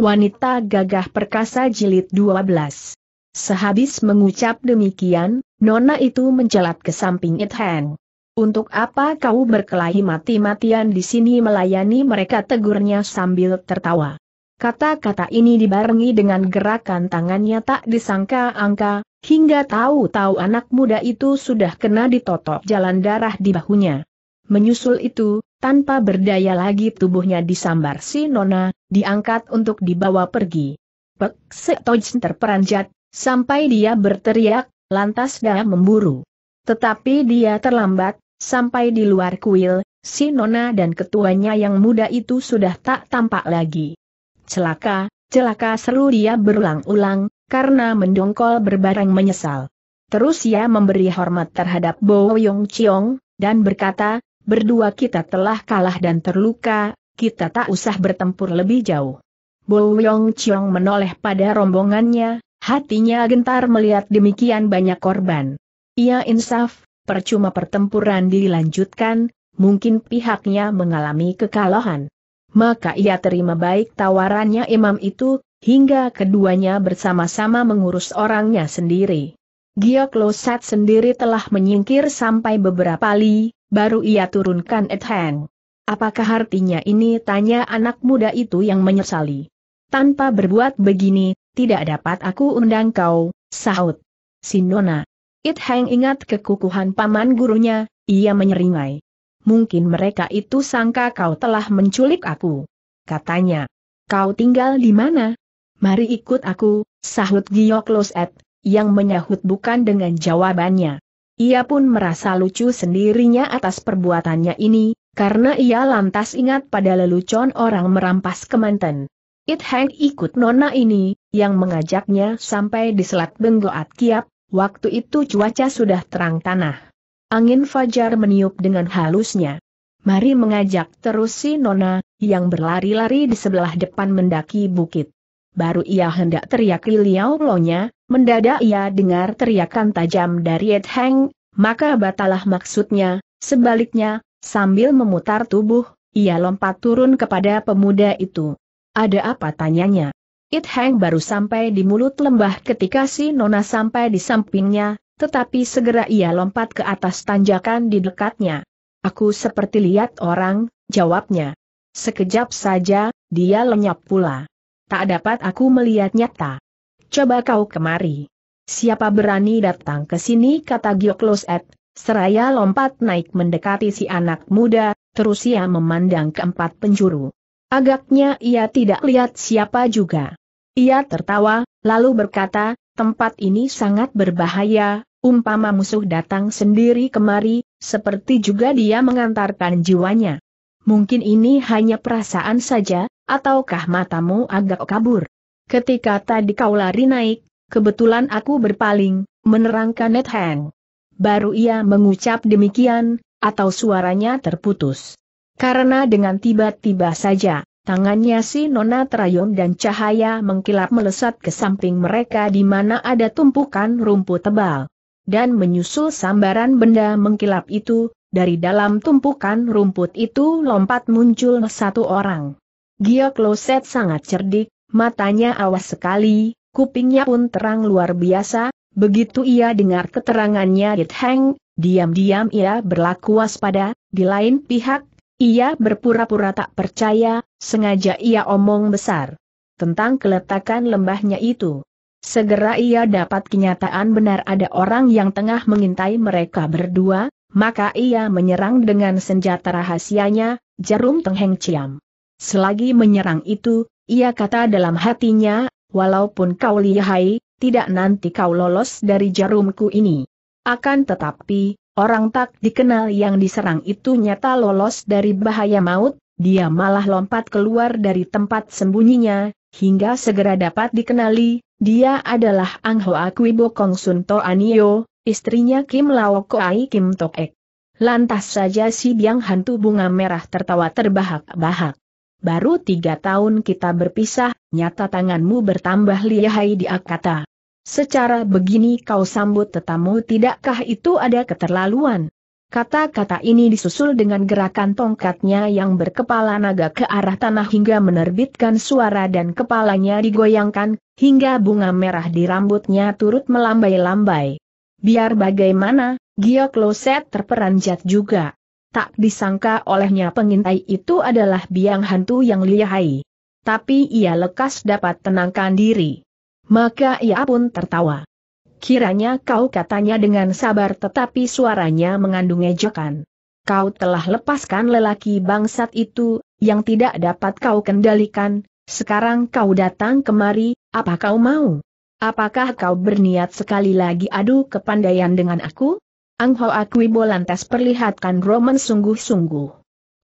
Wanita Gagah Perkasa Jilid 12. Sehabis mengucap demikian, Nona itu mencelat ke samping Itheng. Untuk apa kau berkelahi mati-matian di sini melayani mereka tegurnya sambil tertawa. Kata-kata ini dibarengi dengan gerakan tangannya tak disangka-angka, hingga tahu-tahu anak muda itu sudah kena ditotok jalan darah di bahunya. Menyusul itu, tanpa berdaya lagi tubuhnya disambar si Nona, diangkat untuk dibawa pergi. Pek Setojsen terperanjat, sampai dia berteriak, lantas dia memburu. Tetapi dia terlambat, sampai di luar kuil, si Nona dan ketuanya yang muda itu sudah tak tampak lagi. Celaka, celaka seru dia berulang-ulang, karena mendongkol berbarang menyesal. Terus ia memberi hormat terhadap Bo Yong Chiong, dan berkata, berdua kita telah kalah dan terluka, kita tak usah bertempur lebih jauh. Bo Yong Chiong menoleh pada rombongannya, hatinya gentar melihat demikian banyak korban. Ia insaf, percuma pertempuran dilanjutkan, mungkin pihaknya mengalami kekalahan. Maka ia terima baik tawarannya imam itu, hingga keduanya bersama-sama mengurus orangnya sendiri. Giyok Losat sendiri telah menyingkir sampai beberapa li, baru ia turunkan Ethang. Apakah artinya ini tanya anak muda itu yang menyesali? Tanpa berbuat begini, tidak dapat aku undang kau, sahut. Sinona. Ithang ingat kekukuhan paman gurunya, ia menyeringai. Mungkin mereka itu sangka kau telah menculik aku. Katanya. Kau tinggal di mana? Mari ikut aku, sahut Giok Ed, yang menyahut bukan dengan jawabannya. Ia pun merasa lucu sendirinya atas perbuatannya ini, karena ia lantas ingat pada lelucon orang merampas kemanten. It Hang ikut nona ini, yang mengajaknya sampai di Selat Benggoat Kiap, waktu itu cuaca sudah terang tanah. Angin fajar meniup dengan halusnya. Mari mengajak terus si nona, yang berlari-lari di sebelah depan mendaki bukit baru ia hendak teriak liliau lonya mendadak ia dengar teriakan tajam dari Ed Heng, maka batalah maksudnya, sebaliknya, sambil memutar tubuh, ia lompat turun kepada pemuda itu. Ada apa tanyanya? It Heng baru sampai di mulut lembah ketika si Nona sampai di sampingnya, tetapi segera ia lompat ke atas tanjakan di dekatnya. Aku seperti lihat orang, jawabnya. Sekejap saja, dia lenyap pula. Tak dapat aku melihat nyata. Coba kau kemari. Siapa berani datang ke sini kata Gioklosed, seraya lompat naik mendekati si anak muda, terus ia memandang keempat penjuru. Agaknya ia tidak lihat siapa juga. Ia tertawa, lalu berkata, tempat ini sangat berbahaya, umpama musuh datang sendiri kemari, seperti juga dia mengantarkan jiwanya. Mungkin ini hanya perasaan saja, ataukah matamu agak kabur? Ketika tadi kau lari naik, kebetulan aku berpaling, menerangkan Net Heng. Baru ia mengucap demikian, atau suaranya terputus. Karena dengan tiba-tiba saja, tangannya si Nona Trayon dan cahaya mengkilap melesat ke samping mereka di mana ada tumpukan rumput tebal. Dan menyusul sambaran benda mengkilap itu, dari dalam tumpukan rumput itu lompat muncul satu orang. Gio Kloset sangat cerdik, matanya awas sekali, kupingnya pun terang luar biasa, begitu ia dengar keterangannya Yit Heng, diam-diam ia berlaku waspada, di lain pihak, ia berpura-pura tak percaya, sengaja ia omong besar tentang keletakan lembahnya itu. Segera ia dapat kenyataan benar ada orang yang tengah mengintai mereka berdua, maka ia menyerang dengan senjata rahasianya, jarum tengheng ciam. Selagi menyerang itu, ia kata dalam hatinya, walaupun kau lihai, tidak nanti kau lolos dari jarumku ini. Akan tetapi, orang tak dikenal yang diserang itu nyata lolos dari bahaya maut, dia malah lompat keluar dari tempat sembunyinya, hingga segera dapat dikenali, dia adalah Ang Hoa Kui Bokong Sun To Anio, Istrinya Kim Lao Koai Kim Tok Ek. Lantas saja si biang hantu bunga merah tertawa terbahak-bahak. Baru tiga tahun kita berpisah, nyata tanganmu bertambah lihai di akata. Secara begini kau sambut tetamu tidakkah itu ada keterlaluan? Kata-kata ini disusul dengan gerakan tongkatnya yang berkepala naga ke arah tanah hingga menerbitkan suara dan kepalanya digoyangkan, hingga bunga merah di rambutnya turut melambai-lambai. Biar bagaimana, Gio loset terperanjat juga. Tak disangka olehnya pengintai itu adalah biang hantu yang lihai. Tapi ia lekas dapat tenangkan diri. Maka ia pun tertawa. Kiranya kau katanya dengan sabar tetapi suaranya mengandung ejekan. Kau telah lepaskan lelaki bangsat itu, yang tidak dapat kau kendalikan, sekarang kau datang kemari, apa kau mau? Apakah kau berniat sekali lagi adu kepandaian dengan aku? Ang Ho Akui Bolantas perlihatkan Roman sungguh-sungguh.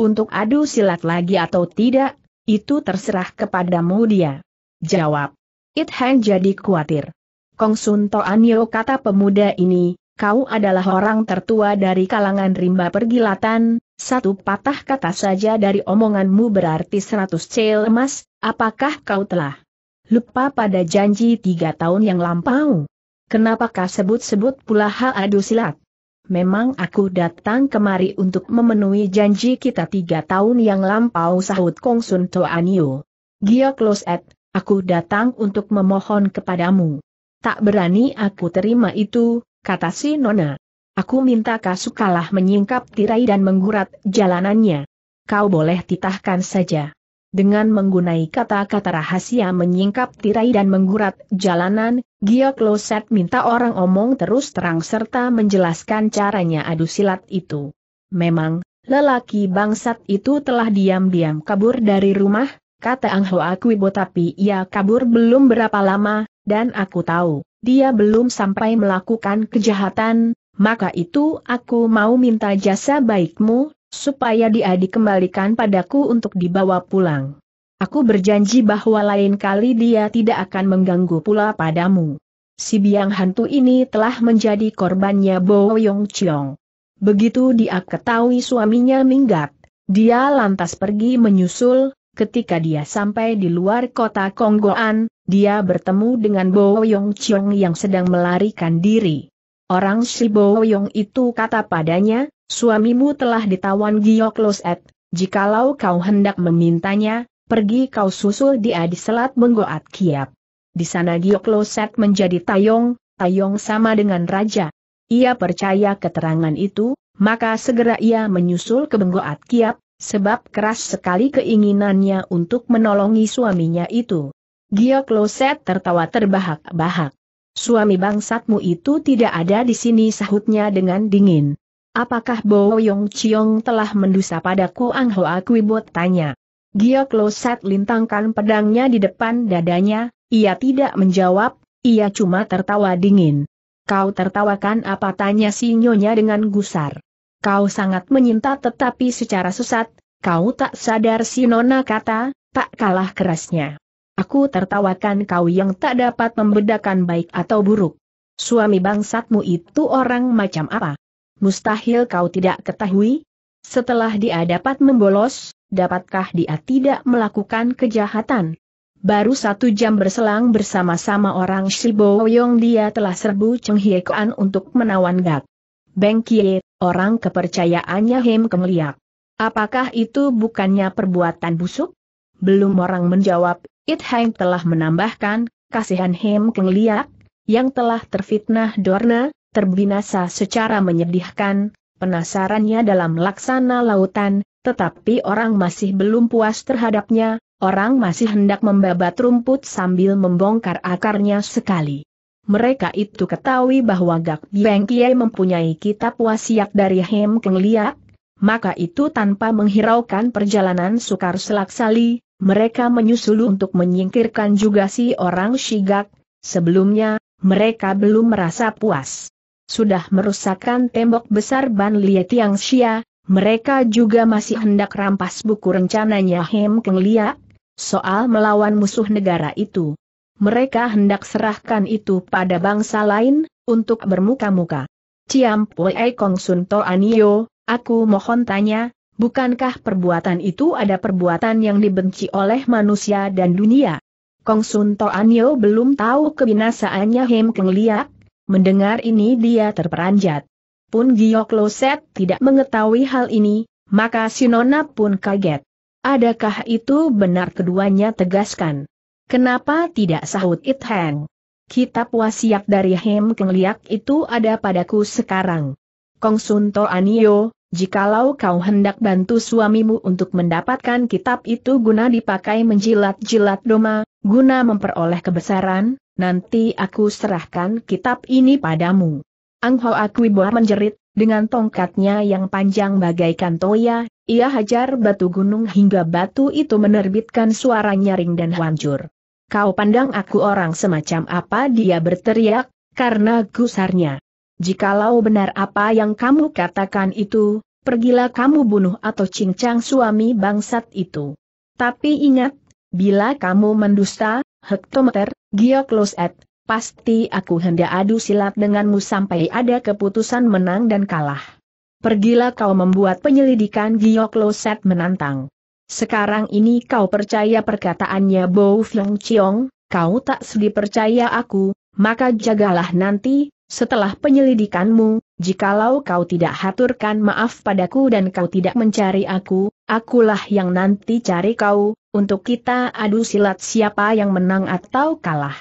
Untuk adu silat lagi atau tidak, itu terserah kepadamu dia. Jawab. It Hang jadi khawatir. Kong Sun To Toanyo kata pemuda ini, kau adalah orang tertua dari kalangan rimba pergilatan, satu patah kata saja dari omonganmu berarti seratus cel emas, apakah kau telah lupa pada janji tiga tahun yang lampau. Kenapakah sebut-sebut pula hal adu silat? Memang aku datang kemari untuk memenuhi janji kita tiga tahun yang lampau sahut Kong Sun Anio. Gia close at, aku datang untuk memohon kepadamu. Tak berani aku terima itu, kata si Nona. Aku minta Kasukalah menyingkap tirai dan menggurat jalanannya. Kau boleh titahkan saja. Dengan menggunai kata-kata rahasia menyingkap tirai dan menggurat jalanan, Giok Loset minta orang omong terus terang serta menjelaskan caranya adu silat itu. Memang, lelaki bangsat itu telah diam-diam kabur dari rumah, kata Ang Hoa Kwibo tapi ia kabur belum berapa lama, dan aku tahu, dia belum sampai melakukan kejahatan, maka itu aku mau minta jasa baikmu, supaya dia dikembalikan padaku untuk dibawa pulang. Aku berjanji bahwa lain kali dia tidak akan mengganggu pula padamu. Si biang hantu ini telah menjadi korbannya Bo Yong Chiong. Begitu dia ketahui suaminya minggat, dia lantas pergi menyusul, ketika dia sampai di luar kota Konggoan, dia bertemu dengan Bo Yong Chiong yang sedang melarikan diri. Orang si Bo Yong itu kata padanya, Suamimu telah ditawan Giokloset, jikalau kau hendak memintanya, pergi kau susul dia di Selat Menggoat Kiap. Di sana Giokloset menjadi Tayong, Tayong sama dengan Raja. Ia percaya keterangan itu, maka segera ia menyusul ke Menggoat Kiap, sebab keras sekali keinginannya untuk menolongi suaminya itu. Giokloset tertawa terbahak-bahak. Suami bangsatmu itu tidak ada di sini sahutnya dengan dingin. Apakah Bo Yong Chiong telah mendusa padaku Ang Hoa Kui tanya. Giok Lo Sat lintangkan pedangnya di depan dadanya, ia tidak menjawab, ia cuma tertawa dingin. Kau tertawakan apa tanya si nyonya dengan gusar. Kau sangat menyinta tetapi secara sesat, kau tak sadar si nona kata, tak kalah kerasnya. Aku tertawakan kau yang tak dapat membedakan baik atau buruk. Suami bangsatmu itu orang macam apa? Mustahil kau tidak ketahui? Setelah dia dapat membolos, dapatkah dia tidak melakukan kejahatan? Baru satu jam berselang bersama-sama orang Shiboyong dia telah serbu Cheng Hye untuk menawan Gak. Beng Kie, orang kepercayaannya Hem Keng Apakah itu bukannya perbuatan busuk? Belum orang menjawab, It Hang telah menambahkan, kasihan Hem Keng yang telah terfitnah Dorna, terbinasa secara menyedihkan, penasarannya dalam laksana lautan, tetapi orang masih belum puas terhadapnya, orang masih hendak membabat rumput sambil membongkar akarnya sekali. Mereka itu ketahui bahwa Gak Beng Kiai mempunyai kitab wasiat dari Hem Keng Liak, maka itu tanpa menghiraukan perjalanan sukar selaksali, mereka menyusul untuk menyingkirkan juga si orang Shigak, sebelumnya, mereka belum merasa puas sudah merusakkan tembok besar Ban Lie Tiang Xia, mereka juga masih hendak rampas buku rencananya Hem Keng Liak, soal melawan musuh negara itu. Mereka hendak serahkan itu pada bangsa lain, untuk bermuka-muka. Ciam Pue Kong Sun To Anio, aku mohon tanya, bukankah perbuatan itu ada perbuatan yang dibenci oleh manusia dan dunia? Kong Sun To Anio belum tahu kebinasaannya Hem Keng Liak, Mendengar ini dia terperanjat. Pun Giok Loset tidak mengetahui hal ini, maka Sinona pun kaget. Adakah itu benar keduanya tegaskan? Kenapa tidak sahut It Heng? Kitab wasiat dari Hem Keng itu ada padaku sekarang. Kong Sunto Anio, jikalau kau hendak bantu suamimu untuk mendapatkan kitab itu guna dipakai menjilat-jilat doma, guna memperoleh kebesaran, nanti aku serahkan kitab ini padamu. Ang Hoa Kuiboa menjerit, dengan tongkatnya yang panjang bagaikan toya, ia hajar batu gunung hingga batu itu menerbitkan suara nyaring dan hancur. Kau pandang aku orang semacam apa dia berteriak, karena gusarnya. Jikalau benar apa yang kamu katakan itu, pergilah kamu bunuh atau cincang suami bangsat itu. Tapi ingat, bila kamu mendusta, hektometer, Giokloset, pasti aku hendak adu silat denganmu sampai ada keputusan menang dan kalah. Pergilah kau membuat penyelidikan Giokloset menantang. Sekarang ini kau percaya perkataannya Bo Fiong Chiong, kau tak sedih percaya aku, maka jagalah nanti, setelah penyelidikanmu, Jikalau kau tidak haturkan maaf padaku dan kau tidak mencari aku, akulah yang nanti cari kau, untuk kita adu silat siapa yang menang atau kalah.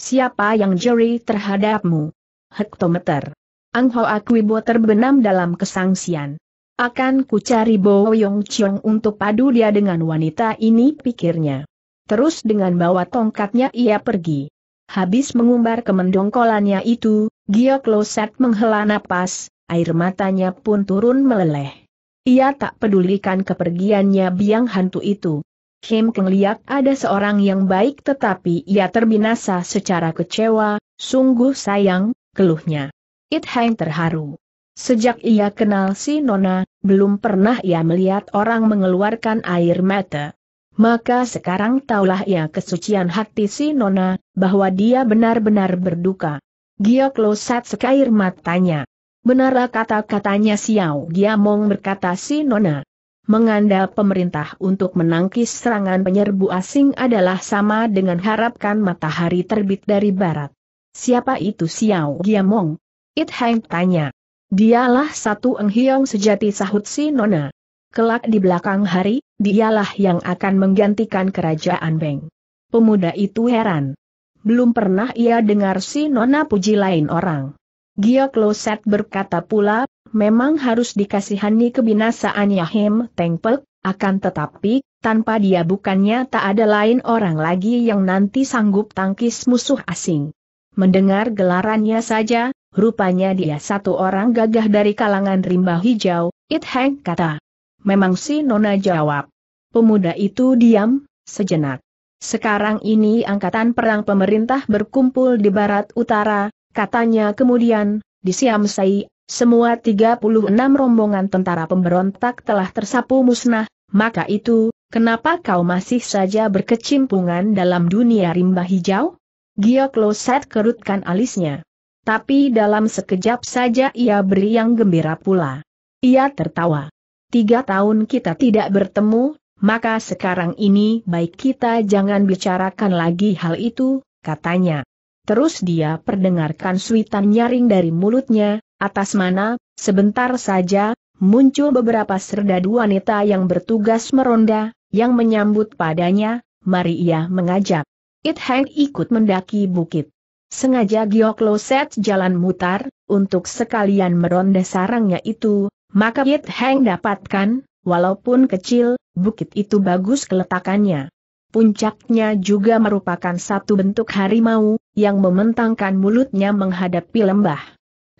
Siapa yang juri terhadapmu? Hektometer. Angho Akwibo terbenam dalam kesangsian. Akan ku cari Bo Yong Chiong untuk padu dia dengan wanita ini pikirnya. Terus dengan bawa tongkatnya ia pergi. Habis mengumbar kemendongkolannya itu, Gio Kloset menghela napas, air matanya pun turun meleleh. Ia tak pedulikan kepergiannya biang hantu itu. Kim Keng Liak ada seorang yang baik tetapi ia terbinasa secara kecewa, sungguh sayang, keluhnya. It Hang terharu. Sejak ia kenal si Nona, belum pernah ia melihat orang mengeluarkan air mata. Maka sekarang taulah ia kesucian hati si Nona, bahwa dia benar-benar berduka. Giok Lo sat air matanya. Benarlah kata-katanya Xiao Giamong berkata si Nona. Mengandal pemerintah untuk menangkis serangan penyerbu asing adalah sama dengan harapkan matahari terbit dari barat. Siapa itu Xiao Giamong? It Hang tanya. Dialah satu enghiong sejati sahut si Nona. Kelak di belakang hari, dialah yang akan menggantikan kerajaan Beng. Pemuda itu heran. Belum pernah ia dengar si Nona puji lain orang. Gia Kloset berkata pula, memang harus dikasihani kebinasaannya Hem Tengpek, akan tetapi, tanpa dia bukannya tak ada lain orang lagi yang nanti sanggup tangkis musuh asing. Mendengar gelarannya saja, rupanya dia satu orang gagah dari kalangan rimba hijau, It Heng kata. Memang si Nona jawab. Pemuda itu diam, sejenak. Sekarang ini angkatan perang pemerintah berkumpul di barat utara, katanya kemudian, di Siamsai, semua 36 rombongan tentara pemberontak telah tersapu musnah, maka itu, kenapa kau masih saja berkecimpungan dalam dunia rimba hijau? Gio Kloset kerutkan alisnya. Tapi dalam sekejap saja ia beri yang gembira pula. Ia tertawa. Tiga tahun kita tidak bertemu, maka sekarang ini baik kita jangan bicarakan lagi hal itu, katanya. Terus dia perdengarkan suitan nyaring dari mulutnya, atas mana, sebentar saja, muncul beberapa serdadu wanita yang bertugas meronda, yang menyambut padanya, mari ia mengajak. It Hang ikut mendaki bukit. Sengaja Gioklo set jalan mutar, untuk sekalian meronda sarangnya itu, maka It Hang dapatkan, walaupun kecil, Bukit itu bagus keletakannya. Puncaknya juga merupakan satu bentuk harimau, yang mementangkan mulutnya menghadapi lembah.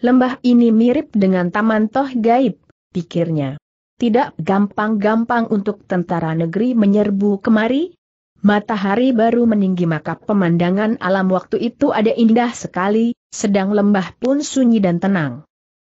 Lembah ini mirip dengan Taman Toh Gaib, pikirnya. Tidak gampang-gampang untuk tentara negeri menyerbu kemari. Matahari baru meninggi maka pemandangan alam waktu itu ada indah sekali, sedang lembah pun sunyi dan tenang.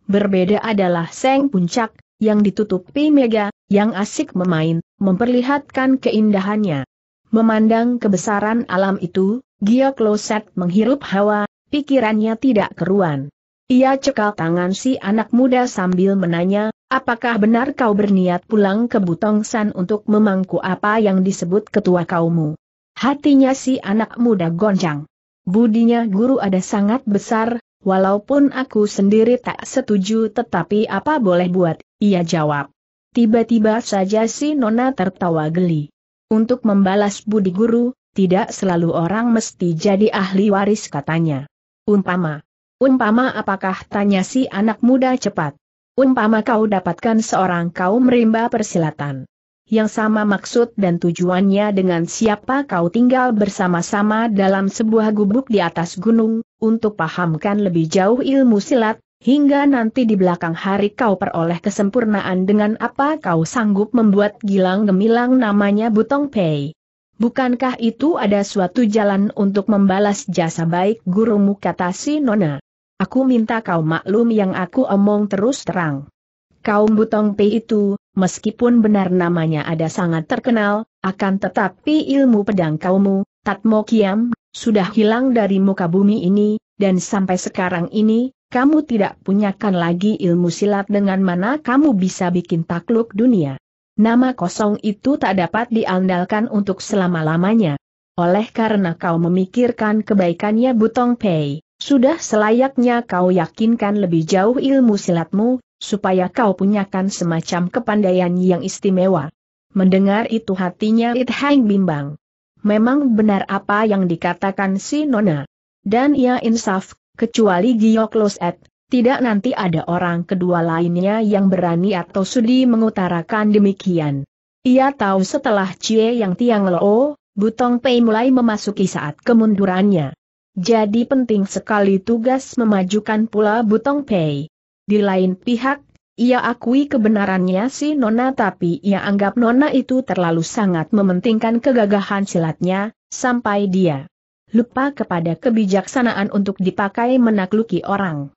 Berbeda adalah Seng Puncak, yang ditutupi mega, yang asik memain, memperlihatkan keindahannya. Memandang kebesaran alam itu, Gia Kloset menghirup hawa, pikirannya tidak keruan. Ia cekal tangan si anak muda sambil menanya, apakah benar kau berniat pulang ke Butongsan untuk memangku apa yang disebut ketua kaummu? Hatinya si anak muda goncang. Budinya guru ada sangat besar, Walaupun aku sendiri tak setuju tetapi apa boleh buat, ia jawab. Tiba-tiba saja si Nona tertawa geli. Untuk membalas budi guru, tidak selalu orang mesti jadi ahli waris katanya. Umpama. Umpama apakah tanya si anak muda cepat. Umpama kau dapatkan seorang kaum rimba persilatan yang sama maksud dan tujuannya dengan siapa kau tinggal bersama-sama dalam sebuah gubuk di atas gunung, untuk pahamkan lebih jauh ilmu silat, hingga nanti di belakang hari kau peroleh kesempurnaan dengan apa kau sanggup membuat gilang gemilang namanya Butong Pei. Bukankah itu ada suatu jalan untuk membalas jasa baik gurumu kata si Nona? Aku minta kau maklum yang aku omong terus terang. Kaum Butong Pei itu, Meskipun benar namanya ada sangat terkenal, akan tetapi ilmu pedang kaummu, Tatmo Kiam, sudah hilang dari muka bumi ini, dan sampai sekarang ini, kamu tidak punyakan lagi ilmu silat dengan mana kamu bisa bikin takluk dunia. Nama kosong itu tak dapat diandalkan untuk selama-lamanya. Oleh karena kau memikirkan kebaikannya Butong Pei, sudah selayaknya kau yakinkan lebih jauh ilmu silatmu, supaya kau punyakan semacam kepandaian yang istimewa. Mendengar itu hatinya It Hang bimbang. Memang benar apa yang dikatakan si Nona. Dan ia insaf, kecuali Gioklos Loset, tidak nanti ada orang kedua lainnya yang berani atau sudi mengutarakan demikian. Ia tahu setelah Cie Yang Tiang Lo, Butong Pei mulai memasuki saat kemundurannya. Jadi penting sekali tugas memajukan pula Butong Pei. Di lain pihak, ia akui kebenarannya si Nona tapi ia anggap Nona itu terlalu sangat mementingkan kegagahan silatnya, sampai dia lupa kepada kebijaksanaan untuk dipakai menakluki orang.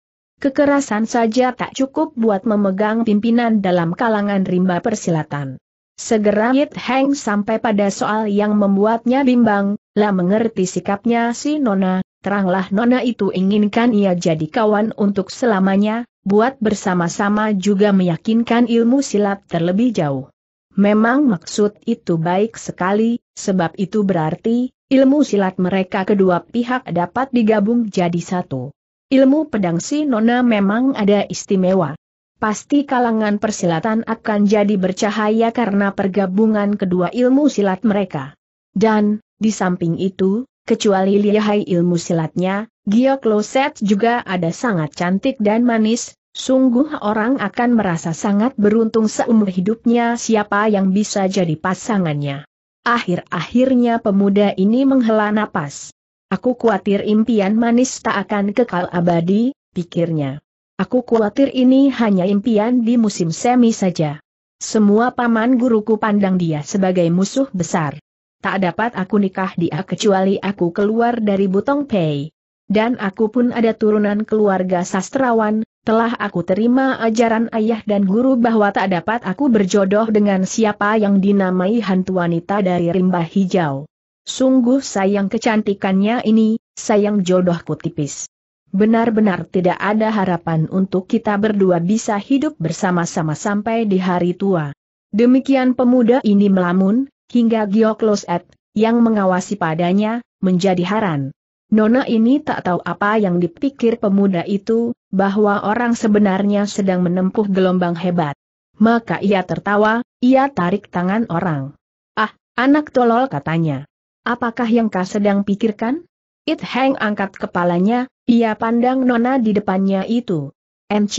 Kekerasan saja tak cukup buat memegang pimpinan dalam kalangan rimba persilatan. Segera Yit Heng sampai pada soal yang membuatnya bimbang, lah mengerti sikapnya si Nona, teranglah Nona itu inginkan ia jadi kawan untuk selamanya, buat bersama-sama juga meyakinkan ilmu silat terlebih jauh. Memang maksud itu baik sekali, sebab itu berarti, ilmu silat mereka kedua pihak dapat digabung jadi satu. Ilmu pedang si Nona memang ada istimewa. Pasti kalangan persilatan akan jadi bercahaya karena pergabungan kedua ilmu silat mereka. Dan, di samping itu, Kecuali lihai ilmu silatnya, Gio Closet juga ada sangat cantik dan manis, sungguh orang akan merasa sangat beruntung seumur hidupnya siapa yang bisa jadi pasangannya. Akhir-akhirnya pemuda ini menghela napas. Aku khawatir impian manis tak akan kekal abadi, pikirnya. Aku khawatir ini hanya impian di musim semi saja. Semua paman guruku pandang dia sebagai musuh besar tak dapat aku nikah dia kecuali aku keluar dari Butong Pei. Dan aku pun ada turunan keluarga sastrawan, telah aku terima ajaran ayah dan guru bahwa tak dapat aku berjodoh dengan siapa yang dinamai hantu wanita dari rimba hijau. Sungguh sayang kecantikannya ini, sayang jodohku tipis. Benar-benar tidak ada harapan untuk kita berdua bisa hidup bersama-sama sampai di hari tua. Demikian pemuda ini melamun, Hingga Ed, yang mengawasi padanya, menjadi haran. Nona ini tak tahu apa yang dipikir pemuda itu, bahwa orang sebenarnya sedang menempuh gelombang hebat. Maka ia tertawa, ia tarik tangan orang. Ah, anak tolol katanya. Apakah yang kau sedang pikirkan? It Heng angkat kepalanya, ia pandang Nona di depannya itu. M.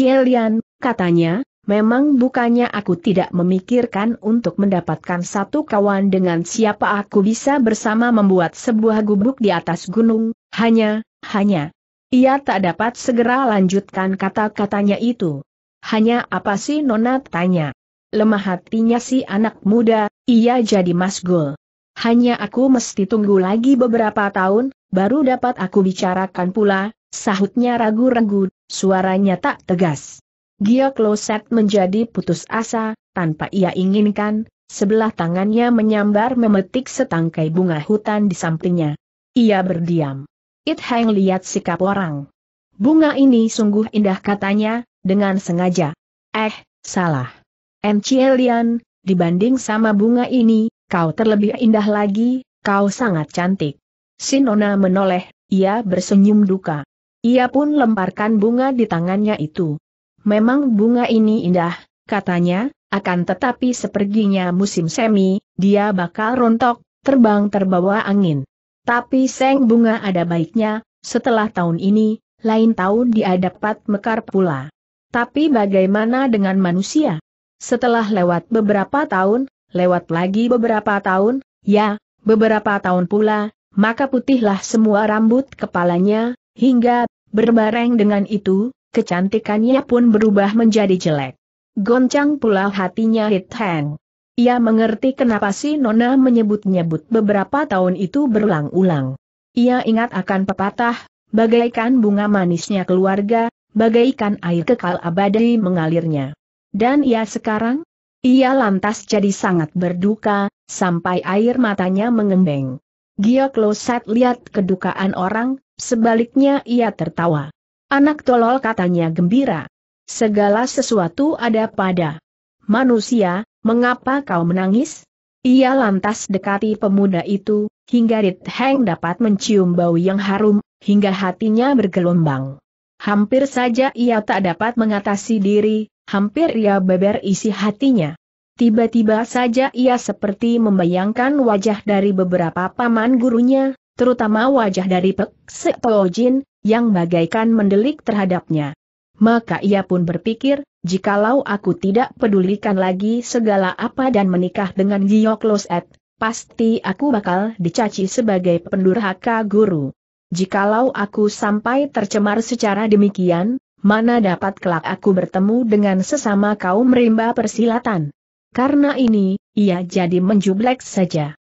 katanya, Memang bukannya aku tidak memikirkan untuk mendapatkan satu kawan dengan siapa aku bisa bersama membuat sebuah gubuk di atas gunung, hanya, hanya. Ia tak dapat segera lanjutkan kata-katanya itu. Hanya apa sih Nona tanya. Lemah hatinya si anak muda, ia jadi masgul. Hanya aku mesti tunggu lagi beberapa tahun, baru dapat aku bicarakan pula, sahutnya ragu-ragu, suaranya tak tegas. Gia Kloset menjadi putus asa, tanpa ia inginkan, sebelah tangannya menyambar memetik setangkai bunga hutan di sampingnya. Ia berdiam. It Hang lihat sikap orang. Bunga ini sungguh indah katanya, dengan sengaja. Eh, salah. Encielian, dibanding sama bunga ini, kau terlebih indah lagi, kau sangat cantik. Sinona menoleh, ia bersenyum duka. Ia pun lemparkan bunga di tangannya itu memang bunga ini indah, katanya, akan tetapi seperginya musim semi, dia bakal rontok, terbang terbawa angin. Tapi seng bunga ada baiknya, setelah tahun ini, lain tahun dia dapat mekar pula. Tapi bagaimana dengan manusia? Setelah lewat beberapa tahun, lewat lagi beberapa tahun, ya, beberapa tahun pula, maka putihlah semua rambut kepalanya, hingga, berbareng dengan itu, kecantikannya pun berubah menjadi jelek. Goncang pula hatinya Hit Hang. Ia mengerti kenapa si Nona menyebut-nyebut beberapa tahun itu berulang-ulang. Ia ingat akan pepatah, bagaikan bunga manisnya keluarga, bagaikan air kekal abadi mengalirnya. Dan ia sekarang? Ia lantas jadi sangat berduka, sampai air matanya mengembeng. Gio Kloset lihat kedukaan orang, sebaliknya ia tertawa. Anak tolol katanya gembira. Segala sesuatu ada pada manusia, mengapa kau menangis? Ia lantas dekati pemuda itu, hingga Rit Heng dapat mencium bau yang harum, hingga hatinya bergelombang. Hampir saja ia tak dapat mengatasi diri, hampir ia beber isi hatinya. Tiba-tiba saja ia seperti membayangkan wajah dari beberapa paman gurunya, terutama wajah dari Pek Jin, yang bagaikan mendelik terhadapnya. Maka ia pun berpikir, jikalau aku tidak pedulikan lagi segala apa dan menikah dengan Giyok Loset, pasti aku bakal dicaci sebagai pendurhaka guru. Jikalau aku sampai tercemar secara demikian, mana dapat kelak aku bertemu dengan sesama kaum rimba persilatan. Karena ini, ia jadi menjublek saja.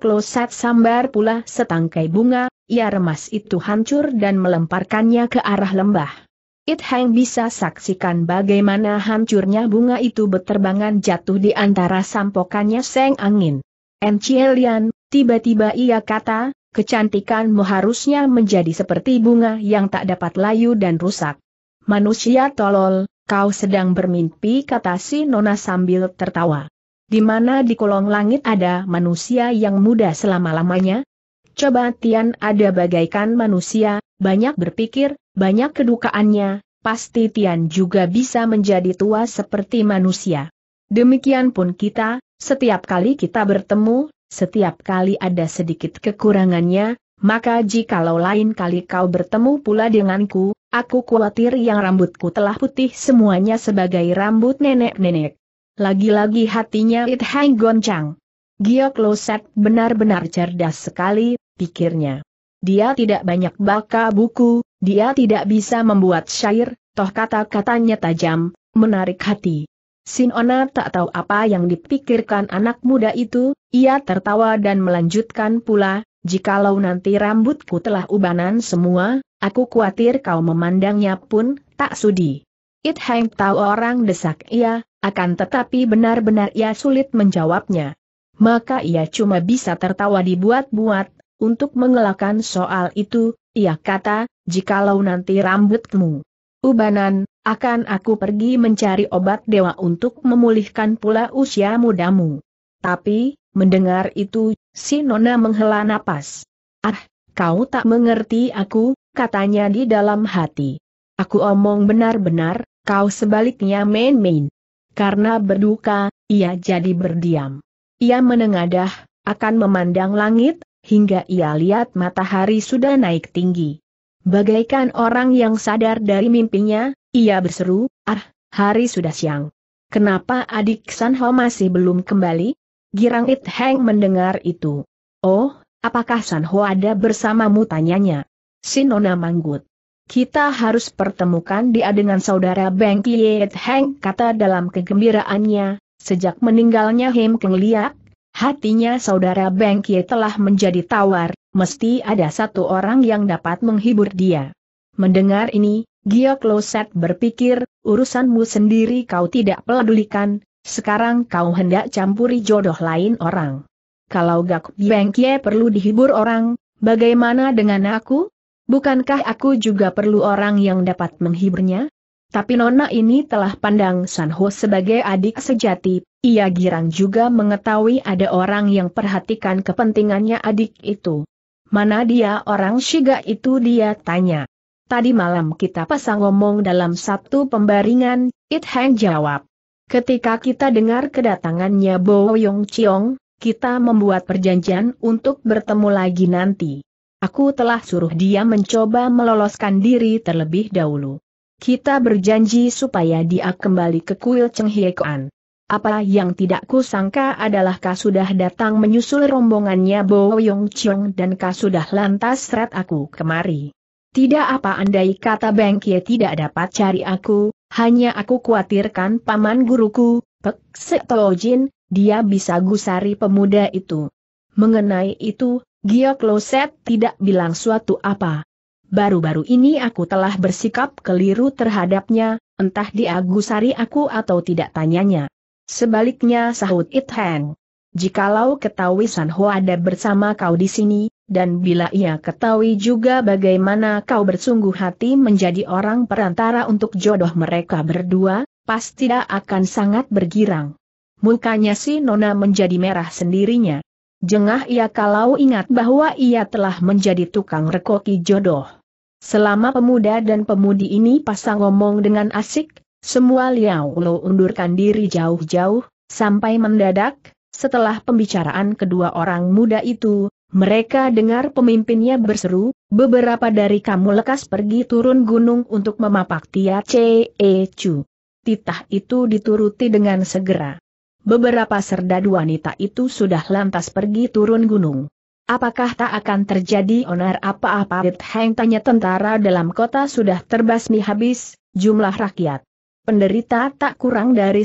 Klosat sambar pula setangkai bunga, ia remas itu hancur dan melemparkannya ke arah lembah. It Hang bisa saksikan bagaimana hancurnya bunga itu beterbangan jatuh di antara sampokannya seng angin. Encielian, tiba-tiba ia kata, kecantikanmu harusnya menjadi seperti bunga yang tak dapat layu dan rusak. Manusia tolol, kau sedang bermimpi kata si Nona sambil tertawa di mana di kolong langit ada manusia yang muda selama-lamanya? Coba Tian ada bagaikan manusia, banyak berpikir, banyak kedukaannya, pasti Tian juga bisa menjadi tua seperti manusia. Demikian pun kita, setiap kali kita bertemu, setiap kali ada sedikit kekurangannya, maka jikalau lain kali kau bertemu pula denganku, aku khawatir yang rambutku telah putih semuanya sebagai rambut nenek-nenek. Lagi-lagi hatinya It Hang goncang. Giok Loset benar-benar cerdas sekali, pikirnya. Dia tidak banyak baca buku, dia tidak bisa membuat syair, toh kata-katanya tajam, menarik hati. Sinona tak tahu apa yang dipikirkan anak muda itu, ia tertawa dan melanjutkan pula, jikalau nanti rambutku telah ubanan semua, aku khawatir kau memandangnya pun, tak sudi. It Hang tahu orang desak ia, akan tetapi benar-benar ia sulit menjawabnya. Maka ia cuma bisa tertawa dibuat-buat, untuk mengelakkan soal itu, ia kata, jikalau nanti rambutmu ubanan, akan aku pergi mencari obat dewa untuk memulihkan pula usia mudamu. Tapi, mendengar itu, si Nona menghela napas. Ah, kau tak mengerti aku, katanya di dalam hati. Aku omong benar-benar, kau sebaliknya main-main. Karena berduka, ia jadi berdiam. Ia menengadah, akan memandang langit, hingga ia lihat matahari sudah naik tinggi. Bagaikan orang yang sadar dari mimpinya, ia berseru, ah, hari sudah siang. Kenapa adik Sanho masih belum kembali? Girang It Heng mendengar itu. Oh, apakah Sanho ada bersamamu tanyanya? Sinona manggut. Kita harus pertemukan dia dengan saudara Beng Kiet Heng kata dalam kegembiraannya, sejak meninggalnya Hem Keng Liak, hatinya saudara Beng Kiet telah menjadi tawar, mesti ada satu orang yang dapat menghibur dia. Mendengar ini, Gia Kloset berpikir, urusanmu sendiri kau tidak pedulikan, sekarang kau hendak campuri jodoh lain orang. Kalau Gak Beng Kiet perlu dihibur orang, bagaimana dengan aku? Bukankah aku juga perlu orang yang dapat menghiburnya? Tapi nona ini telah pandang Sanho sebagai adik sejati, ia girang juga mengetahui ada orang yang perhatikan kepentingannya adik itu. Mana dia orang Shiga itu dia tanya. Tadi malam kita pasang ngomong dalam satu pembaringan, It Hang jawab. Ketika kita dengar kedatangannya Bo Yong Chiong, kita membuat perjanjian untuk bertemu lagi nanti. Aku telah suruh dia mencoba meloloskan diri terlebih dahulu. Kita berjanji supaya dia kembali ke kuil Cheng Hiekoan. Apa yang tidak kusangka adalah kau sudah datang menyusul rombongannya Bo Yong Chiong dan kau sudah lantas seret aku kemari. Tidak apa andai kata Kie tidak dapat cari aku, hanya aku khawatirkan paman guruku, Pek Setojin, dia bisa gusari pemuda itu. Mengenai itu, Gio Kloset tidak bilang suatu apa. Baru-baru ini aku telah bersikap keliru terhadapnya, entah dia gusari aku atau tidak tanyanya. Sebaliknya sahut It Heng. Jikalau ketahui San Ho ada bersama kau di sini, dan bila ia ketahui juga bagaimana kau bersungguh hati menjadi orang perantara untuk jodoh mereka berdua, pasti tidak akan sangat bergirang. Mukanya si Nona menjadi merah sendirinya. Jengah ia kalau ingat bahwa ia telah menjadi tukang rekoki jodoh. Selama pemuda dan pemudi ini pasang ngomong dengan asik, semua Liao Lo undurkan diri jauh-jauh, sampai mendadak, setelah pembicaraan kedua orang muda itu, mereka dengar pemimpinnya berseru, beberapa dari kamu lekas pergi turun gunung untuk memapak Tia Ce Chu. Titah itu dituruti dengan segera beberapa serdadu wanita itu sudah lantas pergi turun gunung. Apakah tak akan terjadi onar apa-apa? Heng tanya tentara dalam kota sudah terbasmi habis, jumlah rakyat. Penderita tak kurang dari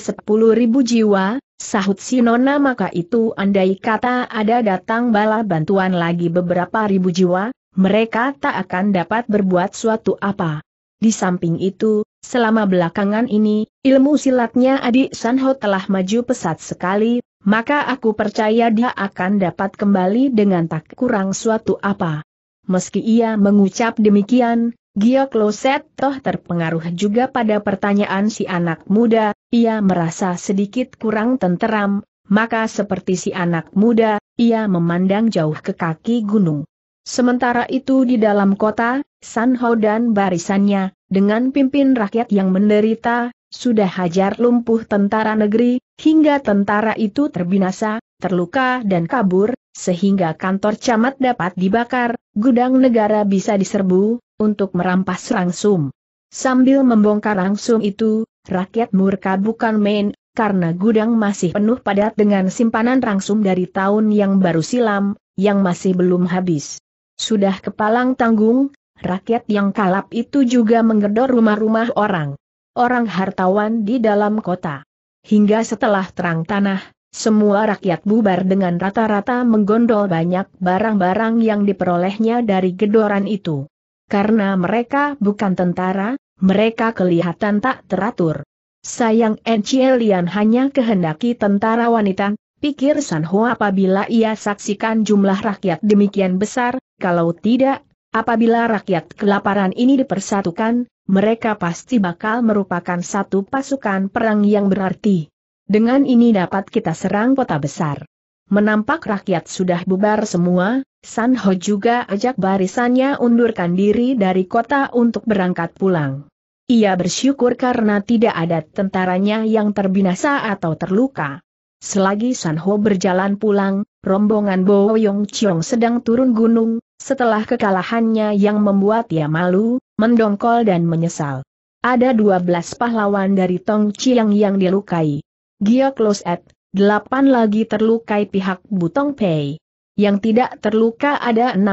ribu jiwa, sahut Sinona maka itu andai kata ada datang bala bantuan lagi beberapa ribu jiwa, mereka tak akan dapat berbuat suatu apa. Di samping itu, Selama belakangan ini, ilmu silatnya adik Sanho telah maju pesat sekali, maka aku percaya dia akan dapat kembali dengan tak kurang suatu apa. Meski ia mengucap demikian, Gio Loset toh terpengaruh juga pada pertanyaan si anak muda, ia merasa sedikit kurang tenteram, maka seperti si anak muda, ia memandang jauh ke kaki gunung. Sementara itu di dalam kota, Sanho dan barisannya, dengan pimpin rakyat yang menderita, sudah hajar lumpuh tentara negeri, hingga tentara itu terbinasa, terluka dan kabur, sehingga kantor camat dapat dibakar, gudang negara bisa diserbu, untuk merampas rangsum. Sambil membongkar rangsum itu, rakyat murka bukan main, karena gudang masih penuh padat dengan simpanan rangsum dari tahun yang baru silam, yang masih belum habis. Sudah kepalang tanggung, rakyat yang kalap itu juga menggedor rumah-rumah orang. Orang hartawan di dalam kota. Hingga setelah terang tanah, semua rakyat bubar dengan rata-rata menggondol banyak barang-barang yang diperolehnya dari gedoran itu. Karena mereka bukan tentara, mereka kelihatan tak teratur. Sayang Encielian hanya kehendaki tentara wanita, pikir Sanho apabila ia saksikan jumlah rakyat demikian besar, kalau tidak, apabila rakyat kelaparan ini dipersatukan, mereka pasti bakal merupakan satu pasukan perang yang berarti. Dengan ini dapat kita serang kota besar. Menampak rakyat sudah bubar semua, San Ho juga ajak barisannya undurkan diri dari kota untuk berangkat pulang. Ia bersyukur karena tidak ada tentaranya yang terbinasa atau terluka. Selagi San Ho berjalan pulang, rombongan Bo Yong Chiong sedang turun gunung, setelah kekalahannya yang membuat ia malu, mendongkol dan menyesal. Ada 12 pahlawan dari Tong Chiang yang dilukai. Gia at, 8 lagi terlukai pihak Butong Pei. Yang tidak terluka ada 16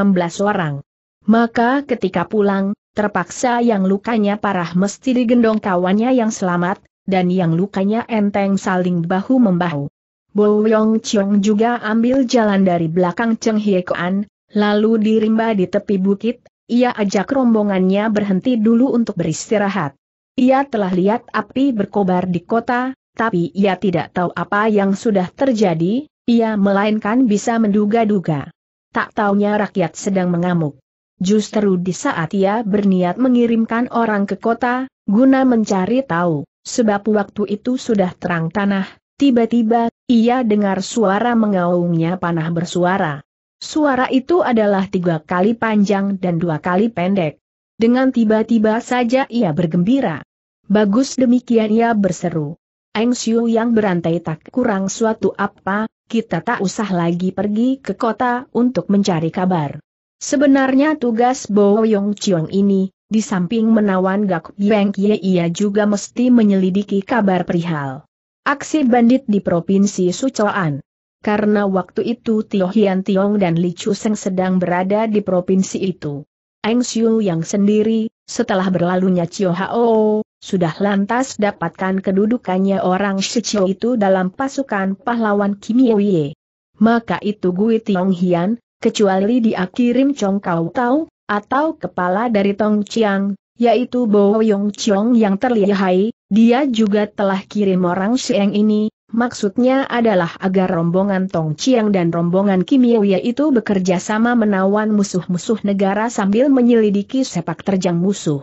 orang. Maka ketika pulang, terpaksa yang lukanya parah mesti digendong kawannya yang selamat, dan yang lukanya enteng saling bahu-membahu. Bo Yong Chong juga ambil jalan dari belakang Cheng Hie Kuan, lalu dirimba di tepi bukit, ia ajak rombongannya berhenti dulu untuk beristirahat. Ia telah lihat api berkobar di kota, tapi ia tidak tahu apa yang sudah terjadi, ia melainkan bisa menduga-duga. Tak taunya rakyat sedang mengamuk. Justru di saat ia berniat mengirimkan orang ke kota, guna mencari tahu, sebab waktu itu sudah terang tanah, tiba-tiba ia dengar suara mengaungnya panah bersuara. Suara itu adalah tiga kali panjang dan dua kali pendek. Dengan tiba-tiba saja ia bergembira. Bagus demikian ia berseru. Eng Xiu yang berantai tak kurang suatu apa, kita tak usah lagi pergi ke kota untuk mencari kabar. Sebenarnya tugas Bo Yong Chiong ini, di samping menawan Gak Yang Kie ia juga mesti menyelidiki kabar perihal Aksi bandit di Provinsi Sucoan Karena waktu itu Tio Hian Tiong dan Li Chu Seng sedang berada di provinsi itu. Eng Xiu yang sendiri, setelah berlalunya Cio Hao, sudah lantas dapatkan kedudukannya orang Shichio itu dalam pasukan pahlawan Kim Yewie. Maka itu Gui Tiong Hian, kecuali dia kirim Chong Kau Tau, atau kepala dari Tong Chiang, yaitu Bo Yong Chong yang terlihai, dia juga telah kirim orang Sieng ini, maksudnya adalah agar rombongan Tong Chiang dan rombongan Kim Ye itu bekerja sama menawan musuh-musuh negara sambil menyelidiki sepak terjang musuh.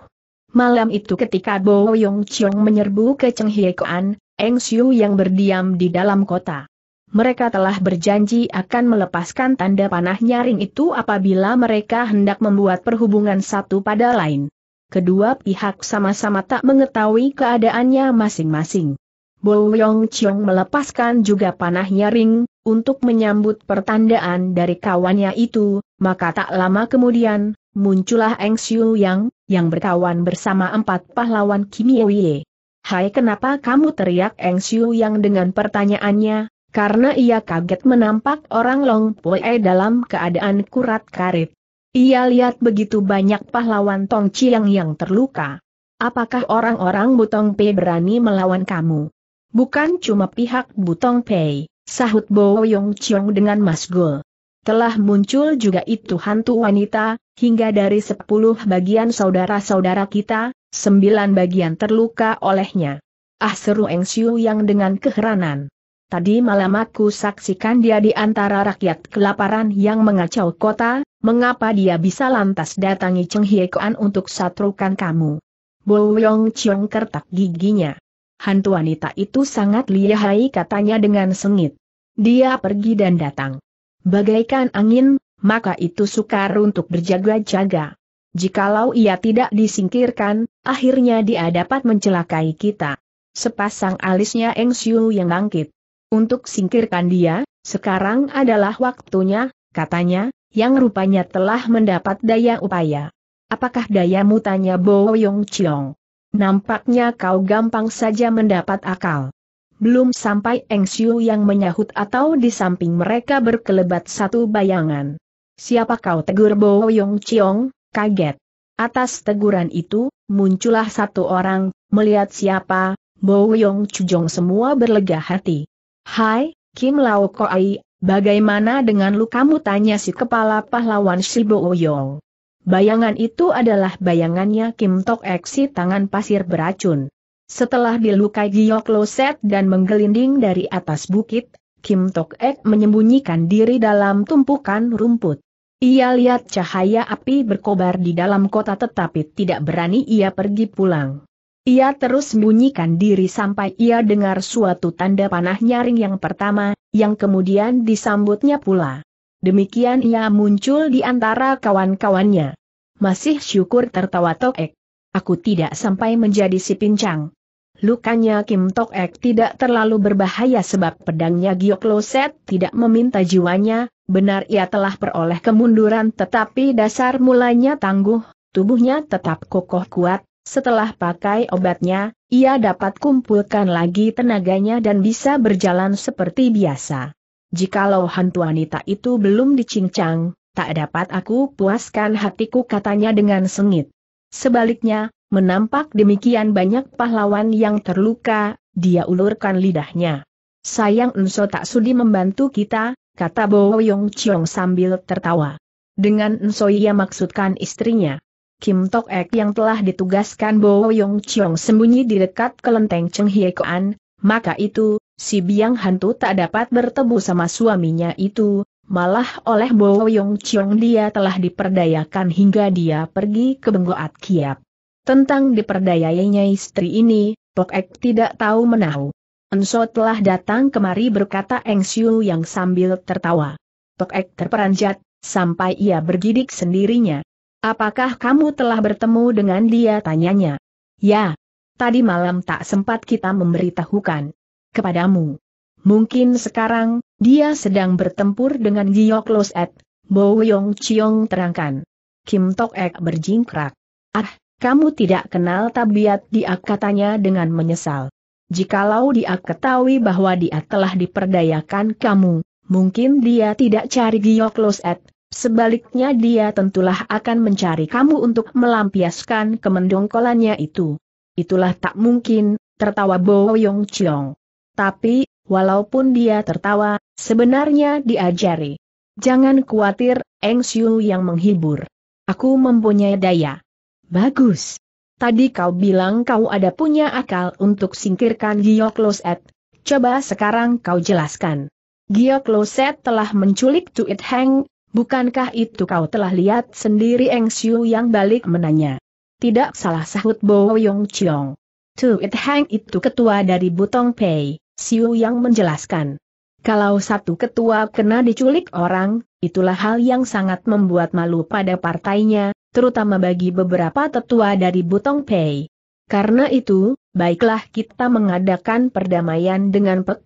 Malam itu ketika Bo Yong Chong menyerbu ke Cheng Hie Kuan, Eng Siu yang berdiam di dalam kota. Mereka telah berjanji akan melepaskan tanda panah nyaring itu apabila mereka hendak membuat perhubungan satu pada lain kedua pihak sama-sama tak mengetahui keadaannya masing-masing. Bo Yong Chiong melepaskan juga panahnya ring, untuk menyambut pertandaan dari kawannya itu, maka tak lama kemudian, muncullah Eng Xiu Yang, yang berkawan bersama empat pahlawan Kim Yewie. Hai kenapa kamu teriak Eng Xiu Yang dengan pertanyaannya, karena ia kaget menampak orang Long Poe dalam keadaan kurat karit. Ia lihat begitu banyak pahlawan Tong Chiang yang terluka. Apakah orang-orang Butong Pei berani melawan kamu? Bukan cuma pihak Butong Pei, sahut Bo Yong Chiong dengan masgul. Telah muncul juga itu hantu wanita, hingga dari sepuluh bagian saudara-saudara kita, sembilan bagian terluka olehnya. Ah seru Eng Siu yang dengan keheranan. Tadi malam aku saksikan dia di antara rakyat kelaparan yang mengacau kota, mengapa dia bisa lantas datangi Cheng Hie Kuan untuk satrukan kamu? Bo Yong Chiong kertak giginya. Hantu wanita itu sangat lihai katanya dengan sengit. Dia pergi dan datang. Bagaikan angin, maka itu sukar untuk berjaga-jaga. Jikalau ia tidak disingkirkan, akhirnya dia dapat mencelakai kita. Sepasang alisnya Eng Xiu yang bangkit untuk singkirkan dia, sekarang adalah waktunya, katanya, yang rupanya telah mendapat daya upaya. Apakah dayamu tanya Bo Yong Chiong? Nampaknya kau gampang saja mendapat akal. Belum sampai Eng Xiu yang menyahut atau di samping mereka berkelebat satu bayangan. Siapa kau tegur Bo Yong Chiong, kaget. Atas teguran itu, muncullah satu orang, melihat siapa, Bo Yong Chujong semua berlega hati. Hai, Kim Lau Koai, bagaimana dengan lukamu tanya si kepala pahlawan Shibo Oyong? Bayangan itu adalah bayangannya Kim Tok Eksi tangan pasir beracun. Setelah dilukai Giok Loset dan menggelinding dari atas bukit, Kim Tok Ek menyembunyikan diri dalam tumpukan rumput. Ia lihat cahaya api berkobar di dalam kota tetapi tidak berani ia pergi pulang. Ia terus bunyikan diri sampai ia dengar suatu tanda panah nyaring yang pertama, yang kemudian disambutnya pula. Demikian ia muncul di antara kawan-kawannya. Masih syukur tertawa Tokek. Aku tidak sampai menjadi si pincang. Lukanya Kim Tok Ek tidak terlalu berbahaya sebab pedangnya Giok Loset tidak meminta jiwanya, benar ia telah peroleh kemunduran tetapi dasar mulanya tangguh, tubuhnya tetap kokoh kuat, setelah pakai obatnya, ia dapat kumpulkan lagi tenaganya dan bisa berjalan seperti biasa. Jikalau hantu wanita itu belum dicincang, tak dapat aku puaskan hatiku katanya dengan sengit. Sebaliknya, menampak demikian banyak pahlawan yang terluka, dia ulurkan lidahnya. Sayang Enso tak sudi membantu kita, kata Bo Yong Chiong sambil tertawa. Dengan Enso ia maksudkan istrinya. Kim Tok Ek yang telah ditugaskan Bo Yong Chiong sembunyi di dekat kelenteng Cheng Hie Kuan, maka itu, si biang hantu tak dapat bertemu sama suaminya itu, malah oleh Bo Yong Chiong dia telah diperdayakan hingga dia pergi ke Benggoat Kiap. Tentang diperdayainya istri ini, Tok Ek tidak tahu menahu. Enso telah datang kemari berkata Eng Siu yang sambil tertawa. Tok Ek terperanjat, sampai ia bergidik sendirinya. Apakah kamu telah bertemu dengan dia tanyanya? Ya. Tadi malam tak sempat kita memberitahukan. Kepadamu. Mungkin sekarang, dia sedang bertempur dengan Giyok Los Ed, Bo Yong Chiong terangkan. Kim Tok Ek berjingkrak. Ah, kamu tidak kenal tabiat dia katanya dengan menyesal. Jikalau dia ketahui bahwa dia telah diperdayakan kamu, mungkin dia tidak cari Giyok Los Ed, Sebaliknya dia tentulah akan mencari kamu untuk melampiaskan kemendongkolannya itu. Itulah tak mungkin, tertawa Bo Yong Chiong. Tapi, walaupun dia tertawa, sebenarnya diajari. Jangan khawatir, Eng Xiu yang menghibur. Aku mempunyai daya. Bagus. Tadi kau bilang kau ada punya akal untuk singkirkan Gio Closet. Coba sekarang kau jelaskan. Gio Closet telah menculik Tuit Heng, Bukankah itu kau telah lihat sendiri Eng Siu yang balik menanya? Tidak salah sahut Bo Yong Chiong. Tu It Hang itu ketua dari Butong Pei, Siu yang menjelaskan. Kalau satu ketua kena diculik orang, itulah hal yang sangat membuat malu pada partainya, terutama bagi beberapa tetua dari Butong Pei. Karena itu, baiklah kita mengadakan perdamaian dengan Pek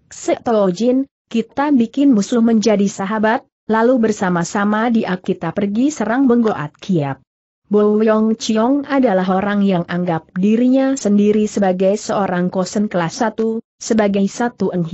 Jin, kita bikin musuh menjadi sahabat, Lalu bersama-sama dia kita pergi serang Benggoat Kiap. Bo Yong Chiong adalah orang yang anggap dirinya sendiri sebagai seorang kosen kelas satu, sebagai satu Eng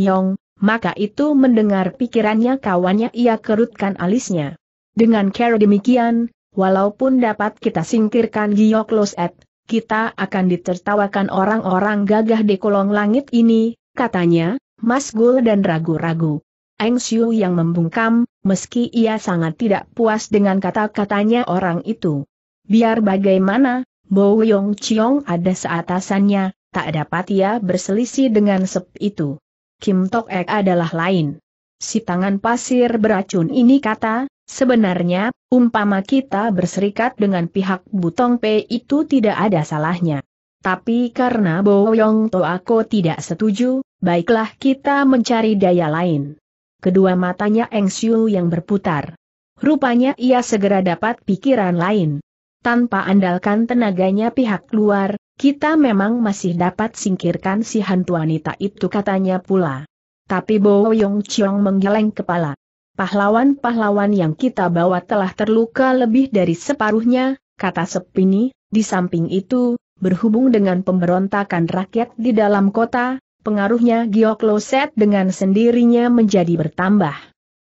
maka itu mendengar pikirannya kawannya ia kerutkan alisnya. Dengan cara demikian, walaupun dapat kita singkirkan Giyok Loset, kita akan ditertawakan orang-orang gagah di kolong langit ini, katanya, Mas Gul dan ragu-ragu. Eng Xiu yang membungkam, meski ia sangat tidak puas dengan kata-katanya orang itu. Biar bagaimana, Bo Yong Chiong ada seatasannya, tak dapat ia berselisih dengan sep itu. Kim Tok Ek adalah lain. Si tangan pasir beracun ini kata, sebenarnya, umpama kita berserikat dengan pihak Butong P itu tidak ada salahnya. Tapi karena Bo Yong Toako tidak setuju, baiklah kita mencari daya lain kedua matanya Eng Siu yang berputar. Rupanya ia segera dapat pikiran lain. Tanpa andalkan tenaganya pihak luar, kita memang masih dapat singkirkan si hantu wanita itu katanya pula. Tapi Bo Yong Chiong menggeleng kepala. Pahlawan-pahlawan yang kita bawa telah terluka lebih dari separuhnya, kata Sepini, di samping itu, berhubung dengan pemberontakan rakyat di dalam kota, pengaruhnya Giokloset dengan sendirinya menjadi bertambah.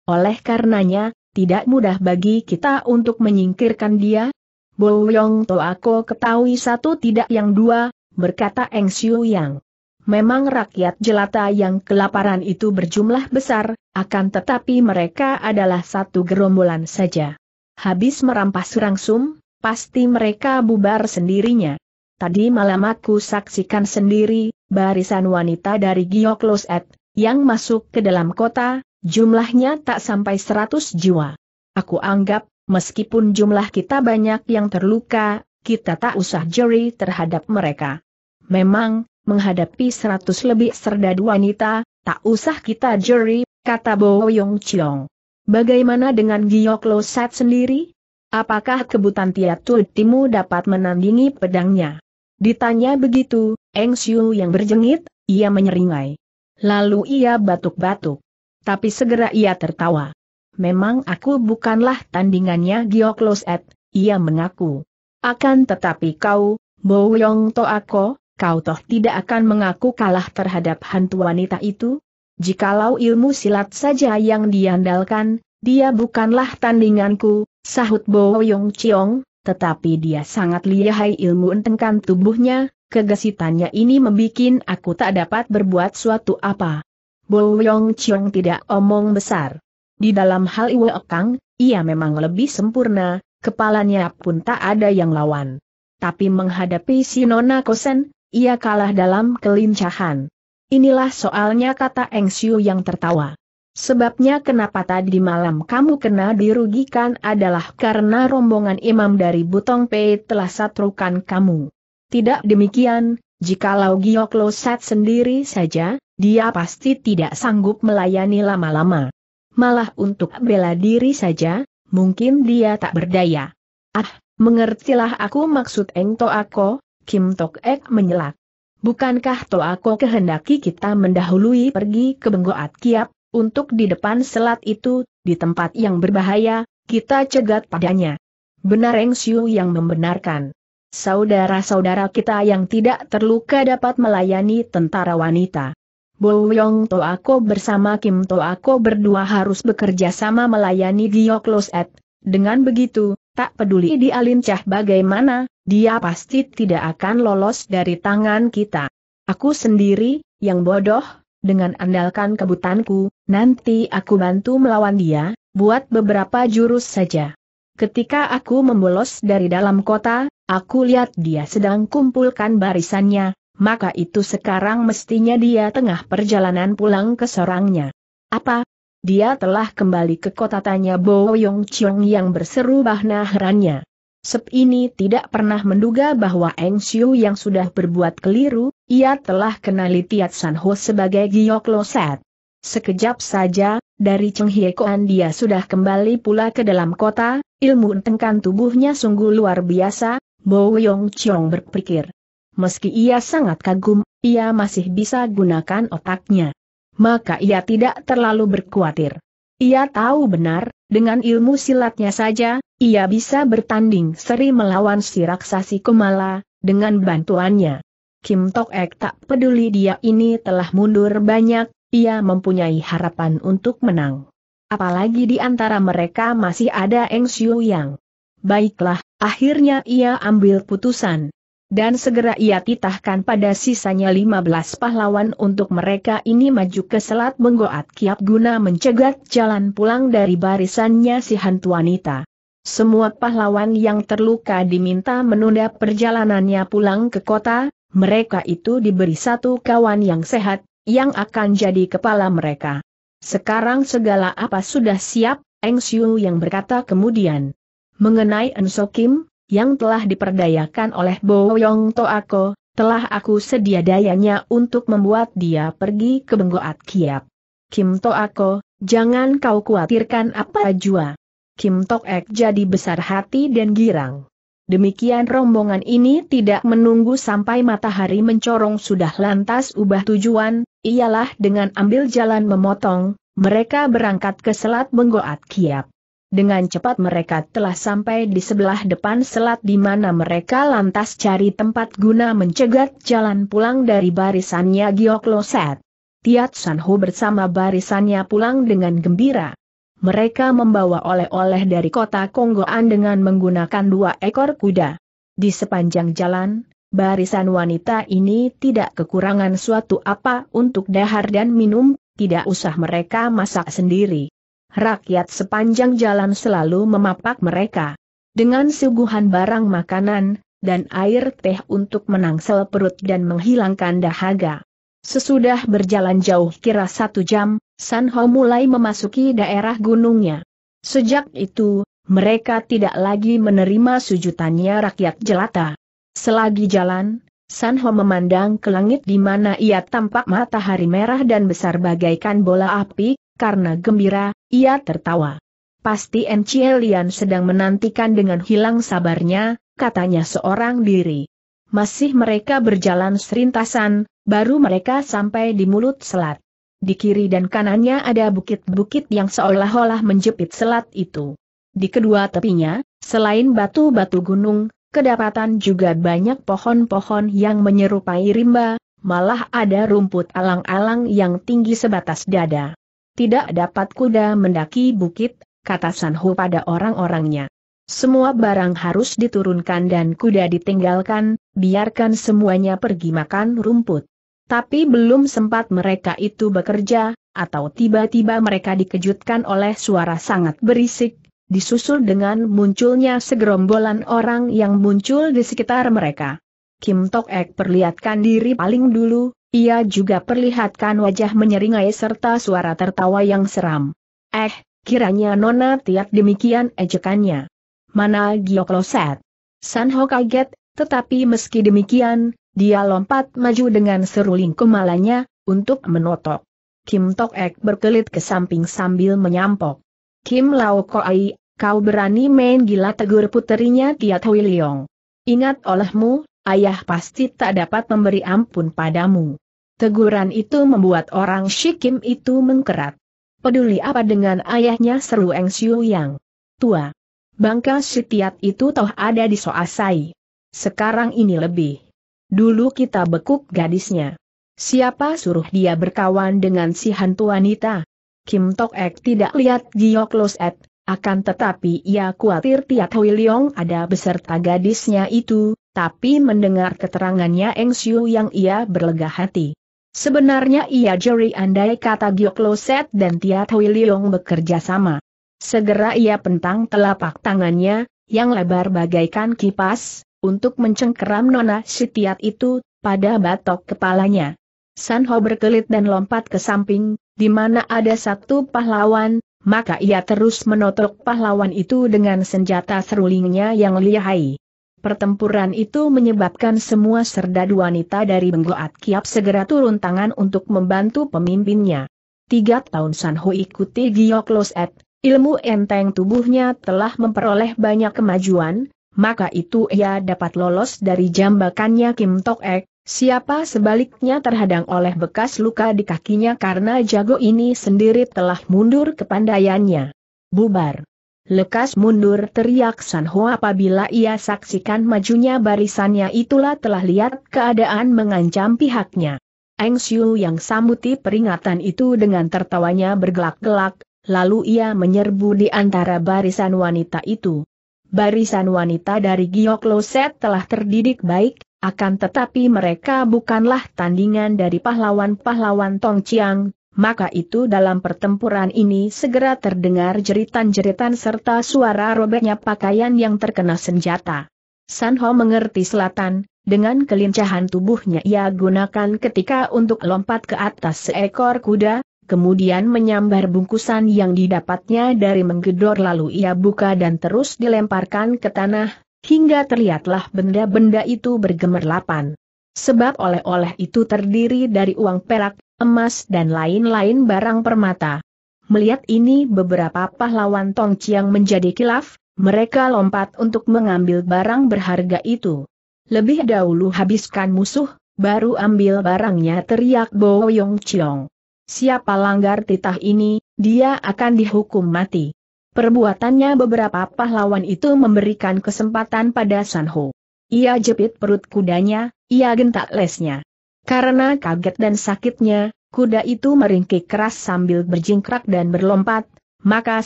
Oleh karenanya, tidak mudah bagi kita untuk menyingkirkan dia. Bo Yong To aku ketahui satu tidak yang dua, berkata Eng Xiu Yang. Memang rakyat jelata yang kelaparan itu berjumlah besar, akan tetapi mereka adalah satu gerombolan saja. Habis merampas rangsum, pasti mereka bubar sendirinya. Tadi malam aku saksikan sendiri, barisan wanita dari Giokloset, yang masuk ke dalam kota, jumlahnya tak sampai seratus jiwa. Aku anggap, meskipun jumlah kita banyak yang terluka, kita tak usah jeri terhadap mereka. Memang, menghadapi seratus lebih serdadu wanita, tak usah kita jeri, kata Boyong Chiong. Bagaimana dengan Giokloset sendiri? Apakah kebutan timu dapat menandingi pedangnya? Ditanya begitu, Eng Xiu yang berjengit, ia menyeringai. Lalu ia batuk-batuk. Tapi segera ia tertawa. Memang aku bukanlah tandingannya Giok Loset, ia mengaku. Akan tetapi kau, Bo Yong To Ako, kau toh tidak akan mengaku kalah terhadap hantu wanita itu? Jikalau ilmu silat saja yang diandalkan, dia bukanlah tandinganku, sahut Bo Yong Chiong, tetapi dia sangat lihai ilmu entengkan tubuhnya, Kegesitannya ini membuat aku tak dapat berbuat suatu apa. Bo Yong Chiong tidak omong besar. Di dalam hal Iwe Okang, ia memang lebih sempurna, kepalanya pun tak ada yang lawan. Tapi menghadapi si Nona Kosen, ia kalah dalam kelincahan. Inilah soalnya kata Eng Siu yang tertawa. Sebabnya kenapa tadi malam kamu kena dirugikan adalah karena rombongan imam dari Butong Pei telah satrukan kamu. Tidak demikian, jikalau Gioklo Sat sendiri saja, dia pasti tidak sanggup melayani lama-lama. Malah untuk bela diri saja, mungkin dia tak berdaya. Ah, mengertilah aku maksud Eng Toako, Kim Tok Ek menyelak. Bukankah Toako kehendaki kita mendahului pergi ke Benggoat Kiap, untuk di depan selat itu, di tempat yang berbahaya, kita cegat padanya. Benar Eng Siu yang membenarkan. Saudara-saudara kita yang tidak terluka dapat melayani tentara wanita. Bo Yong To Ako bersama Kim To Ako berdua harus bekerja sama melayani Gioklos Ed. Dengan begitu, tak peduli di Alincah bagaimana, dia pasti tidak akan lolos dari tangan kita. Aku sendiri, yang bodoh, dengan andalkan kebutanku, nanti aku bantu melawan dia, buat beberapa jurus saja. Ketika aku membolos dari dalam kota, Aku lihat dia sedang kumpulkan barisannya, maka itu sekarang mestinya dia tengah perjalanan pulang ke sorangnya. Apa? Dia telah kembali ke kota tanya Bo Yong Chiong yang berseru bahna herannya. Sep ini tidak pernah menduga bahwa Eng Xiu yang sudah berbuat keliru, ia telah kenali Tiat San Ho sebagai Giyok Loset. Sekejap saja, dari Cheng Hie Koan dia sudah kembali pula ke dalam kota, ilmu tengkan tubuhnya sungguh luar biasa, Bo Yong Chong berpikir. Meski ia sangat kagum, ia masih bisa gunakan otaknya. Maka ia tidak terlalu berkhawatir. Ia tahu benar, dengan ilmu silatnya saja, ia bisa bertanding seri melawan si raksasi Kumala, dengan bantuannya. Kim Tok Ek tak peduli dia ini telah mundur banyak, ia mempunyai harapan untuk menang. Apalagi di antara mereka masih ada Eng Xiu Yang. Baiklah, akhirnya ia ambil putusan. Dan segera ia titahkan pada sisanya 15 pahlawan untuk mereka ini maju ke Selat menggoat Kiap guna mencegat jalan pulang dari barisannya si hantu wanita. Semua pahlawan yang terluka diminta menunda perjalanannya pulang ke kota, mereka itu diberi satu kawan yang sehat, yang akan jadi kepala mereka. Sekarang segala apa sudah siap, Eng Siu yang berkata kemudian. Mengenai Enso Kim, yang telah diperdayakan oleh Bo Yong Toako, telah aku sedia dayanya untuk membuat dia pergi ke Benggoat Kiap. Kim Toako, jangan kau khawatirkan apa jua. Kim Tok Ek jadi besar hati dan girang. Demikian rombongan ini tidak menunggu sampai matahari mencorong sudah lantas ubah tujuan, ialah dengan ambil jalan memotong, mereka berangkat ke Selat Benggoat Kiap. Dengan cepat mereka telah sampai di sebelah depan selat di mana mereka lantas cari tempat guna mencegat jalan pulang dari barisannya Giok Loset. Tiat Sanho bersama barisannya pulang dengan gembira. Mereka membawa oleh-oleh dari kota Konggoan dengan menggunakan dua ekor kuda. Di sepanjang jalan, barisan wanita ini tidak kekurangan suatu apa untuk dahar dan minum, tidak usah mereka masak sendiri rakyat sepanjang jalan selalu memapak mereka. Dengan suguhan barang makanan, dan air teh untuk menangsel perut dan menghilangkan dahaga. Sesudah berjalan jauh kira satu jam, Sanho mulai memasuki daerah gunungnya. Sejak itu, mereka tidak lagi menerima sujutannya rakyat jelata. Selagi jalan, Sanho memandang ke langit di mana ia tampak matahari merah dan besar bagaikan bola api, karena gembira, ia tertawa. Pasti Encielian sedang menantikan dengan hilang sabarnya, katanya seorang diri. Masih mereka berjalan serintasan, baru mereka sampai di mulut selat. Di kiri dan kanannya ada bukit-bukit yang seolah-olah menjepit selat itu. Di kedua tepinya, selain batu-batu gunung, kedapatan juga banyak pohon-pohon yang menyerupai rimba, malah ada rumput alang-alang yang tinggi sebatas dada. Tidak dapat kuda mendaki bukit, kata Sanhu pada orang-orangnya. Semua barang harus diturunkan dan kuda ditinggalkan, biarkan semuanya pergi makan rumput. Tapi belum sempat mereka itu bekerja, atau tiba-tiba mereka dikejutkan oleh suara sangat berisik, disusul dengan munculnya segerombolan orang yang muncul di sekitar mereka. Kim Tok Ek perlihatkan diri paling dulu, ia juga perlihatkan wajah menyeringai serta suara tertawa yang seram. Eh, kiranya Nona tiap demikian ejekannya. Mana Giokloset? Sanho kaget, tetapi meski demikian, dia lompat maju dengan seruling kemalanya, untuk menotok. Kim Tok Ek berkelit ke samping sambil menyampok. Kim Lau Koai, kau berani main gila tegur puterinya Tiat Hui Leong. Ingat olehmu, ayah pasti tak dapat memberi ampun padamu. Teguran itu membuat orang Shikim itu mengkerat. Peduli apa dengan ayahnya seru Eng Siu Yang. Tua. Bangka Sitiat itu toh ada di Soasai. Sekarang ini lebih. Dulu kita bekuk gadisnya. Siapa suruh dia berkawan dengan si hantu wanita? Kim Tok Ek tidak lihat Giok Los Et, akan tetapi ia khawatir Tiat Hui Leong ada beserta gadisnya itu, tapi mendengar keterangannya Eng Siu yang ia berlegah hati. Sebenarnya ia juri, andai kata Geokloset dan Tiat Hui Leong bekerja sama. Segera ia pentang telapak tangannya, yang lebar bagaikan kipas, untuk mencengkeram nona si Tiat itu, pada batok kepalanya. Ho berkelit dan lompat ke samping, di mana ada satu pahlawan, maka ia terus menotok pahlawan itu dengan senjata serulingnya yang lihai. Pertempuran itu menyebabkan semua serdadu wanita dari Benggoat Kiap segera turun tangan untuk membantu pemimpinnya. Tiga tahun Sanho ikuti Giyok Loset, ilmu enteng tubuhnya telah memperoleh banyak kemajuan, maka itu ia dapat lolos dari jambakannya Kim Tok Ek, siapa sebaliknya terhadang oleh bekas luka di kakinya karena jago ini sendiri telah mundur ke pandaiannya. Bubar. Lekas mundur teriak San Ho apabila ia saksikan majunya barisannya itulah telah lihat keadaan mengancam pihaknya. Eng Xiu yang samuti peringatan itu dengan tertawanya bergelak-gelak, lalu ia menyerbu di antara barisan wanita itu. Barisan wanita dari Giok Loset telah terdidik baik, akan tetapi mereka bukanlah tandingan dari pahlawan-pahlawan Tong Chiang, maka itu dalam pertempuran ini segera terdengar jeritan-jeritan serta suara robeknya pakaian yang terkena senjata. Sanho mengerti selatan, dengan kelincahan tubuhnya ia gunakan ketika untuk lompat ke atas seekor kuda, kemudian menyambar bungkusan yang didapatnya dari menggedor lalu ia buka dan terus dilemparkan ke tanah, hingga terlihatlah benda-benda itu bergemerlapan. Sebab oleh-oleh itu terdiri dari uang perak, emas dan lain-lain barang permata. Melihat ini beberapa pahlawan Tong Chiang menjadi kilaf, mereka lompat untuk mengambil barang berharga itu. Lebih dahulu habiskan musuh, baru ambil barangnya teriak Bo Yong Chiong. Siapa langgar titah ini, dia akan dihukum mati. Perbuatannya beberapa pahlawan itu memberikan kesempatan pada Sanho. Ia jepit perut kudanya, ia gentak lesnya. Karena kaget dan sakitnya, kuda itu meringkik keras sambil berjingkrak dan berlompat, maka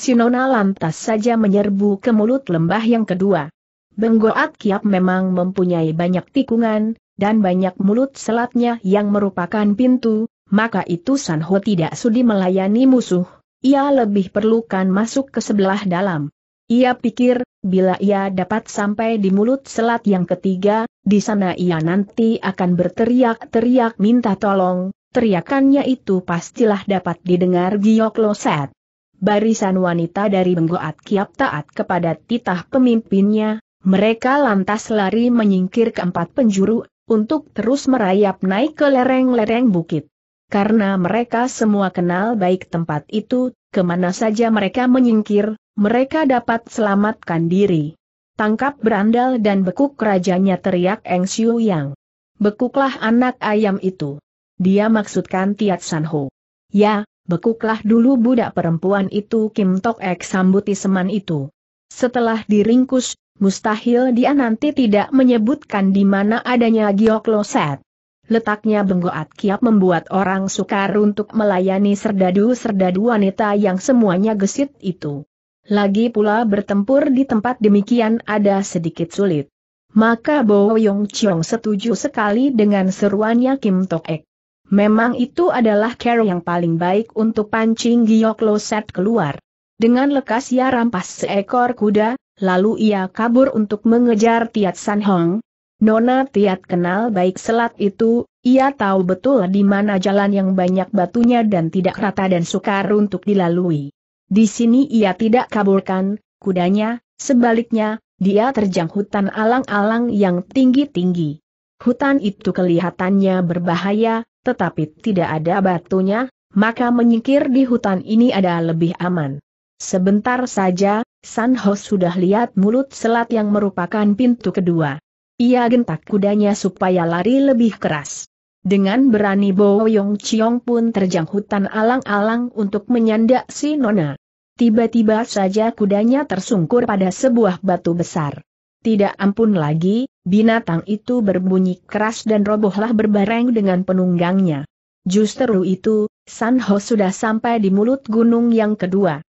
Sinona lantas saja menyerbu ke mulut lembah yang kedua. Benggoat Kiap memang mempunyai banyak tikungan, dan banyak mulut selatnya yang merupakan pintu, maka itu Sanho tidak sudi melayani musuh, ia lebih perlukan masuk ke sebelah dalam. Ia pikir, bila ia dapat sampai di mulut selat yang ketiga, di sana ia nanti akan berteriak-teriak minta tolong, teriakannya itu pastilah dapat didengar Giok Loset. Barisan wanita dari Benggoat Kiap taat kepada titah pemimpinnya, mereka lantas lari menyingkir ke empat penjuru, untuk terus merayap naik ke lereng-lereng bukit. Karena mereka semua kenal baik tempat itu, Kemana saja mereka menyingkir, mereka dapat selamatkan diri. Tangkap berandal dan bekuk rajanya teriak Eng Xiu Yang. Bekuklah anak ayam itu. Dia maksudkan Tiat San Ho. Ya, bekuklah dulu budak perempuan itu Kim Tok Ek sambuti seman itu. Setelah diringkus, mustahil dia nanti tidak menyebutkan di mana adanya Giok Loset. Letaknya Benggoat Kiap membuat orang sukar untuk melayani serdadu-serdadu wanita yang semuanya gesit itu. Lagi pula bertempur di tempat demikian ada sedikit sulit. Maka Bo Yong Chiong setuju sekali dengan seruannya Kim Tok Ek. Memang itu adalah care yang paling baik untuk pancing giok loset keluar. Dengan lekas ia rampas seekor kuda, lalu ia kabur untuk mengejar Tiat San Hong, Nona Tiat kenal baik selat itu, ia tahu betul di mana jalan yang banyak batunya dan tidak rata dan sukar untuk dilalui. Di sini ia tidak kaburkan, kudanya, sebaliknya, dia terjang hutan alang-alang yang tinggi-tinggi. Hutan itu kelihatannya berbahaya, tetapi tidak ada batunya, maka menyingkir di hutan ini ada lebih aman. Sebentar saja, San Ho sudah lihat mulut selat yang merupakan pintu kedua. Ia gentak kudanya supaya lari lebih keras. Dengan berani Bo Yong Chiong pun terjang hutan alang-alang untuk menyandak si Nona. Tiba-tiba saja kudanya tersungkur pada sebuah batu besar. Tidak ampun lagi, binatang itu berbunyi keras dan robohlah berbareng dengan penunggangnya. Justru itu, San Ho sudah sampai di mulut gunung yang kedua.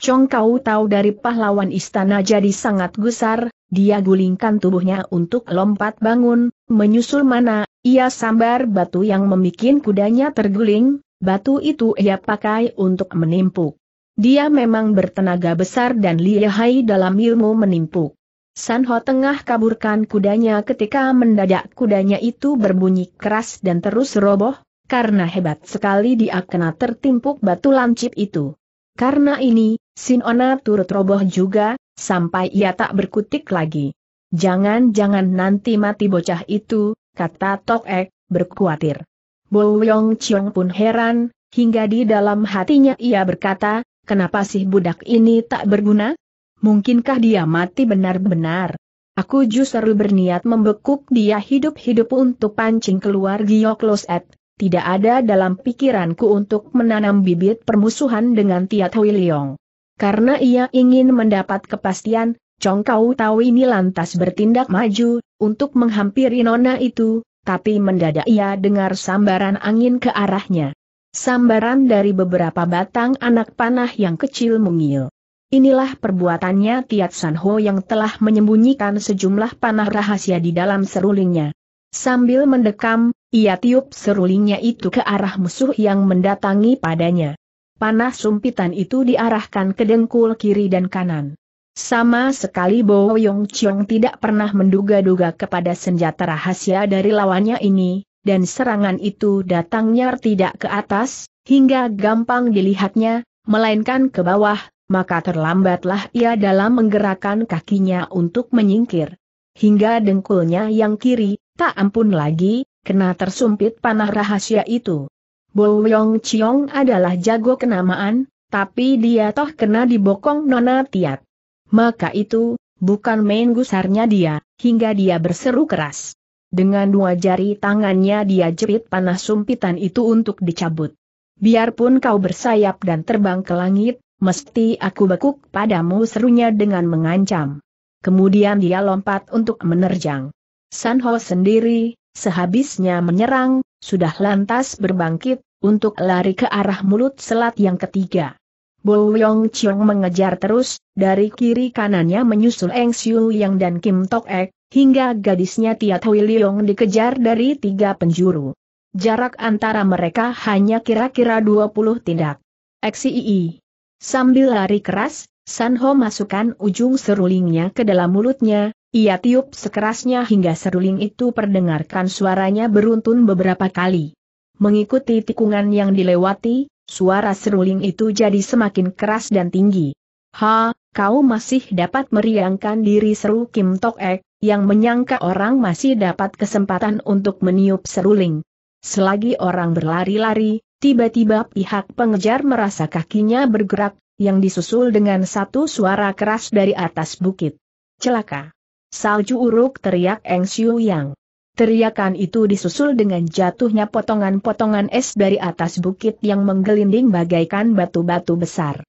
Chong Kau tahu dari pahlawan istana jadi sangat gusar, dia gulingkan tubuhnya untuk lompat bangun, menyusul mana, ia sambar batu yang memikin kudanya terguling, batu itu ia pakai untuk menimpuk. Dia memang bertenaga besar dan lihai dalam ilmu menimpuk. Sanho tengah kaburkan kudanya ketika mendadak kudanya itu berbunyi keras dan terus roboh, karena hebat sekali dia kena tertimpuk batu lancip itu. Karena ini, Sinona turut roboh juga, sampai ia tak berkutik lagi. Jangan-jangan nanti mati bocah itu, kata Tok Ek, berkuatir. Bo Yong Chiong pun heran, hingga di dalam hatinya ia berkata, kenapa sih budak ini tak berguna? Mungkinkah dia mati benar-benar? Aku justru berniat membekuk dia hidup-hidup untuk pancing keluar giok loset. Tidak ada dalam pikiranku untuk menanam bibit permusuhan dengan Tiat Hui Leong. Karena ia ingin mendapat kepastian, Chong Kau Tahu ini lantas bertindak maju, untuk menghampiri nona itu, tapi mendadak ia dengar sambaran angin ke arahnya. Sambaran dari beberapa batang anak panah yang kecil mungil. Inilah perbuatannya Tiat San Ho yang telah menyembunyikan sejumlah panah rahasia di dalam serulingnya. Sambil mendekam, ia tiup serulingnya itu ke arah musuh yang mendatangi padanya. Panah sumpitan itu diarahkan ke dengkul kiri dan kanan. Sama sekali Bo Yong Chiong tidak pernah menduga-duga kepada senjata rahasia dari lawannya ini, dan serangan itu datangnya tidak ke atas, hingga gampang dilihatnya, melainkan ke bawah, maka terlambatlah ia dalam menggerakkan kakinya untuk menyingkir. Hingga dengkulnya yang kiri, tak ampun lagi, kena tersumpit panah rahasia itu. Bo Yong Chiong adalah jago kenamaan, tapi dia toh kena dibokong Nona Tiat. Maka itu, bukan main gusarnya dia, hingga dia berseru keras. Dengan dua jari tangannya dia jepit panah sumpitan itu untuk dicabut. Biarpun kau bersayap dan terbang ke langit, mesti aku bekuk padamu serunya dengan mengancam. Kemudian dia lompat untuk menerjang. Sanho sendiri, sehabisnya menyerang, sudah lantas berbangkit, untuk lari ke arah mulut selat yang ketiga. Bo Yong Chiong mengejar terus, dari kiri kanannya menyusul Eng Siu Yang dan Kim Tok Ek, hingga gadisnya Tia Hui Leong dikejar dari tiga penjuru. Jarak antara mereka hanya kira-kira 20 tindak. XII. Sambil lari keras, Sanho masukkan ujung serulingnya ke dalam mulutnya, ia tiup sekerasnya hingga seruling itu perdengarkan suaranya beruntun beberapa kali. Mengikuti tikungan yang dilewati, suara seruling itu jadi semakin keras dan tinggi. Ha, kau masih dapat meriangkan diri seru Kim Tok Ek, yang menyangka orang masih dapat kesempatan untuk meniup seruling. Selagi orang berlari-lari, tiba-tiba pihak pengejar merasa kakinya bergerak, yang disusul dengan satu suara keras dari atas bukit. Celaka! Salju uruk teriak Eng Xiu Yang. Teriakan itu disusul dengan jatuhnya potongan-potongan es dari atas bukit yang menggelinding bagaikan batu-batu besar.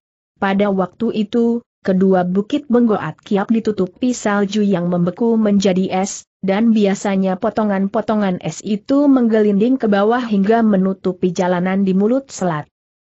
Pada waktu itu, kedua bukit menggoat Kiap ditutupi salju yang membeku menjadi es, dan biasanya potongan-potongan es itu menggelinding ke bawah hingga menutupi jalanan di mulut selat.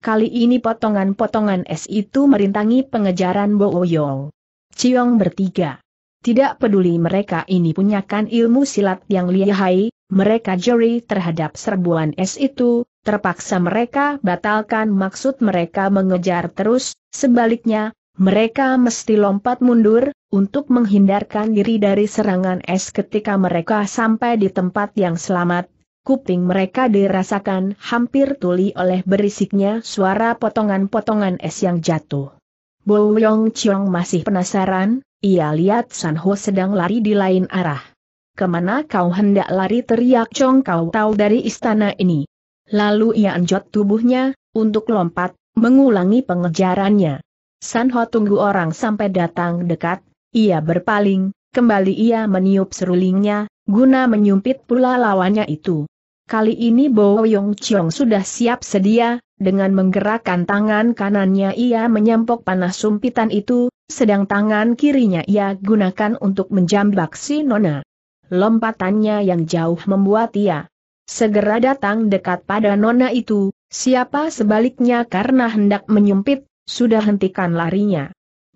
Kali ini potongan-potongan es itu merintangi pengejaran Bo Yong. Ciong bertiga. Tidak peduli mereka ini punyakan ilmu silat yang lihai, mereka juri terhadap serbuan es itu, terpaksa mereka batalkan maksud mereka mengejar terus, sebaliknya, mereka mesti lompat mundur, untuk menghindarkan diri dari serangan es ketika mereka sampai di tempat yang selamat, kuping mereka dirasakan hampir tuli oleh berisiknya suara potongan-potongan es yang jatuh. Bo Yong Chiong masih penasaran, ia lihat San Ho sedang lari di lain arah. Kemana kau hendak lari teriak Chong kau tahu dari istana ini. Lalu ia anjot tubuhnya, untuk lompat, mengulangi pengejarannya. San Ho tunggu orang sampai datang dekat, ia berpaling, kembali ia meniup serulingnya, guna menyumpit pula lawannya itu. Kali ini Bo Yong Chiong sudah siap sedia, dengan menggerakkan tangan kanannya ia menyampok panah sumpitan itu, sedang tangan kirinya ia gunakan untuk menjambak si Nona. Lompatannya yang jauh membuat ia segera datang dekat pada Nona itu, siapa sebaliknya karena hendak menyumpit, sudah hentikan larinya.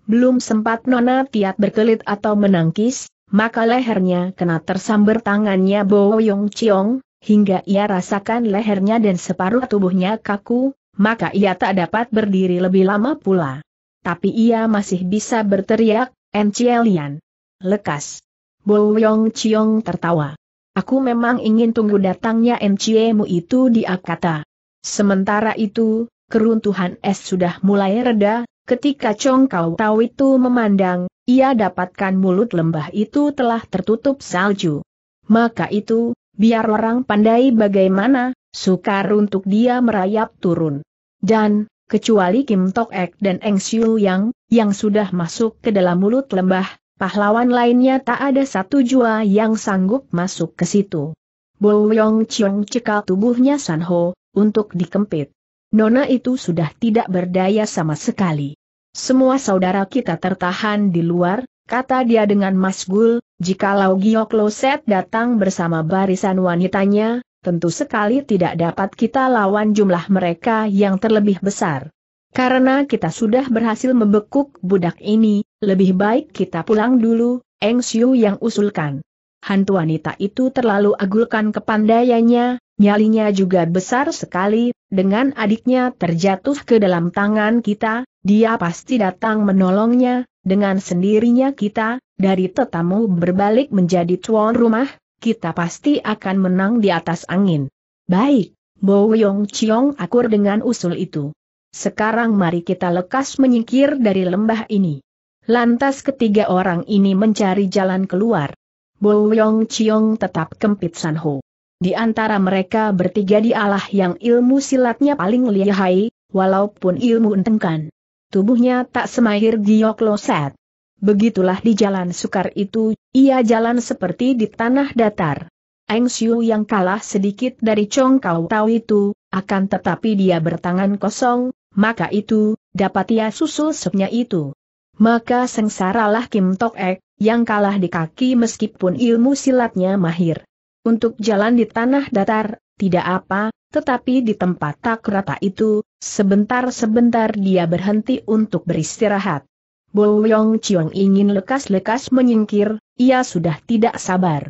Belum sempat Nona Tiat berkelit atau menangkis, maka lehernya kena tersambar tangannya Bo Yong Chiong, hingga ia rasakan lehernya dan separuh tubuhnya kaku, maka ia tak dapat berdiri lebih lama pula. Tapi ia masih bisa berteriak, Encielian. Lekas. Bo Yong Chiong tertawa. Aku memang ingin tunggu datangnya Enciemu itu di Akata. Sementara itu, keruntuhan es sudah mulai reda, ketika Chong Kau Tau itu memandang, ia dapatkan mulut lembah itu telah tertutup salju. Maka itu, biar orang pandai bagaimana, sukar untuk dia merayap turun. Dan, kecuali Kim Tok Ek dan Eng Siu Yang, yang sudah masuk ke dalam mulut lembah, pahlawan lainnya tak ada satu jua yang sanggup masuk ke situ. Bo Yong Chiong cekal tubuhnya San Ho, untuk dikempit. Nona itu sudah tidak berdaya sama sekali. Semua saudara kita tertahan di luar, kata dia dengan masgul, Jikalau Gioklo Set datang bersama barisan wanitanya, tentu sekali tidak dapat kita lawan jumlah mereka yang terlebih besar. Karena kita sudah berhasil membekuk budak ini, lebih baik kita pulang dulu, Eng Siu yang usulkan. Hantu wanita itu terlalu agulkan kepandaiannya, nyalinya juga besar sekali, dengan adiknya terjatuh ke dalam tangan kita, dia pasti datang menolongnya, dengan sendirinya kita, dari tetamu berbalik menjadi tuan rumah, kita pasti akan menang di atas angin. Baik, Bo Yong Chiong akur dengan usul itu. Sekarang mari kita lekas menyingkir dari lembah ini. Lantas ketiga orang ini mencari jalan keluar. Bo Yong Chiong tetap kempit San Ho. Di antara mereka bertiga dialah yang ilmu silatnya paling lihai, walaupun ilmu entengkan. Tubuhnya tak semahir giok loset. Begitulah di jalan sukar itu, ia jalan seperti di tanah datar. Eng Xiu yang kalah sedikit dari Chong Kau Tau itu, akan tetapi dia bertangan kosong, maka itu, dapat ia susul sepnya itu. Maka sengsaralah Kim Tok Ek, yang kalah di kaki meskipun ilmu silatnya mahir. Untuk jalan di tanah datar, tidak apa, tetapi di tempat tak rata itu, sebentar-sebentar dia berhenti untuk beristirahat. Bo Yong Chiong ingin lekas-lekas menyingkir, ia sudah tidak sabar.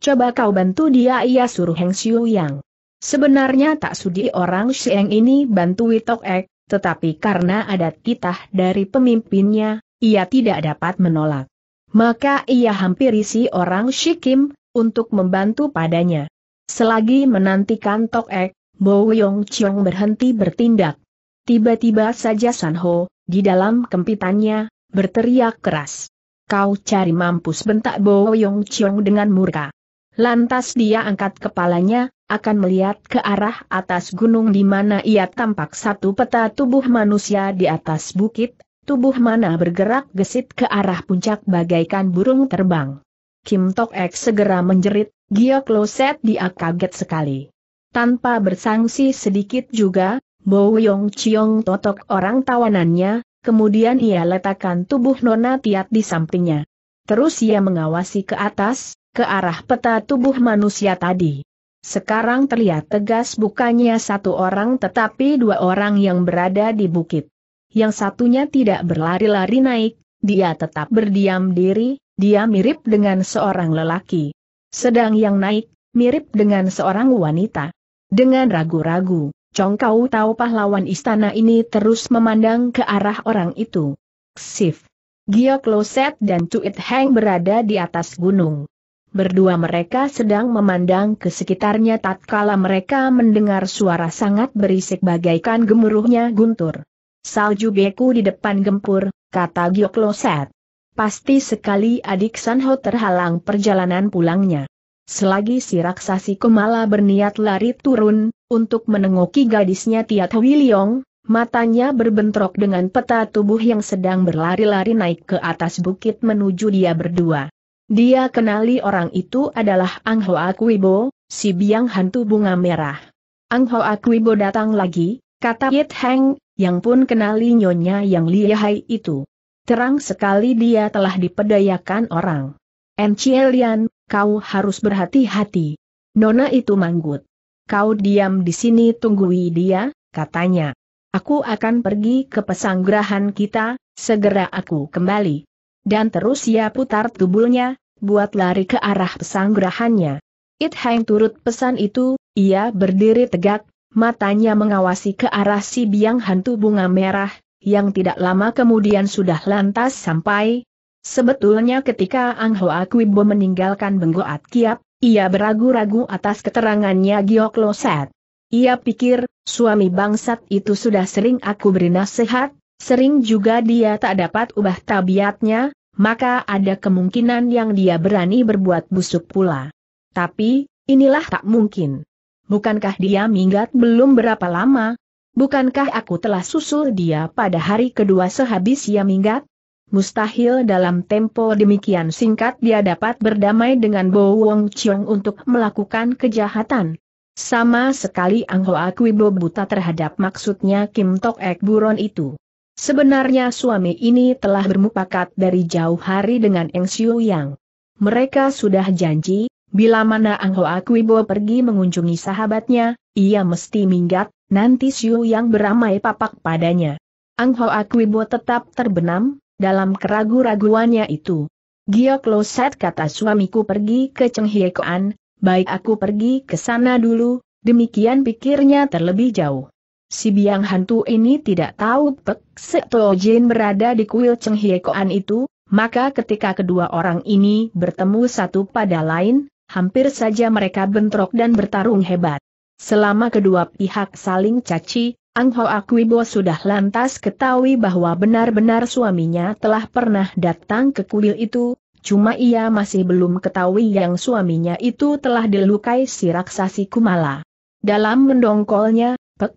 Coba kau bantu dia ia suruh Heng Siu Yang. Sebenarnya tak sudi orang Siang ini bantu Tok Ek, tetapi karena ada titah dari pemimpinnya, ia tidak dapat menolak. Maka ia hampir isi orang Shikim, untuk membantu padanya. Selagi menantikan Tok Ek, Bo Yong Chiong berhenti bertindak. Tiba-tiba saja San Ho, di dalam kempitannya, berteriak keras. Kau cari mampus bentak Bo Yong Chiong dengan murka. Lantas dia angkat kepalanya, akan melihat ke arah atas gunung di mana ia tampak satu peta tubuh manusia di atas bukit, tubuh mana bergerak gesit ke arah puncak bagaikan burung terbang. Kim Tok Ek segera menjerit, Gio Kloset dia kaget sekali. Tanpa bersangsi sedikit juga, Bo Yong Chiong totok orang tawanannya, kemudian ia letakkan tubuh Nona Tiat di sampingnya. Terus ia mengawasi ke atas, ke arah peta tubuh manusia tadi. Sekarang terlihat tegas bukannya satu orang tetapi dua orang yang berada di bukit. Yang satunya tidak berlari-lari naik, dia tetap berdiam diri, dia mirip dengan seorang lelaki. Sedang yang naik, mirip dengan seorang wanita. Dengan ragu-ragu, Chong Kau tahu pahlawan istana ini terus memandang ke arah orang itu. Sif. Gia Kloset dan Cuit Heng berada di atas gunung. Berdua mereka sedang memandang ke sekitarnya tatkala mereka mendengar suara sangat berisik bagaikan gemuruhnya guntur. Salju beku di depan gempur, kata Giokloset. Pasti sekali adik Sanho terhalang perjalanan pulangnya. Selagi si raksasi kemala berniat lari turun, untuk menengoki gadisnya Tiat Wiliong, matanya berbentrok dengan peta tubuh yang sedang berlari-lari naik ke atas bukit menuju dia berdua. Dia kenali orang itu adalah Ang Hoa Kuibo, si biang hantu bunga merah. Ang Hoa Kuibo datang lagi, kata Yit Heng, yang pun kenali nyonya yang lihai itu. Terang sekali dia telah dipedayakan orang. Encielian, kau harus berhati-hati. Nona itu manggut. Kau diam di sini tunggui dia, katanya. Aku akan pergi ke pesanggrahan kita, segera aku kembali. Dan terus ia putar tubuhnya, buat lari ke arah pesanggrahannya. It Hang turut pesan itu, ia berdiri tegak, matanya mengawasi ke arah si biang hantu bunga merah, yang tidak lama kemudian sudah lantas sampai. Sebetulnya ketika Ang Hoa Bo meninggalkan Benggoat Kiap, ia beragu-ragu atas keterangannya Giok Loset. Ia pikir, suami bangsat itu sudah sering aku beri nasihat, sering juga dia tak dapat ubah tabiatnya, maka ada kemungkinan yang dia berani berbuat busuk pula. Tapi, inilah tak mungkin. Bukankah dia minggat belum berapa lama, Bukankah aku telah susul dia pada hari kedua sehabis ia minggat? Mustahil dalam tempo demikian singkat dia dapat berdamai dengan Bo Wong Chiong untuk melakukan kejahatan. Sama sekali Ang Hoa bo buta terhadap maksudnya Kim Tok Ek Buron itu. Sebenarnya suami ini telah bermupakat dari jauh hari dengan Eng Siu Yang. Mereka sudah janji, bila mana Ang Hoa bo pergi mengunjungi sahabatnya, ia mesti minggat, nanti siu yang beramai papak padanya. Ang Ho buat tetap terbenam, dalam keragu-raguannya itu. Giok Set kata suamiku pergi ke Kuan, baik aku pergi ke sana dulu, demikian pikirnya terlebih jauh. Si biang hantu ini tidak tahu Pek Jin berada di kuil Kuan itu, maka ketika kedua orang ini bertemu satu pada lain, hampir saja mereka bentrok dan bertarung hebat. Selama kedua pihak saling caci, Ang Ho Akwibo sudah lantas ketahui bahwa benar-benar suaminya telah pernah datang ke kuil itu, cuma ia masih belum ketahui yang suaminya itu telah dilukai si raksasi Kumala. Dalam mendongkolnya, Pek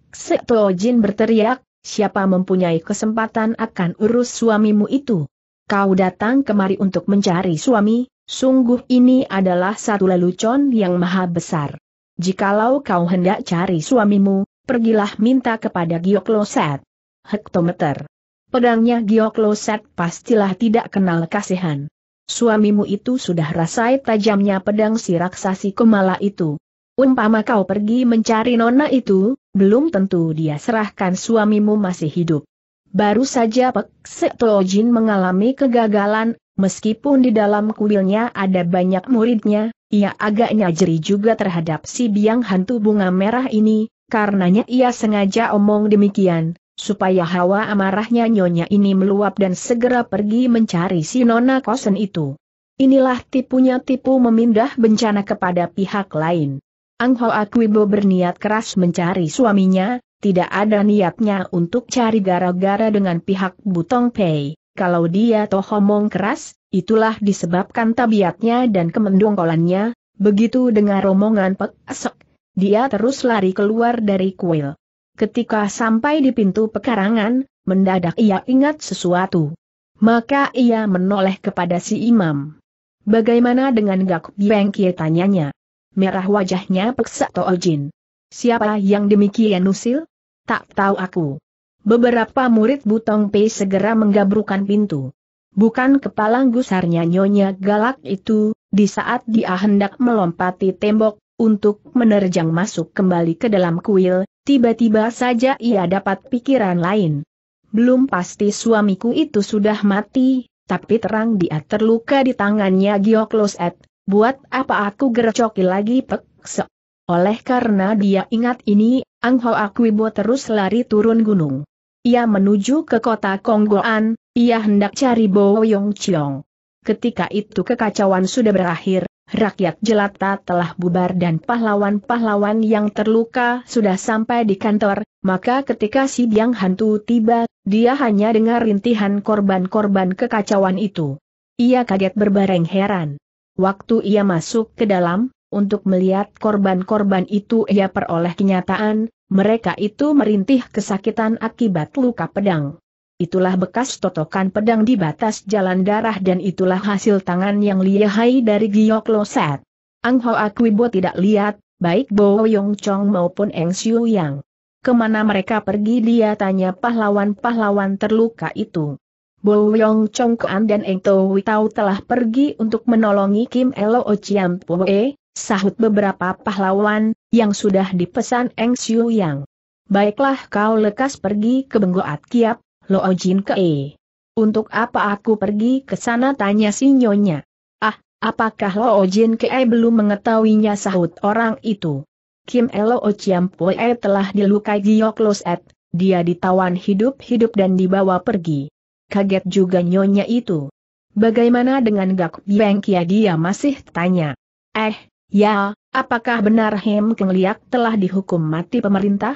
Jin berteriak, siapa mempunyai kesempatan akan urus suamimu itu? Kau datang kemari untuk mencari suami, sungguh ini adalah satu lelucon yang maha besar. Jikalau kau hendak cari suamimu, pergilah minta kepada Giokloset. Hektometer. Pedangnya Giokloset pastilah tidak kenal kasihan. Suamimu itu sudah rasai tajamnya pedang si raksasi kemala itu. Umpama kau pergi mencari nona itu, belum tentu dia serahkan suamimu masih hidup. Baru saja Pek Setojin mengalami kegagalan, Meskipun di dalam kuilnya ada banyak muridnya, ia agaknya jeri juga terhadap si biang hantu bunga merah ini, karenanya ia sengaja omong demikian, supaya hawa amarahnya nyonya ini meluap dan segera pergi mencari si nona kosen itu. Inilah tipunya tipu memindah bencana kepada pihak lain. Ang Ho Akwibo berniat keras mencari suaminya, tidak ada niatnya untuk cari gara-gara dengan pihak Butong Pei kalau dia toh omong keras, itulah disebabkan tabiatnya dan kemendongkolannya, begitu dengar romongan Pek asok, dia terus lari keluar dari kuil. Ketika sampai di pintu pekarangan, mendadak ia ingat sesuatu. Maka ia menoleh kepada si imam. Bagaimana dengan Gak Bieng tanyanya? Merah wajahnya peksa Toojin. Siapa yang demikian usil? Tak tahu aku. Beberapa murid Butong Pei segera menggabrukan pintu. Bukan kepala gusarnya Nyonya Galak itu, di saat dia hendak melompati tembok, untuk menerjang masuk kembali ke dalam kuil, tiba-tiba saja ia dapat pikiran lain. Belum pasti suamiku itu sudah mati, tapi terang dia terluka di tangannya Gioklos Ed, buat apa aku gercoki lagi pekse. Oleh karena dia ingat ini, Ang Ho Akwibo terus lari turun gunung. Ia menuju ke kota Konggoan, ia hendak cari Bo Yong Chiong. Ketika itu kekacauan sudah berakhir, rakyat jelata telah bubar dan pahlawan-pahlawan yang terluka sudah sampai di kantor, maka ketika si Biang Hantu tiba, dia hanya dengar rintihan korban-korban kekacauan itu. Ia kaget berbareng heran. Waktu ia masuk ke dalam, untuk melihat korban-korban itu ia peroleh kenyataan, mereka itu merintih kesakitan akibat luka pedang. Itulah bekas totokan pedang di batas jalan darah dan itulah hasil tangan yang lihai dari Giyok Loset. Ang akui Bo tidak lihat, baik Bo Yong Chong maupun Eng Siu Yang. Kemana mereka pergi dia tanya pahlawan-pahlawan terluka itu. Bo Yong Chong Kuan dan Eng Tau Witau telah pergi untuk menolongi Kim Elo Chiam Poe, sahut beberapa pahlawan, yang sudah dipesan Eng Xiu Yang. Baiklah kau lekas pergi ke Benggoat Kiap, Lo Jin Kee. Untuk apa aku pergi ke sana tanya si nyonya. Ah, apakah Lo Jin Kee belum mengetahuinya sahut orang itu. Kim Elo e telah dilukai Giok Loset, dia ditawan hidup-hidup dan dibawa pergi. Kaget juga nyonya itu. Bagaimana dengan Gak Beng Kia dia masih tanya. Eh, Ya, apakah benar Hem Keng Liak telah dihukum mati pemerintah?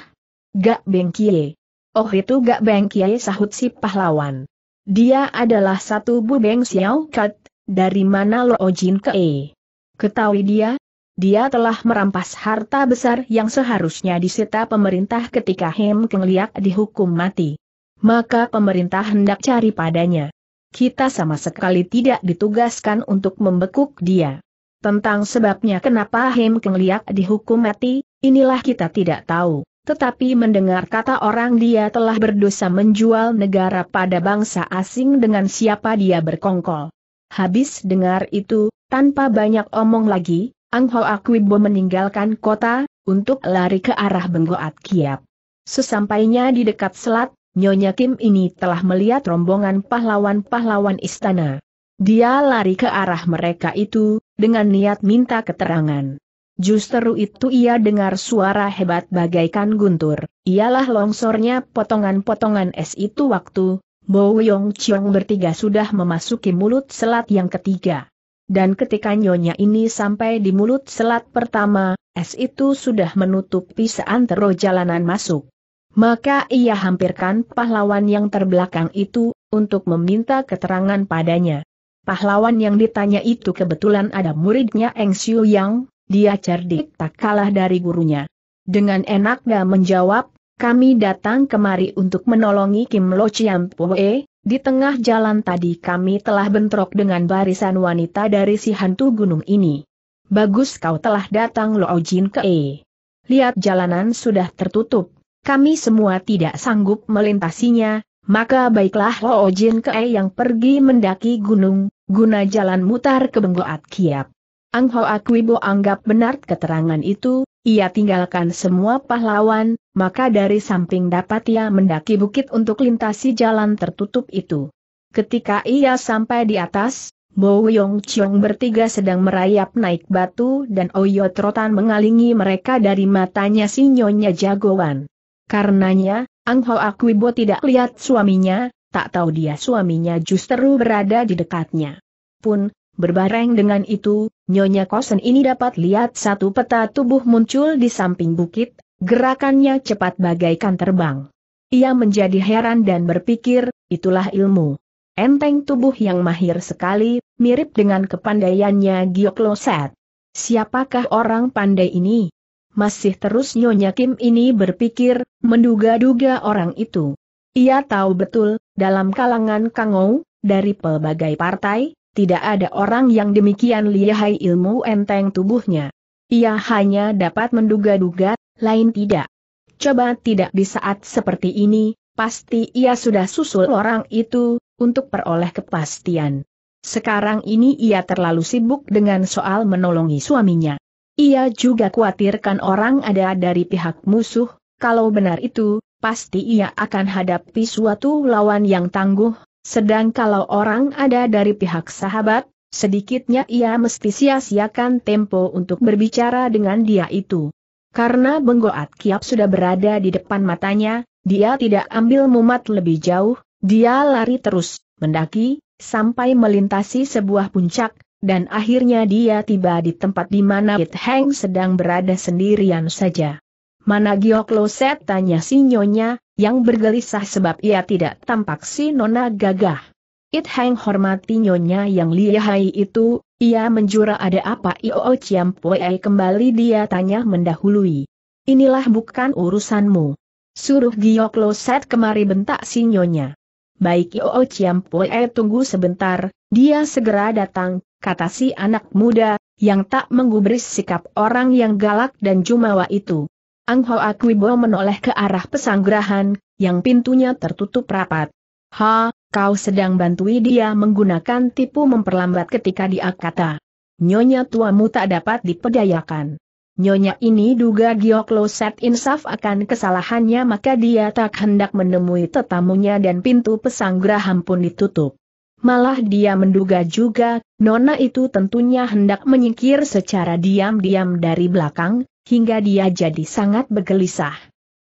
Gak Beng Kie. Oh itu Gak Beng Kie sahut si pahlawan. Dia adalah satu Bu Beng Xiao Kat, dari mana Lo Ojin ke E. Ketahui dia, dia telah merampas harta besar yang seharusnya disita pemerintah ketika Hem Keng Liak dihukum mati. Maka pemerintah hendak cari padanya. Kita sama sekali tidak ditugaskan untuk membekuk dia. Tentang sebabnya kenapa Hem Keng Liak dihukum mati, inilah kita tidak tahu. Tetapi mendengar kata orang dia telah berdosa menjual negara pada bangsa asing dengan siapa dia berkongkol. Habis dengar itu, tanpa banyak omong lagi, Ang Ho Akwibo meninggalkan kota, untuk lari ke arah Benggoat Kiap. Sesampainya di dekat selat, Nyonya Kim ini telah melihat rombongan pahlawan-pahlawan istana. Dia lari ke arah mereka itu, dengan niat minta keterangan. Justru itu ia dengar suara hebat bagaikan guntur, ialah longsornya potongan-potongan es itu waktu, Bo Yong Chiong bertiga sudah memasuki mulut selat yang ketiga. Dan ketika nyonya ini sampai di mulut selat pertama, es itu sudah menutupi seantero jalanan masuk. Maka ia hampirkan pahlawan yang terbelakang itu, untuk meminta keterangan padanya. Pahlawan yang ditanya itu kebetulan ada muridnya Eng Xiu Yang, dia cerdik tak kalah dari gurunya. Dengan enaknya menjawab, kami datang kemari untuk menolongi Kim Lo Chiam Pue, di tengah jalan tadi kami telah bentrok dengan barisan wanita dari si hantu gunung ini. Bagus kau telah datang Lo Jin Ke. -e. Lihat jalanan sudah tertutup, kami semua tidak sanggup melintasinya, maka baiklah Lo Jin Ke yang pergi mendaki gunung, guna jalan mutar ke Benggoat Kiap. Ang Ho Akwibo anggap benar keterangan itu, ia tinggalkan semua pahlawan, maka dari samping dapat ia mendaki bukit untuk lintasi jalan tertutup itu. Ketika ia sampai di atas, Bo Yong Chiong bertiga sedang merayap naik batu dan Oyo Trotan mengalingi mereka dari matanya si Nyonya Jagoan. Karenanya, Ang Ho Akwibo tidak lihat suaminya, tak tahu dia suaminya justru berada di dekatnya. Pun, berbareng dengan itu, Nyonya Kosen ini dapat lihat satu peta tubuh muncul di samping bukit, gerakannya cepat bagaikan terbang. Ia menjadi heran dan berpikir, itulah ilmu. Enteng tubuh yang mahir sekali, mirip dengan kepandaiannya Giokloset. Siapakah orang pandai ini? Masih terus Nyonya Kim ini berpikir, menduga-duga orang itu. Ia tahu betul, dalam kalangan Kangou, dari pelbagai partai, tidak ada orang yang demikian lihai ilmu enteng tubuhnya. Ia hanya dapat menduga-duga, lain tidak. Coba tidak di saat seperti ini, pasti ia sudah susul orang itu, untuk peroleh kepastian. Sekarang ini ia terlalu sibuk dengan soal menolongi suaminya. Ia juga khawatirkan orang ada dari pihak musuh, kalau benar itu, pasti ia akan hadapi suatu lawan yang tangguh, sedang kalau orang ada dari pihak sahabat, sedikitnya ia mesti sia-siakan tempo untuk berbicara dengan dia itu. Karena Benggoat Kiap sudah berada di depan matanya, dia tidak ambil mumat lebih jauh, dia lari terus, mendaki, sampai melintasi sebuah puncak, dan akhirnya dia tiba di tempat di mana It Heng sedang berada sendirian saja. Mana loset tanya si nyonya, yang bergelisah sebab ia tidak tampak si nona gagah. It hang hormati nyonya yang lihai itu, ia menjura ada apa Ioo Chiam Pue kembali dia tanya mendahului. Inilah bukan urusanmu. Suruh loset kemari bentak si nyonya. Baik Ioo Chiam Pue tunggu sebentar, dia segera datang, kata si anak muda, yang tak menggubris sikap orang yang galak dan jumawa itu. Ang Hoa Kuibo menoleh ke arah pesanggrahan, yang pintunya tertutup rapat. Ha, kau sedang bantui dia menggunakan tipu memperlambat ketika dia kata. Nyonya tuamu tak dapat dipedayakan. Nyonya ini duga Gioklo set insaf akan kesalahannya maka dia tak hendak menemui tetamunya dan pintu pesanggrahan pun ditutup. Malah dia menduga juga, Nona itu tentunya hendak menyingkir secara diam-diam dari belakang, hingga dia jadi sangat bergelisah.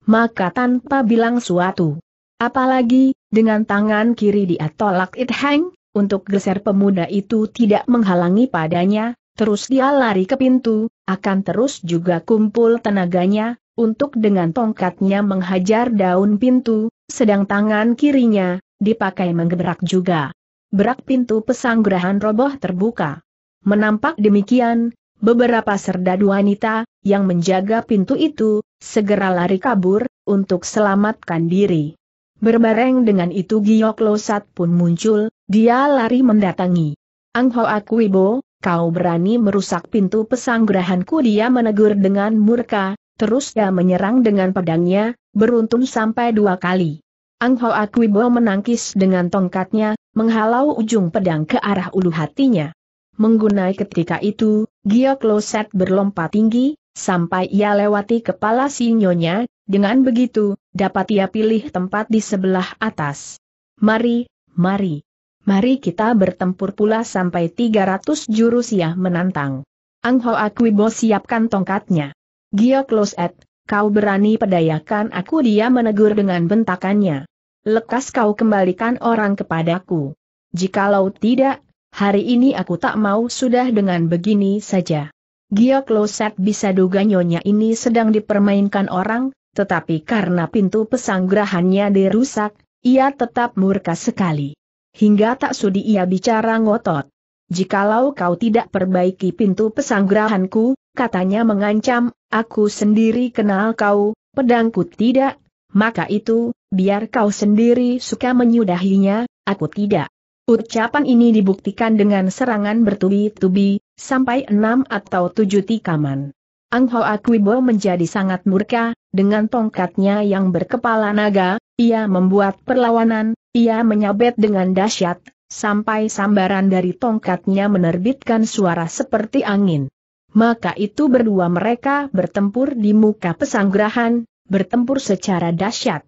Maka tanpa bilang suatu, apalagi, dengan tangan kiri dia tolak It Hang, untuk geser pemuda itu tidak menghalangi padanya, terus dia lari ke pintu, akan terus juga kumpul tenaganya, untuk dengan tongkatnya menghajar daun pintu, sedang tangan kirinya, dipakai menggebrak juga. Berak pintu pesanggerahan roboh terbuka. Menampak demikian, Beberapa serdadu wanita, yang menjaga pintu itu, segera lari kabur, untuk selamatkan diri. Berbareng dengan itu Giok Losat pun muncul, dia lari mendatangi. Ang Ho Akuibo, kau berani merusak pintu pesanggerahanku dia menegur dengan murka, terus dia menyerang dengan pedangnya, beruntung sampai dua kali. Ang Ho Akuibo menangkis dengan tongkatnya, menghalau ujung pedang ke arah ulu hatinya. Menggunai ketika itu, Giok Loset berlompat tinggi, sampai ia lewati kepala si nyonya, dengan begitu, dapat ia pilih tempat di sebelah atas. Mari, mari. Mari kita bertempur pula sampai 300 jurus ya menantang. Ang Ho Akwibo siapkan tongkatnya. Giok Loset, kau berani pedayakan aku dia menegur dengan bentakannya. Lekas kau kembalikan orang kepadaku. Jikalau tidak, Hari ini aku tak mau sudah dengan begini saja. Giok Loset bisa duga nyonya ini sedang dipermainkan orang, tetapi karena pintu pesanggrahannya dirusak, ia tetap murka sekali. Hingga tak sudi ia bicara ngotot. Jikalau kau tidak perbaiki pintu pesanggrahanku, katanya mengancam, aku sendiri kenal kau, pedangku tidak, maka itu, biar kau sendiri suka menyudahinya, aku tidak. Ucapan ini dibuktikan dengan serangan bertubi-tubi, sampai enam atau tujuh tikaman. Ang Ho Akwibo menjadi sangat murka, dengan tongkatnya yang berkepala naga, ia membuat perlawanan, ia menyabet dengan dahsyat, sampai sambaran dari tongkatnya menerbitkan suara seperti angin. Maka itu berdua mereka bertempur di muka pesanggrahan, bertempur secara dahsyat.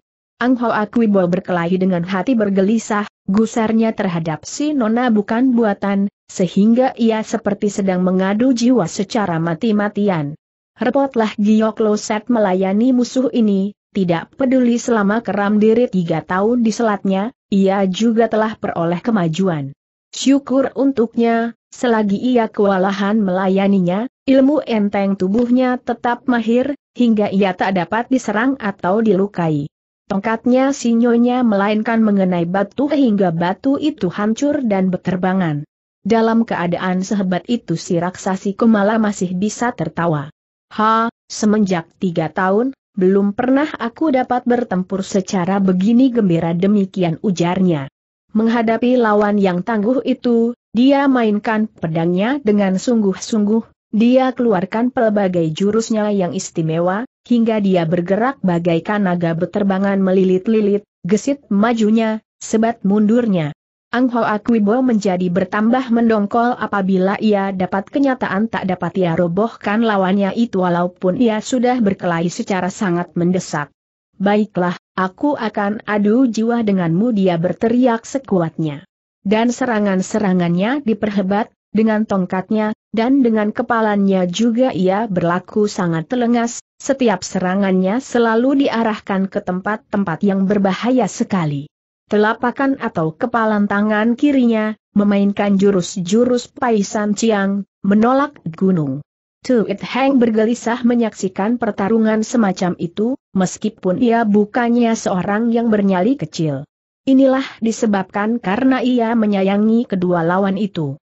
Ang Ho Akuibo berkelahi dengan hati bergelisah, gusarnya terhadap si Nona bukan buatan, sehingga ia seperti sedang mengadu jiwa secara mati-matian. Repotlah Giok Loset melayani musuh ini, tidak peduli selama keram diri tiga tahun di selatnya, ia juga telah peroleh kemajuan. Syukur untuknya, selagi ia kewalahan melayaninya, ilmu enteng tubuhnya tetap mahir, hingga ia tak dapat diserang atau dilukai. Tongkatnya sinyonya melainkan mengenai batu hingga batu itu hancur dan berterbangan. Dalam keadaan sehebat itu si raksasi Kumala masih bisa tertawa. Ha, semenjak tiga tahun, belum pernah aku dapat bertempur secara begini gembira demikian ujarnya. Menghadapi lawan yang tangguh itu, dia mainkan pedangnya dengan sungguh-sungguh, dia keluarkan pelbagai jurusnya yang istimewa, hingga dia bergerak bagaikan naga beterbangan melilit-lilit, gesit majunya, sebat mundurnya. Ang Ho bahwa menjadi bertambah mendongkol apabila ia dapat kenyataan tak dapat ia robohkan lawannya itu walaupun ia sudah berkelahi secara sangat mendesak. Baiklah, aku akan adu jiwa denganmu dia berteriak sekuatnya. Dan serangan-serangannya diperhebat, dengan tongkatnya, dan dengan kepalanya juga ia berlaku sangat telengas, setiap serangannya selalu diarahkan ke tempat-tempat yang berbahaya sekali. Telapakan atau kepalan tangan kirinya, memainkan jurus-jurus Paisan Ciang, menolak gunung. It Heng bergelisah menyaksikan pertarungan semacam itu, meskipun ia bukannya seorang yang bernyali kecil. Inilah disebabkan karena ia menyayangi kedua lawan itu.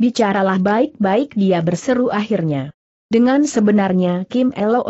Bicaralah baik-baik dia berseru akhirnya. Dengan sebenarnya Kim Elo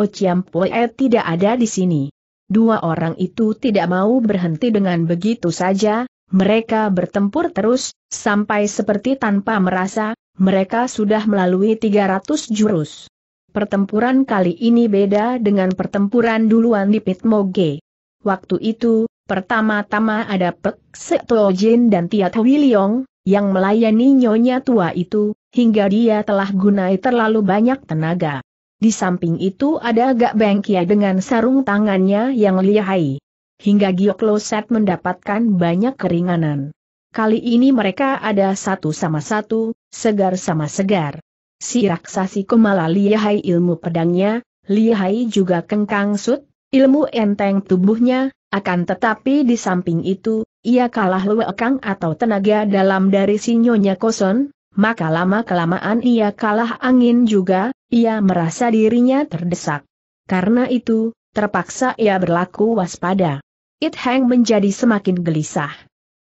Poe tidak ada di sini. Dua orang itu tidak mau berhenti dengan begitu saja, mereka bertempur terus, sampai seperti tanpa merasa, mereka sudah melalui 300 jurus. Pertempuran kali ini beda dengan pertempuran duluan di Pitmoge. Waktu itu, pertama-tama ada Pek Seto Jin dan Tiat Wiliong, yang melayani nyonya tua itu, hingga dia telah gunai terlalu banyak tenaga. Di samping itu ada agak bengkia dengan sarung tangannya yang lihai. Hingga Giokloset mendapatkan banyak keringanan. Kali ini mereka ada satu sama satu, segar sama segar. Si raksasi kemala lihai ilmu pedangnya, lihai juga kengkang sut, ilmu enteng tubuhnya, akan tetapi di samping itu, ia kalah luekang atau tenaga dalam dari sinyonya koson, maka lama-kelamaan ia kalah angin juga, ia merasa dirinya terdesak. Karena itu, terpaksa ia berlaku waspada. It Hang menjadi semakin gelisah.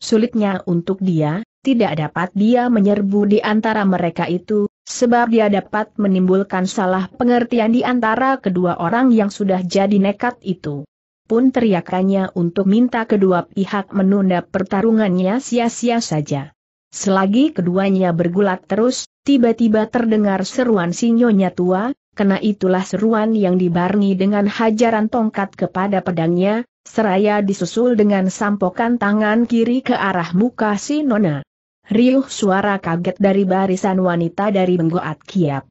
Sulitnya untuk dia, tidak dapat dia menyerbu di antara mereka itu, sebab dia dapat menimbulkan salah pengertian di antara kedua orang yang sudah jadi nekat itu pun teriakannya untuk minta kedua pihak menunda pertarungannya sia-sia saja. Selagi keduanya bergulat terus, tiba-tiba terdengar seruan sinyonya tua, kena itulah seruan yang dibarengi dengan hajaran tongkat kepada pedangnya, seraya disusul dengan sampokan tangan kiri ke arah muka si Nona. Riuh suara kaget dari barisan wanita dari Benggoat Kiap.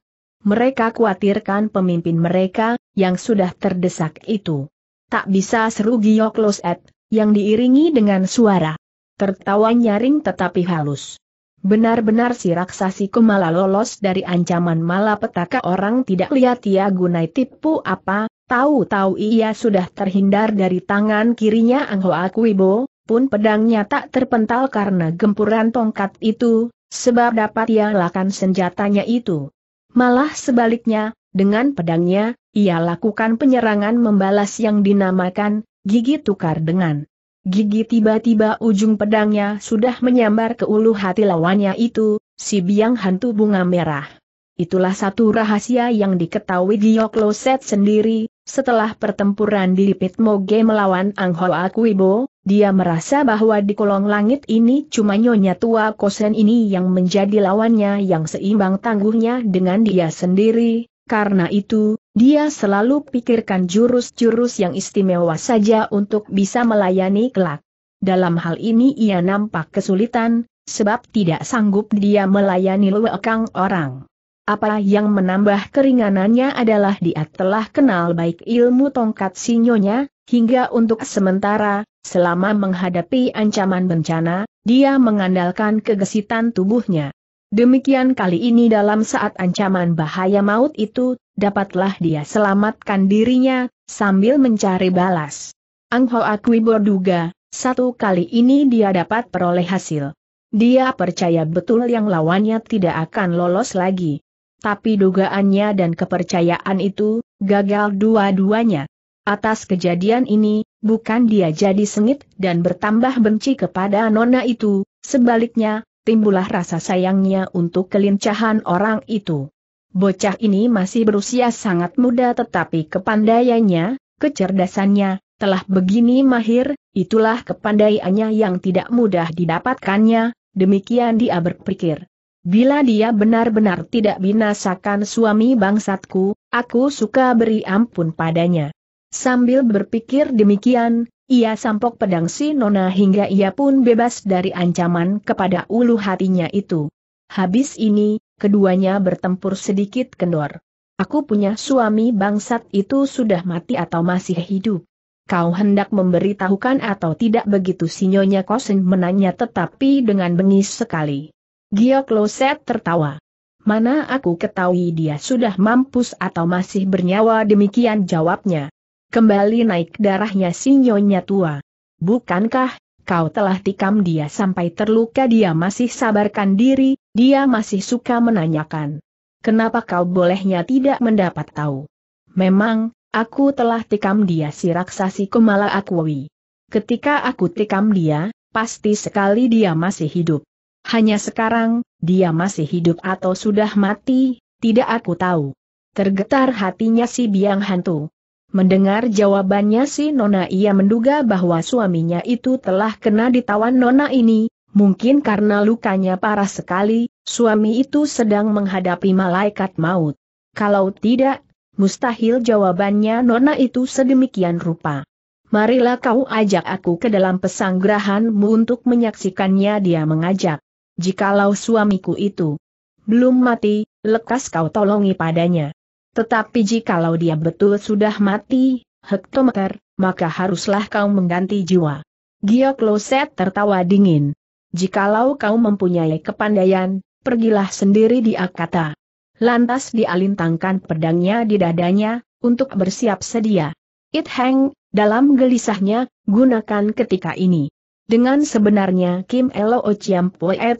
Mereka khawatirkan pemimpin mereka, yang sudah terdesak itu. Tak bisa seru giok loset, yang diiringi dengan suara. Tertawa nyaring tetapi halus. Benar-benar si raksasi Kumala lolos dari ancaman malapetaka orang tidak lihat ia gunai tipu apa, tahu-tahu ia sudah terhindar dari tangan kirinya Ang Hoa Kuibo, pun pedangnya tak terpental karena gempuran tongkat itu, sebab dapat ia lakan senjatanya itu. Malah sebaliknya, dengan pedangnya, ia lakukan penyerangan membalas yang dinamakan gigi tukar dengan gigi tiba-tiba ujung pedangnya sudah menyambar ke ulu hati lawannya itu, si biang hantu bunga merah. Itulah satu rahasia yang diketahui Giok sendiri, setelah pertempuran di Pitmoge melawan Ang Hoa Kuibo, dia merasa bahwa di kolong langit ini cuma nyonya tua Kosen ini yang menjadi lawannya yang seimbang tangguhnya dengan dia sendiri, karena itu, dia selalu pikirkan jurus-jurus yang istimewa saja untuk bisa melayani kelak. Dalam hal ini ia nampak kesulitan, sebab tidak sanggup dia melayani lewekang orang. Apa yang menambah keringanannya adalah dia telah kenal baik ilmu tongkat sinyonya, hingga untuk sementara, selama menghadapi ancaman bencana, dia mengandalkan kegesitan tubuhnya. Demikian kali ini dalam saat ancaman bahaya maut itu, dapatlah dia selamatkan dirinya, sambil mencari balas. Ang Hoa Kui berduga, satu kali ini dia dapat peroleh hasil. Dia percaya betul yang lawannya tidak akan lolos lagi. Tapi dugaannya dan kepercayaan itu, gagal dua-duanya. Atas kejadian ini, bukan dia jadi sengit dan bertambah benci kepada Nona itu, sebaliknya, timbullah rasa sayangnya untuk kelincahan orang itu. Bocah ini masih berusia sangat muda tetapi kepandaiannya, kecerdasannya, telah begini mahir, itulah kepandaiannya yang tidak mudah didapatkannya, demikian dia berpikir. Bila dia benar-benar tidak binasakan suami bangsatku, aku suka beri ampun padanya. Sambil berpikir demikian, ia sampok pedang si Nona hingga ia pun bebas dari ancaman kepada ulu hatinya itu. Habis ini, keduanya bertempur sedikit kendor. Aku punya suami bangsat itu sudah mati atau masih hidup. Kau hendak memberitahukan atau tidak begitu sinyonya Kosen menanya tetapi dengan bengis sekali. Gio Kloset tertawa. Mana aku ketahui dia sudah mampus atau masih bernyawa demikian jawabnya. Kembali naik darahnya si nyonya tua. Bukankah, kau telah tikam dia sampai terluka dia masih sabarkan diri, dia masih suka menanyakan. Kenapa kau bolehnya tidak mendapat tahu? Memang, aku telah tikam dia si raksasi Kumala Akwawi. Ketika aku tikam dia, pasti sekali dia masih hidup. Hanya sekarang, dia masih hidup atau sudah mati, tidak aku tahu. Tergetar hatinya si biang hantu, Mendengar jawabannya si Nona ia menduga bahwa suaminya itu telah kena ditawan Nona ini, mungkin karena lukanya parah sekali, suami itu sedang menghadapi malaikat maut. Kalau tidak, mustahil jawabannya Nona itu sedemikian rupa. Marilah kau ajak aku ke dalam pesanggrahanmu untuk menyaksikannya dia mengajak. Jikalau suamiku itu belum mati, lekas kau tolongi padanya. Tetapi jikalau dia betul sudah mati, hektometer, maka haruslah kau mengganti jiwa. Giok Kloset tertawa dingin. Jikalau kau mempunyai kepandaian, pergilah sendiri di akata. Lantas dialintangkan pedangnya di dadanya, untuk bersiap sedia. It hang, dalam gelisahnya, gunakan ketika ini. Dengan sebenarnya Kim Elo Chiam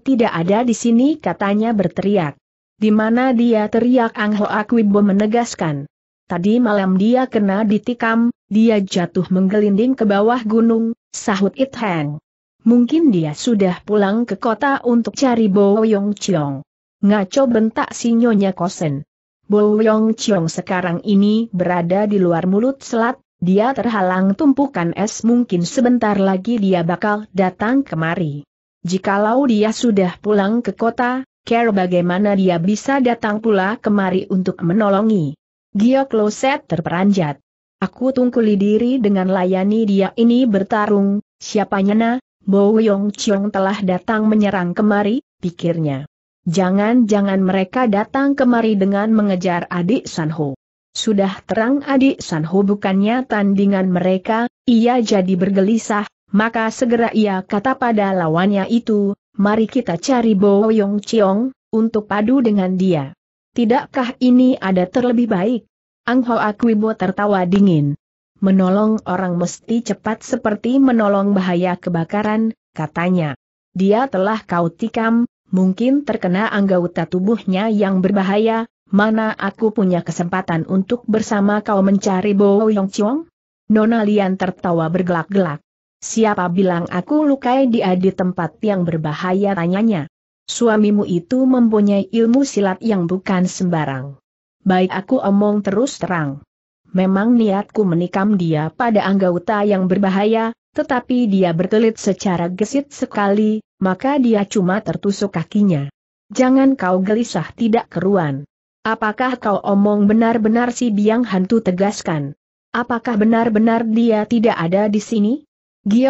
tidak ada di sini katanya berteriak. Di mana dia teriak Ang Ho Wibo menegaskan. Tadi malam dia kena ditikam, dia jatuh menggelinding ke bawah gunung, sahut It Heng. Mungkin dia sudah pulang ke kota untuk cari Bo Yong Chiong. Ngaco bentak si Nyonya Kosen. Bo Yong Chiong sekarang ini berada di luar mulut selat, dia terhalang tumpukan es mungkin sebentar lagi dia bakal datang kemari. Jikalau dia sudah pulang ke kota, care bagaimana dia bisa datang pula kemari untuk menolongi. Giok Loset terperanjat. Aku tungkuli diri dengan layani dia ini bertarung, siapanya na, Bo Yong Chiong telah datang menyerang kemari, pikirnya. Jangan-jangan mereka datang kemari dengan mengejar adik Sanho. Sudah terang adik Sanho bukannya tandingan mereka, ia jadi bergelisah, maka segera ia kata pada lawannya itu, Mari kita cari Boyong Yong Chiong, untuk padu dengan dia. Tidakkah ini ada terlebih baik? Ang Ho Akuibo tertawa dingin. Menolong orang mesti cepat seperti menolong bahaya kebakaran, katanya. Dia telah kau tikam, mungkin terkena anggota tubuhnya yang berbahaya, mana aku punya kesempatan untuk bersama kau mencari Bo Yong Chiong? Nona Lian tertawa bergelak-gelak. Siapa bilang aku lukai dia di tempat yang berbahaya tanyanya. Suamimu itu mempunyai ilmu silat yang bukan sembarang. Baik aku omong terus terang. Memang niatku menikam dia pada anggota yang berbahaya, tetapi dia berkelit secara gesit sekali, maka dia cuma tertusuk kakinya. Jangan kau gelisah tidak keruan. Apakah kau omong benar-benar si biang hantu tegaskan? Apakah benar-benar dia tidak ada di sini?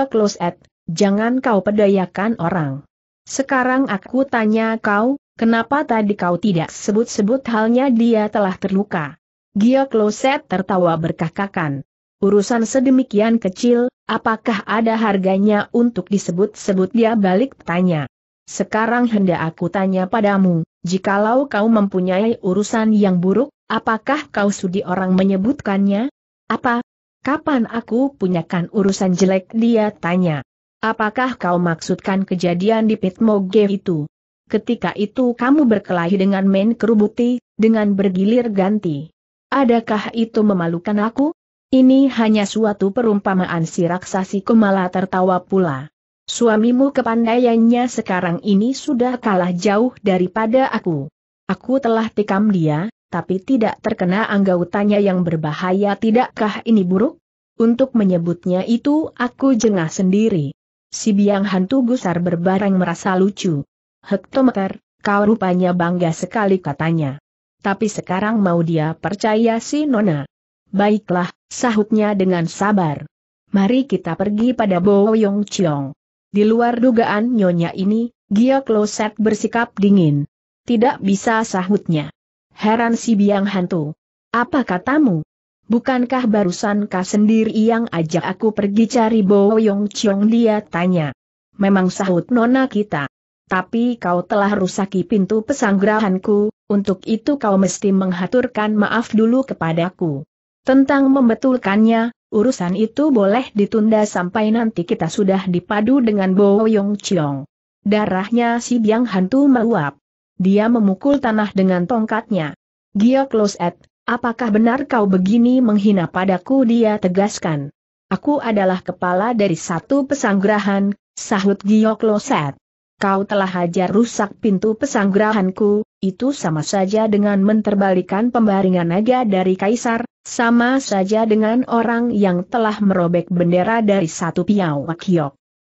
close at, jangan kau pedayakan orang. Sekarang aku tanya kau, kenapa tadi kau tidak sebut-sebut halnya dia telah terluka? Gio Giokloset tertawa berkakakan. Urusan sedemikian kecil, apakah ada harganya untuk disebut-sebut dia balik tanya. Sekarang hendak aku tanya padamu, jikalau kau mempunyai urusan yang buruk, apakah kau sudi orang menyebutkannya? Apa, Kapan aku punyakan urusan jelek dia tanya. Apakah kau maksudkan kejadian di Pitmoge itu? Ketika itu kamu berkelahi dengan Main Kerubuti, dengan bergilir ganti. Adakah itu memalukan aku? Ini hanya suatu perumpamaan si raksasi Kumala tertawa pula. Suamimu kepandaiannya sekarang ini sudah kalah jauh daripada aku. Aku telah tikam dia, tapi tidak terkena anggautannya yang berbahaya tidakkah ini buruk? Untuk menyebutnya itu aku jengah sendiri. Si biang hantu gusar berbareng merasa lucu. Hektometer, kau rupanya bangga sekali katanya. Tapi sekarang mau dia percaya si Nona. Baiklah, sahutnya dengan sabar. Mari kita pergi pada Boyong Chiong. Di luar dugaan nyonya ini, Gia Kloset bersikap dingin. Tidak bisa sahutnya. Heran si biang hantu. Apa katamu? Bukankah barusan kah sendiri yang ajak aku pergi cari Boyong Chong dia tanya. Memang sahut nona kita. Tapi kau telah rusaki pintu pesanggrahanku, untuk itu kau mesti menghaturkan maaf dulu kepadaku. Tentang membetulkannya, urusan itu boleh ditunda sampai nanti kita sudah dipadu dengan Boyong Chong. Darahnya si biang hantu meluap dia memukul tanah dengan tongkatnya. Gio Closet, apakah benar kau begini menghina padaku dia tegaskan. Aku adalah kepala dari satu pesanggrahan, sahut Gio Kloset. Kau telah hajar rusak pintu pesanggrahanku, itu sama saja dengan menterbalikan pembaringan naga dari kaisar, sama saja dengan orang yang telah merobek bendera dari satu piawak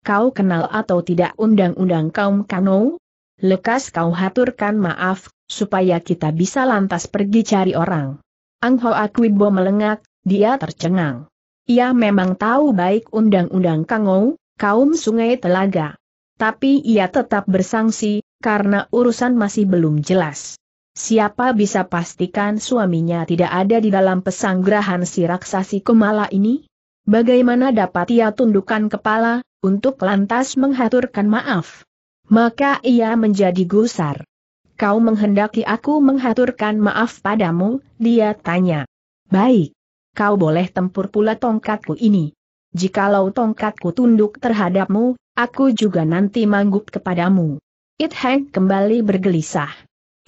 Kau kenal atau tidak undang-undang kaum Kano? lekas kau haturkan maaf, supaya kita bisa lantas pergi cari orang. Ang Ho Akwibo melengak, dia tercengang. Ia memang tahu baik undang-undang Kangou, kaum sungai telaga. Tapi ia tetap bersangsi, karena urusan masih belum jelas. Siapa bisa pastikan suaminya tidak ada di dalam pesanggrahan si raksasi Kumala ini? Bagaimana dapat ia tundukkan kepala, untuk lantas menghaturkan maaf? Maka ia menjadi gusar. Kau menghendaki aku menghaturkan maaf padamu, dia tanya. Baik. Kau boleh tempur pula tongkatku ini. Jikalau tongkatku tunduk terhadapmu, aku juga nanti manggup kepadamu. It Heng kembali bergelisah.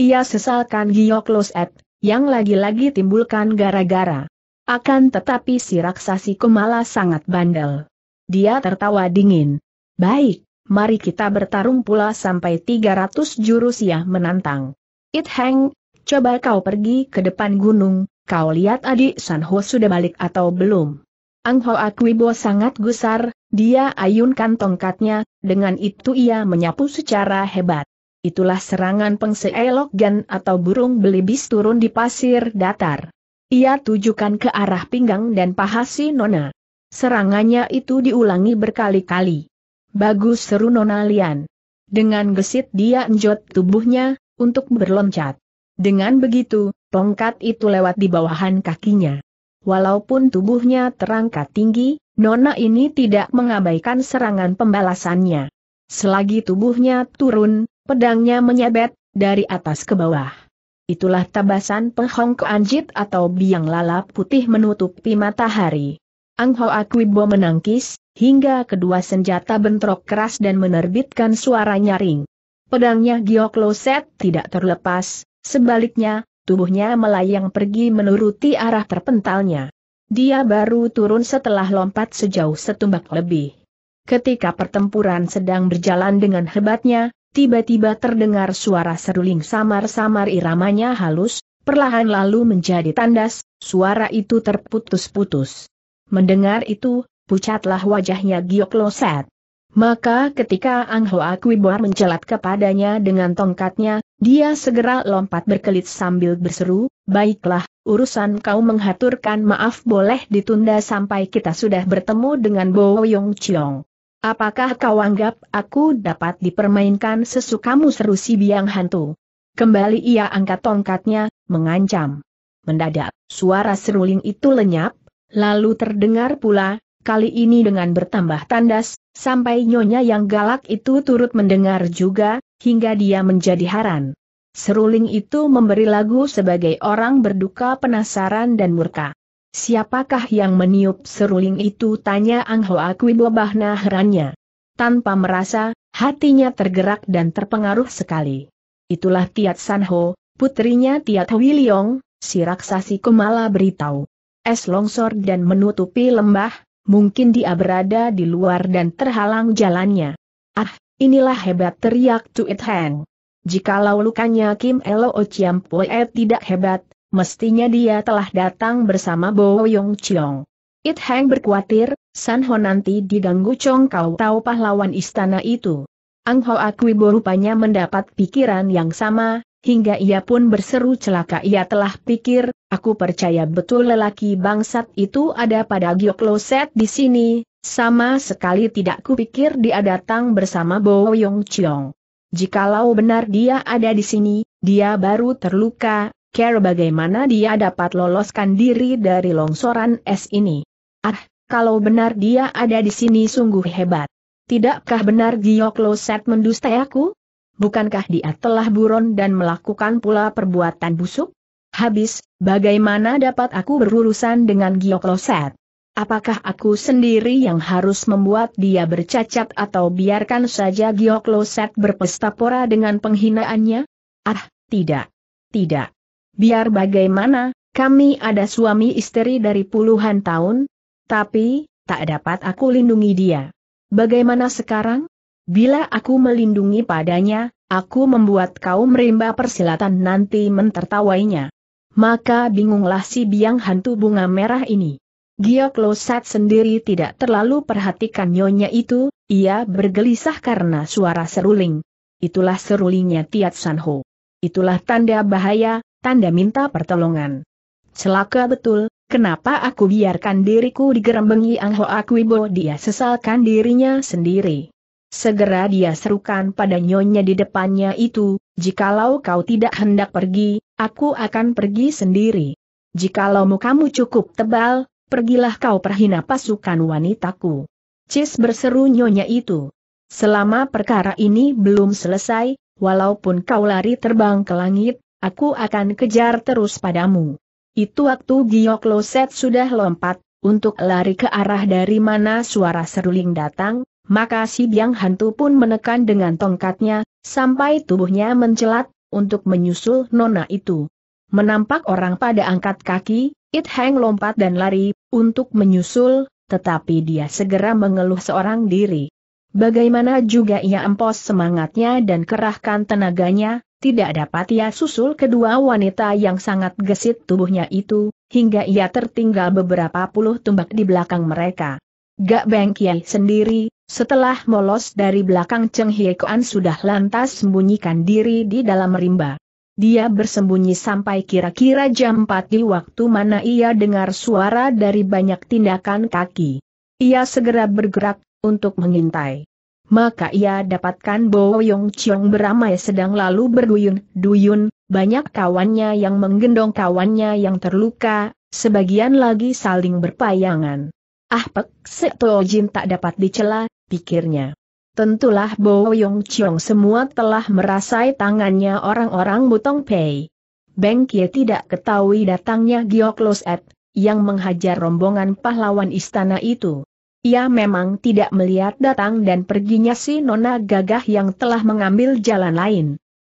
Ia sesalkan giok loset yang lagi-lagi timbulkan gara-gara. Akan tetapi si raksasi Kumala sangat bandel. Dia tertawa dingin. Baik, mari kita bertarung pula sampai 300 jurus ya menantang. It Heng, coba kau pergi ke depan gunung, kau lihat adik Sanho sudah balik atau belum. Ang Ho Akwibo sangat gusar, dia ayunkan tongkatnya, dengan itu ia menyapu secara hebat. Itulah serangan pengseelok gan atau burung belibis turun di pasir datar. Ia tujukan ke arah pinggang dan paha si Nona. Serangannya itu diulangi berkali-kali. Bagus seru Nona Lian. Dengan gesit dia enjot tubuhnya, untuk berloncat. Dengan begitu, tongkat itu lewat di bawahan kakinya. Walaupun tubuhnya terangkat tinggi, Nona ini tidak mengabaikan serangan pembalasannya. Selagi tubuhnya turun, pedangnya menyabet, dari atas ke bawah. Itulah tabasan penghong keanjit atau biang lalap putih menutupi matahari. Ang Hoa Bo menangkis, hingga kedua senjata bentrok keras dan menerbitkan suara nyaring. Pedangnya Giokloset tidak terlepas, sebaliknya, tubuhnya melayang pergi menuruti arah terpentalnya. Dia baru turun setelah lompat sejauh setumbak lebih. Ketika pertempuran sedang berjalan dengan hebatnya, tiba-tiba terdengar suara seruling samar-samar iramanya halus, perlahan lalu menjadi tandas, suara itu terputus-putus. Mendengar itu, pucatlah wajahnya Giok Loset. Maka ketika Ang Hoa Kuibor mencelat kepadanya dengan tongkatnya, dia segera lompat berkelit sambil berseru, baiklah, urusan kau menghaturkan maaf boleh ditunda sampai kita sudah bertemu dengan Bo Yong Chiong. Apakah kau anggap aku dapat dipermainkan sesukamu seru si biang hantu? Kembali ia angkat tongkatnya, mengancam. Mendadak, suara seruling itu lenyap, lalu terdengar pula, kali ini dengan bertambah tandas, sampai nyonya yang galak itu turut mendengar juga, hingga dia menjadi haran. Seruling itu memberi lagu sebagai orang berduka penasaran dan murka. Siapakah yang meniup seruling itu tanya Ang Hoa Bahna herannya. Tanpa merasa, hatinya tergerak dan terpengaruh sekali. Itulah Tiat San Ho, putrinya Tiat Wiliong, si raksasi Kumala beritahu. Es longsor dan menutupi lembah, mungkin dia berada di luar dan terhalang jalannya. Ah, inilah hebat teriak Tuit Heng. Jikalau lukanya Kim Elo Chiam Poe tidak hebat, mestinya dia telah datang bersama Bo Yong Chiong. It Hang berkhawatir, San Ho nanti diganggu Chong Kau tahu pahlawan istana itu. Ang Ho Akui rupanya mendapat pikiran yang sama, Hingga ia pun berseru celaka ia telah pikir, aku percaya betul lelaki bangsat itu ada pada Giokloset di sini, sama sekali tidak kupikir dia datang bersama Bo Yong Chiong. Jikalau benar dia ada di sini, dia baru terluka, care bagaimana dia dapat loloskan diri dari longsoran es ini. Ah, kalau benar dia ada di sini sungguh hebat. Tidakkah benar Loset mendustai aku? bukankah dia telah buron dan melakukan pula perbuatan busuk? Habis, bagaimana dapat aku berurusan dengan Giokloset? Apakah aku sendiri yang harus membuat dia bercacat atau biarkan saja Giokloset berpesta pora dengan penghinaannya? Ah, tidak. Tidak. Biar bagaimana, kami ada suami istri dari puluhan tahun, tapi, tak dapat aku lindungi dia. Bagaimana sekarang? Bila aku melindungi padanya, aku membuat kaum merimba persilatan nanti mentertawainya. Maka bingunglah si biang hantu bunga merah ini. Giok Losat sendiri tidak terlalu perhatikan nyonya itu, ia bergelisah karena suara seruling. Itulah serulingnya Tiat Sanho. Itulah tanda bahaya, tanda minta pertolongan. Celaka betul, kenapa aku biarkan diriku digerembengi Ang Ho Akwibo dia sesalkan dirinya sendiri. Segera dia serukan pada nyonya di depannya itu, jikalau kau tidak hendak pergi, aku akan pergi sendiri. Jikalau mukamu cukup tebal, pergilah kau perhina pasukan wanitaku. Cis berseru nyonya itu. Selama perkara ini belum selesai, walaupun kau lari terbang ke langit, aku akan kejar terus padamu. Itu waktu Giyok Loset sudah lompat, untuk lari ke arah dari mana suara seruling datang, maka si biang hantu pun menekan dengan tongkatnya, sampai tubuhnya mencelat, untuk menyusul nona itu. Menampak orang pada angkat kaki, It Heng lompat dan lari, untuk menyusul, tetapi dia segera mengeluh seorang diri. Bagaimana juga ia empos semangatnya dan kerahkan tenaganya, tidak dapat ia susul kedua wanita yang sangat gesit tubuhnya itu, hingga ia tertinggal beberapa puluh tumbak di belakang mereka. Gak Beng Kiai sendiri, setelah molos dari belakang Cheng Hie Kuan sudah lantas sembunyikan diri di dalam rimba. Dia bersembunyi sampai kira-kira jam 4 di waktu mana ia dengar suara dari banyak tindakan kaki. Ia segera bergerak, untuk mengintai. Maka ia dapatkan Bo Yong Chiong beramai sedang lalu berduyun-duyun, banyak kawannya yang menggendong kawannya yang terluka, sebagian lagi saling berpayangan. Ah Pek Seto Jin tak dapat dicela, pikirnya. Tentulah Bo Yong Chiong semua telah merasai tangannya orang-orang Butong Pei. Beng Kie tidak ketahui datangnya Giok yang menghajar rombongan pahlawan istana itu. Ia memang tidak melihat datang dan perginya si Nona Gagah yang telah mengambil jalan lain.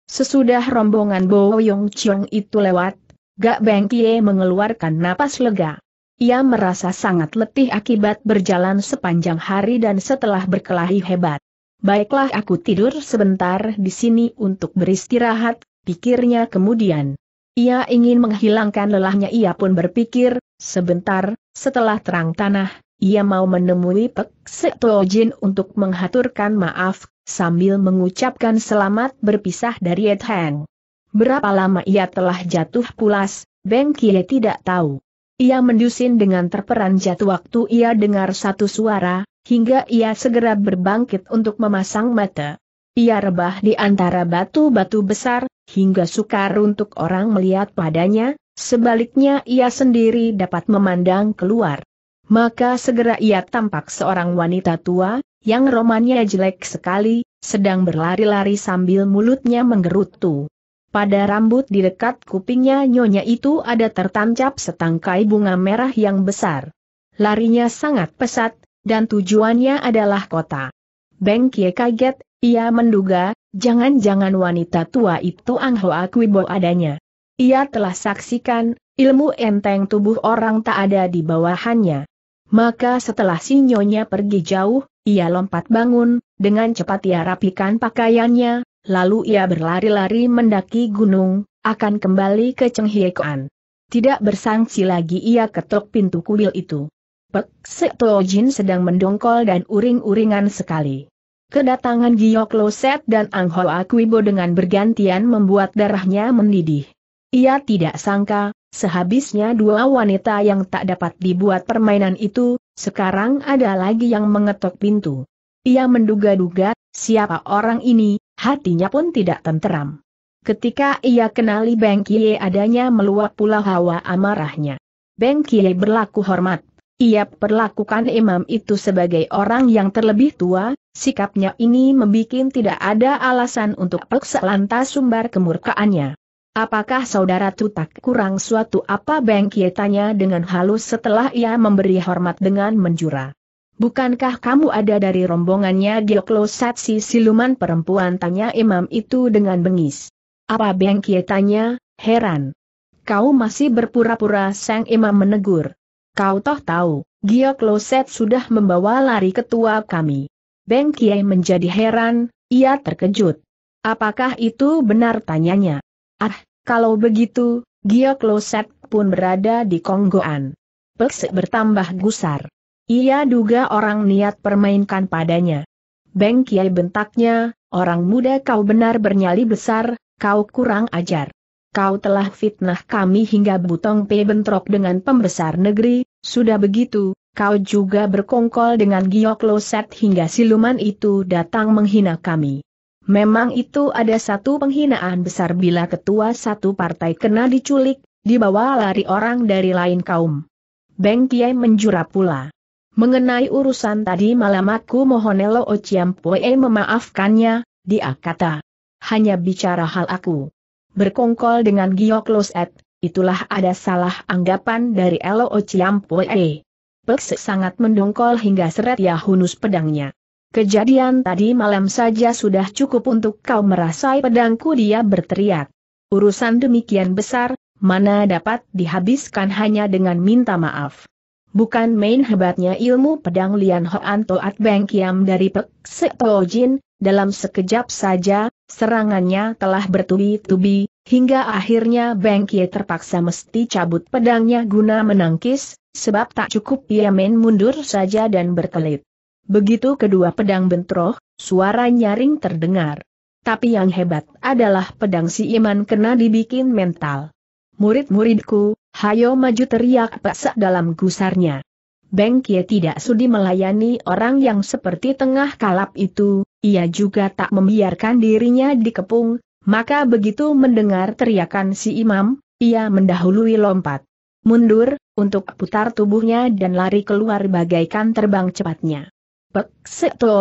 Sesudah rombongan Bo Yong Chiong itu lewat, Gak Beng Kie mengeluarkan napas lega. Ia merasa sangat letih akibat berjalan sepanjang hari dan setelah berkelahi hebat. Baiklah aku tidur sebentar di sini untuk beristirahat, pikirnya kemudian. Ia ingin menghilangkan lelahnya ia pun berpikir, sebentar, setelah terang tanah, ia mau menemui Pek Setojin untuk menghaturkan maaf, sambil mengucapkan selamat berpisah dari Ed Heng. Berapa lama ia telah jatuh pulas, Beng Kie tidak tahu. Ia mendusin dengan terperanjat waktu ia dengar satu suara, hingga ia segera berbangkit untuk memasang mata. Ia rebah di antara batu-batu besar, hingga sukar untuk orang melihat padanya, sebaliknya ia sendiri dapat memandang keluar. Maka segera ia tampak seorang wanita tua, yang romannya jelek sekali, sedang berlari-lari sambil mulutnya menggerutu. Pada rambut di dekat kupingnya nyonya itu ada tertancap setangkai bunga merah yang besar. Larinya sangat pesat, dan tujuannya adalah kota. Beng Kie kaget, ia menduga, jangan-jangan wanita tua itu Ang Hoa Kwibo adanya. Ia telah saksikan, ilmu enteng tubuh orang tak ada di bawahannya. Maka setelah si nyonya pergi jauh, ia lompat bangun, dengan cepat ia rapikan pakaiannya, lalu ia berlari-lari mendaki gunung, akan kembali ke Chenghiekoan. Tidak bersangsi lagi ia ketok pintu kuil itu. Pek Jin sedang mendongkol dan uring-uringan sekali. Kedatangan Giok Loset dan Ang Hoa Kuibo dengan bergantian membuat darahnya mendidih. Ia tidak sangka, sehabisnya dua wanita yang tak dapat dibuat permainan itu, sekarang ada lagi yang mengetok pintu. Ia menduga-duga, siapa orang ini, hatinya pun tidak tenteram. Ketika ia kenali Beng Kie adanya meluap pula hawa amarahnya. Beng Kie berlaku hormat. Ia perlakukan imam itu sebagai orang yang terlebih tua, sikapnya ini membuat tidak ada alasan untuk paksa lantas sumber kemurkaannya. Apakah saudara Tutak kurang suatu apa Beng Kie tanya dengan halus setelah ia memberi hormat dengan menjura. Bukankah kamu ada dari rombongannya Si siluman perempuan? Tanya imam itu dengan bengis. Apa Bengkie tanya, heran. Kau masih berpura-pura sang imam menegur. Kau toh tahu, Set sudah membawa lari ketua kami. Bengkie menjadi heran, ia terkejut. Apakah itu benar tanyanya? Ah, kalau begitu, Set pun berada di Konggoan. Peks bertambah gusar. Ia duga orang niat permainkan padanya. Beng Kiai bentaknya, orang muda kau benar bernyali besar, kau kurang ajar. Kau telah fitnah kami hingga butong P bentrok dengan pembesar negeri, sudah begitu, kau juga berkongkol dengan Giok Loset hingga siluman itu datang menghina kami. Memang itu ada satu penghinaan besar bila ketua satu partai kena diculik, dibawa lari orang dari lain kaum. Beng Kiai menjura pula. Mengenai urusan tadi malam aku mohon Elo Ociampoe memaafkannya, dia kata. Hanya bicara hal aku. Berkongkol dengan Giok Loset, itulah ada salah anggapan dari Elo Ociampoe. Pekse sangat mendongkol hingga seret ya hunus pedangnya. Kejadian tadi malam saja sudah cukup untuk kau merasai pedangku dia berteriak. Urusan demikian besar, mana dapat dihabiskan hanya dengan minta maaf. Bukan main hebatnya ilmu pedang Lian Hoan Toat Beng Kiam dari Pek Jin, dalam sekejap saja, serangannya telah bertubi-tubi, hingga akhirnya Beng Kie terpaksa mesti cabut pedangnya guna menangkis, sebab tak cukup ia main mundur saja dan berkelit. Begitu kedua pedang bentroh, suara nyaring terdengar. Tapi yang hebat adalah pedang si Iman kena dibikin mental. Murid-muridku, Hayo maju teriak paksa dalam gusarnya. Beng Kie tidak sudi melayani orang yang seperti tengah kalap itu, ia juga tak membiarkan dirinya dikepung, maka begitu mendengar teriakan si imam, ia mendahului lompat. Mundur, untuk putar tubuhnya dan lari keluar bagaikan terbang cepatnya. Pek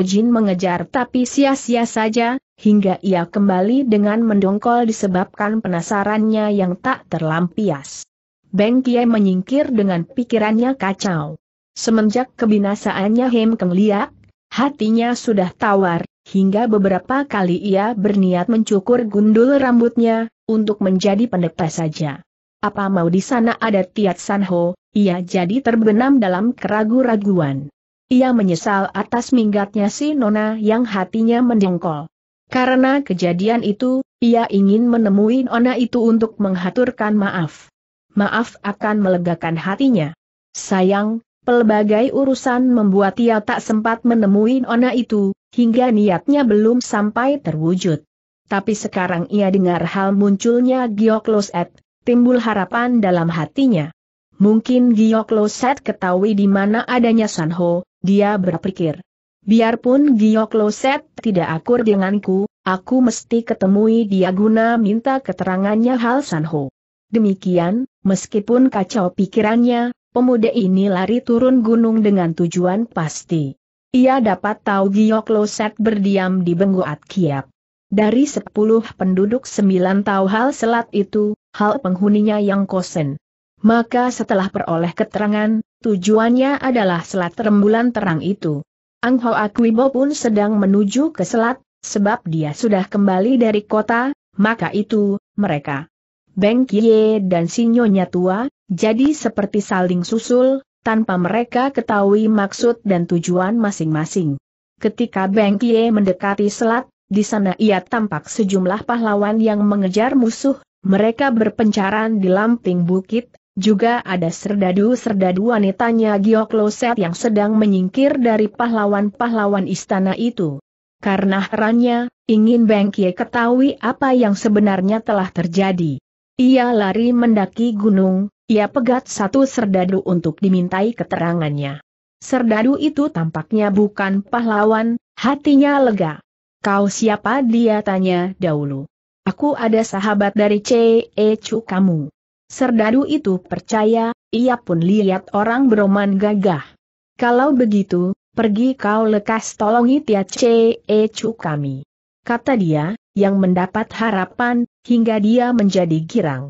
Jin mengejar tapi sia-sia saja, hingga ia kembali dengan mendongkol disebabkan penasarannya yang tak terlampias. Beng Kie menyingkir dengan pikirannya kacau. Semenjak kebinasaannya Hem Keng Liak, hatinya sudah tawar, hingga beberapa kali ia berniat mencukur gundul rambutnya, untuk menjadi pendeta saja. Apa mau di sana ada Tiat Sanho, ia jadi terbenam dalam keragu-raguan. Ia menyesal atas minggatnya si Nona yang hatinya mendengkol. Karena kejadian itu, ia ingin menemui Nona itu untuk menghaturkan maaf maaf akan melegakan hatinya. Sayang, pelbagai urusan membuat ia tak sempat menemui Nona itu, hingga niatnya belum sampai terwujud. Tapi sekarang ia dengar hal munculnya Giok timbul harapan dalam hatinya. Mungkin Giok Loset ketahui di mana adanya Sanho, dia berpikir. Biarpun Giok Loset tidak akur denganku, aku mesti ketemui dia guna minta keterangannya hal Sanho. Demikian, meskipun kacau pikirannya, pemuda ini lari turun gunung dengan tujuan pasti. Ia dapat tahu Giok Loset berdiam di Bengguat Kiap. Dari sepuluh penduduk sembilan tahu hal selat itu, hal penghuninya yang kosen. Maka setelah peroleh keterangan, tujuannya adalah selat rembulan terang itu. Ang Ho Akwibo pun sedang menuju ke selat, sebab dia sudah kembali dari kota, maka itu, mereka Beng Kie dan Sinyonya tua, jadi seperti saling susul, tanpa mereka ketahui maksud dan tujuan masing-masing. Ketika Beng Kie mendekati selat, di sana ia tampak sejumlah pahlawan yang mengejar musuh, mereka berpencaran di lamping bukit, juga ada serdadu-serdadu wanitanya Giokloset yang sedang menyingkir dari pahlawan-pahlawan istana itu. Karena herannya, ingin Kie ketahui apa yang sebenarnya telah terjadi. Ia lari mendaki gunung, ia pegat satu serdadu untuk dimintai keterangannya. Serdadu itu tampaknya bukan pahlawan, hatinya lega. Kau siapa dia tanya dahulu. Aku ada sahabat dari C.E.Cu kamu. Serdadu itu percaya, ia pun lihat orang beroman gagah. Kalau begitu, pergi kau lekas tolongi tia Chu kami. Kata dia, yang mendapat harapan, hingga dia menjadi girang.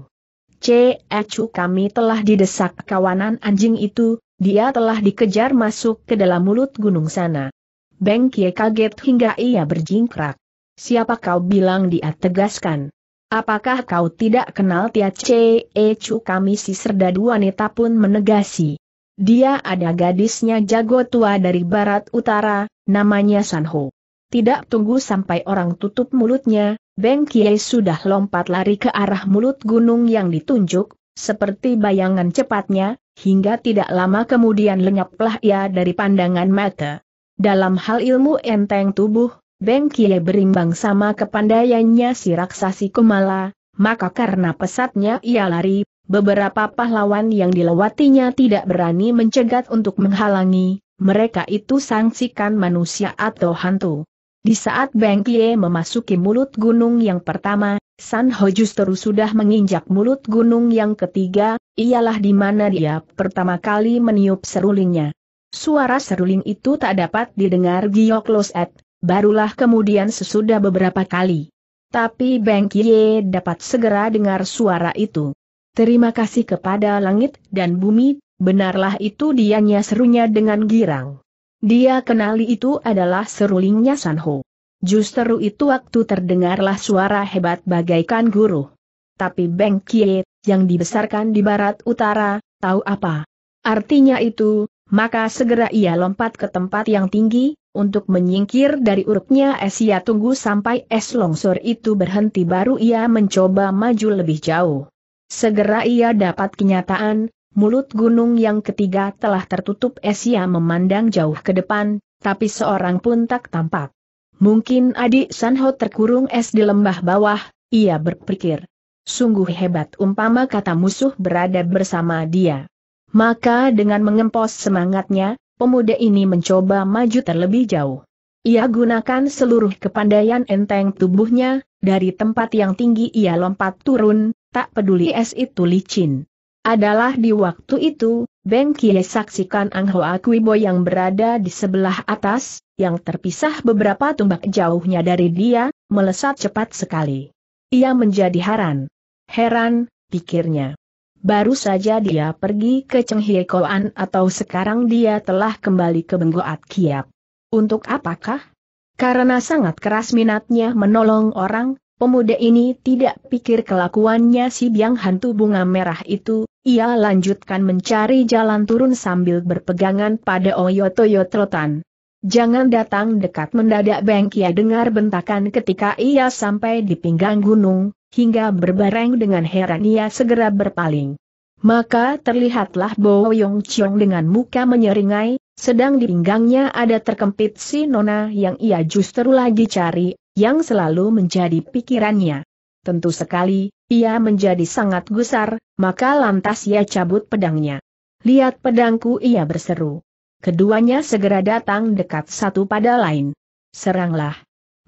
Cecu Ecu kami telah didesak kawanan anjing itu, dia telah dikejar masuk ke dalam mulut gunung sana. Beng Kie kaget hingga ia berjingkrak. Siapa kau bilang dia tegaskan? Apakah kau tidak kenal Tia Cecu Ecu kami si serdadu wanita pun menegasi. Dia ada gadisnya jago tua dari barat utara, namanya Sanho. Tidak tunggu sampai orang tutup mulutnya, Beng Kiai sudah lompat lari ke arah mulut gunung yang ditunjuk, seperti bayangan cepatnya, hingga tidak lama kemudian lenyaplah ia dari pandangan mata. Dalam hal ilmu enteng tubuh, Beng Kiai berimbang sama kepandaiannya si raksasi Kumala, maka karena pesatnya ia lari, beberapa pahlawan yang dilewatinya tidak berani mencegat untuk menghalangi, mereka itu sangsikan manusia atau hantu. Di saat Beng Kie memasuki mulut gunung yang pertama, San Ho justru sudah menginjak mulut gunung yang ketiga, ialah di mana dia pertama kali meniup serulingnya. Suara seruling itu tak dapat didengar Giok Loset, barulah kemudian sesudah beberapa kali. Tapi Beng Kie dapat segera dengar suara itu. Terima kasih kepada langit dan bumi, benarlah itu dianya serunya dengan girang. Dia kenali itu adalah serulingnya Sanho. Justru itu waktu terdengarlah suara hebat bagaikan guru. Tapi Beng Kie, yang dibesarkan di barat utara, tahu apa? Artinya itu, maka segera ia lompat ke tempat yang tinggi, untuk menyingkir dari uruknya es ia tunggu sampai es longsor itu berhenti baru ia mencoba maju lebih jauh. Segera ia dapat kenyataan, Mulut gunung yang ketiga telah tertutup Esia memandang jauh ke depan, tapi seorang pun tak tampak. Mungkin adik Sanho terkurung es di lembah bawah, ia berpikir. Sungguh hebat umpama kata musuh berada bersama dia. Maka dengan mengempos semangatnya, pemuda ini mencoba maju terlebih jauh. Ia gunakan seluruh kepandaian enteng tubuhnya, dari tempat yang tinggi ia lompat turun, tak peduli es itu licin adalah di waktu itu, Beng Kie saksikan Ang Hoa Bo yang berada di sebelah atas, yang terpisah beberapa tumbak jauhnya dari dia, melesat cepat sekali. Ia menjadi heran. Heran, pikirnya. Baru saja dia pergi ke Cheng Hie Koan atau sekarang dia telah kembali ke Benggoat Kiap. Untuk apakah? Karena sangat keras minatnya menolong orang, Pemuda ini tidak pikir kelakuannya si biang hantu bunga merah itu, ia lanjutkan mencari jalan turun sambil berpegangan pada oyotoyotrotan. Jangan datang dekat mendadak Bengkia dengar bentakan ketika ia sampai di pinggang gunung, hingga berbareng dengan heran ia segera berpaling. Maka terlihatlah Bo Chong dengan muka menyeringai, sedang di pinggangnya ada terkempit si Nona yang ia justru lagi cari, yang selalu menjadi pikirannya. Tentu sekali, ia menjadi sangat gusar, maka lantas ia cabut pedangnya. Lihat pedangku ia berseru. Keduanya segera datang dekat satu pada lain. Seranglah.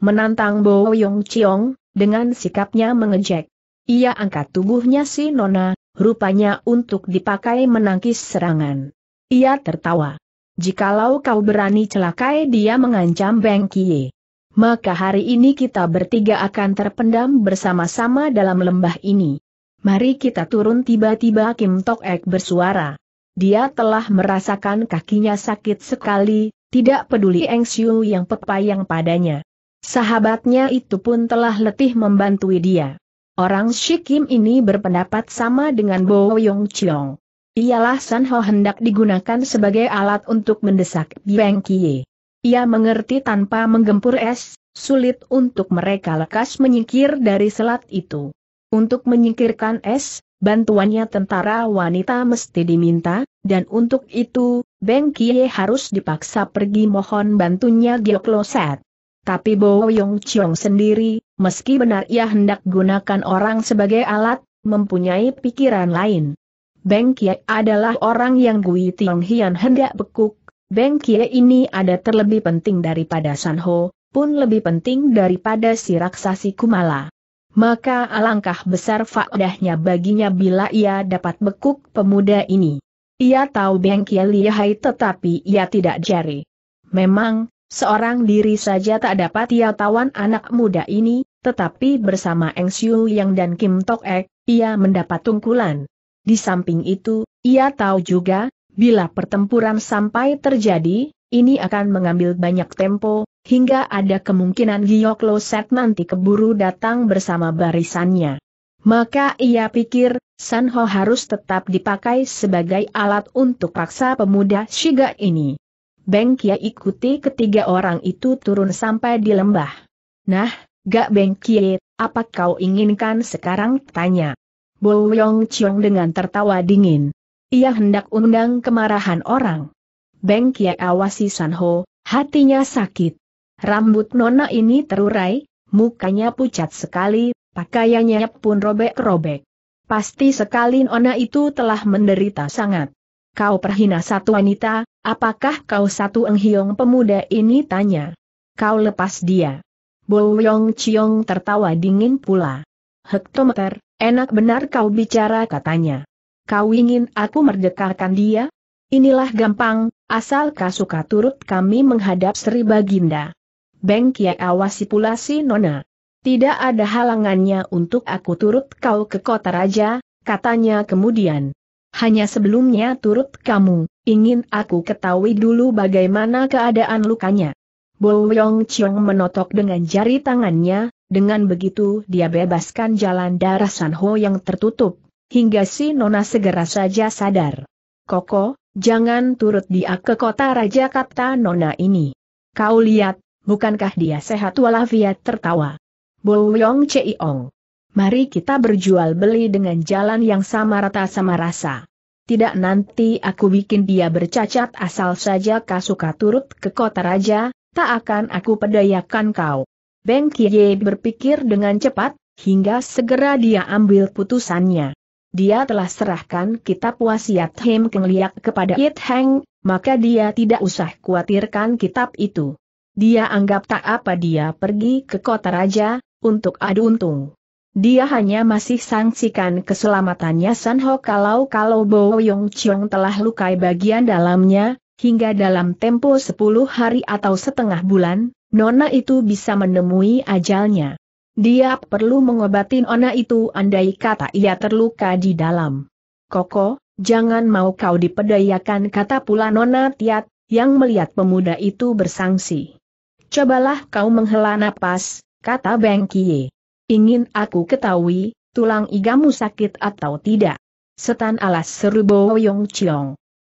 Menantang Bo Yong Chiong, dengan sikapnya mengejek. Ia angkat tubuhnya si Nona, rupanya untuk dipakai menangkis serangan. Ia tertawa. Jikalau kau berani celakai dia mengancam Beng Kie maka hari ini kita bertiga akan terpendam bersama-sama dalam lembah ini. Mari kita turun tiba-tiba Kim Tok Ek bersuara. Dia telah merasakan kakinya sakit sekali, tidak peduli Eng Siu yang pepayang padanya. Sahabatnya itu pun telah letih membantu dia. Orang Shikim ini berpendapat sama dengan Bo Yong Chiong. Ialah ho hendak digunakan sebagai alat untuk mendesak Biang Kie. Ia mengerti tanpa menggempur es, sulit untuk mereka lekas menyingkir dari selat itu. Untuk menyingkirkan es, bantuannya tentara wanita mesti diminta, dan untuk itu, Beng Kie harus dipaksa pergi mohon bantunya Giokloset. Tapi Bo Yong Chiong sendiri, meski benar ia hendak gunakan orang sebagai alat, mempunyai pikiran lain. Beng Kie adalah orang yang Gui Tiong Hian hendak bekuk, Beng Kie ini ada terlebih penting daripada Sanho, pun lebih penting daripada si raksasi Kumala. Maka alangkah besar faedahnya baginya bila ia dapat bekuk pemuda ini. Ia tahu Beng Kie lihai tetapi ia tidak jari. Memang, seorang diri saja tak dapat ia tawan anak muda ini, tetapi bersama Eng Siu Yang dan Kim Tok Ek, ia mendapat tungkulan. Di samping itu, ia tahu juga, Bila pertempuran sampai terjadi, ini akan mengambil banyak tempo, hingga ada kemungkinan Giyok Loset nanti keburu datang bersama barisannya. Maka ia pikir, Sanho harus tetap dipakai sebagai alat untuk paksa pemuda Shiga ini. Beng Kia ikuti ketiga orang itu turun sampai di lembah. Nah, Gak Beng Kia, apa kau inginkan sekarang? Tanya. Bo Yong Chiong dengan tertawa dingin. Ia hendak undang kemarahan orang. Beng Kia awasi Sanho, hatinya sakit. Rambut nona ini terurai, mukanya pucat sekali, pakaiannya pun robek-robek. Pasti sekali nona itu telah menderita sangat. Kau perhina satu wanita, apakah kau satu enghiong pemuda ini tanya. Kau lepas dia. Bo Yong Chiong tertawa dingin pula. Hektometer, enak benar kau bicara katanya kau ingin aku merdekakan dia? Inilah gampang, asal kasuka suka turut kami menghadap Sri Baginda. Beng Kia awasi pula si Nona. Tidak ada halangannya untuk aku turut kau ke kota raja, katanya kemudian. Hanya sebelumnya turut kamu, ingin aku ketahui dulu bagaimana keadaan lukanya. Bo Yong Chiong menotok dengan jari tangannya, dengan begitu dia bebaskan jalan darah San Ho yang tertutup hingga si Nona segera saja sadar. Koko, jangan turut dia ke kota Raja kata Nona ini. Kau lihat, bukankah dia sehat walafiat tertawa. Boyong Ceiong. Mari kita berjual beli dengan jalan yang sama rata sama rasa. Tidak nanti aku bikin dia bercacat asal saja kasuka turut ke kota raja, tak akan aku pedayakan kau. Beng Kie berpikir dengan cepat, hingga segera dia ambil putusannya dia telah serahkan kitab wasiat Hem Keng Liak kepada Yit Heng, maka dia tidak usah khawatirkan kitab itu. Dia anggap tak apa dia pergi ke kota raja, untuk adu untung. Dia hanya masih sangsikan keselamatannya Sanho kalau-kalau Bo Yong Chiong telah lukai bagian dalamnya, hingga dalam tempo 10 hari atau setengah bulan, Nona itu bisa menemui ajalnya. Dia perlu mengobati Ona itu andai kata ia terluka di dalam. Koko, jangan mau kau dipedayakan kata pula Nona Tiat, yang melihat pemuda itu bersangsi. Cobalah kau menghela napas, kata Beng Kie. Ingin aku ketahui, tulang igamu sakit atau tidak. Setan alas seru Boyong Yong Chiong.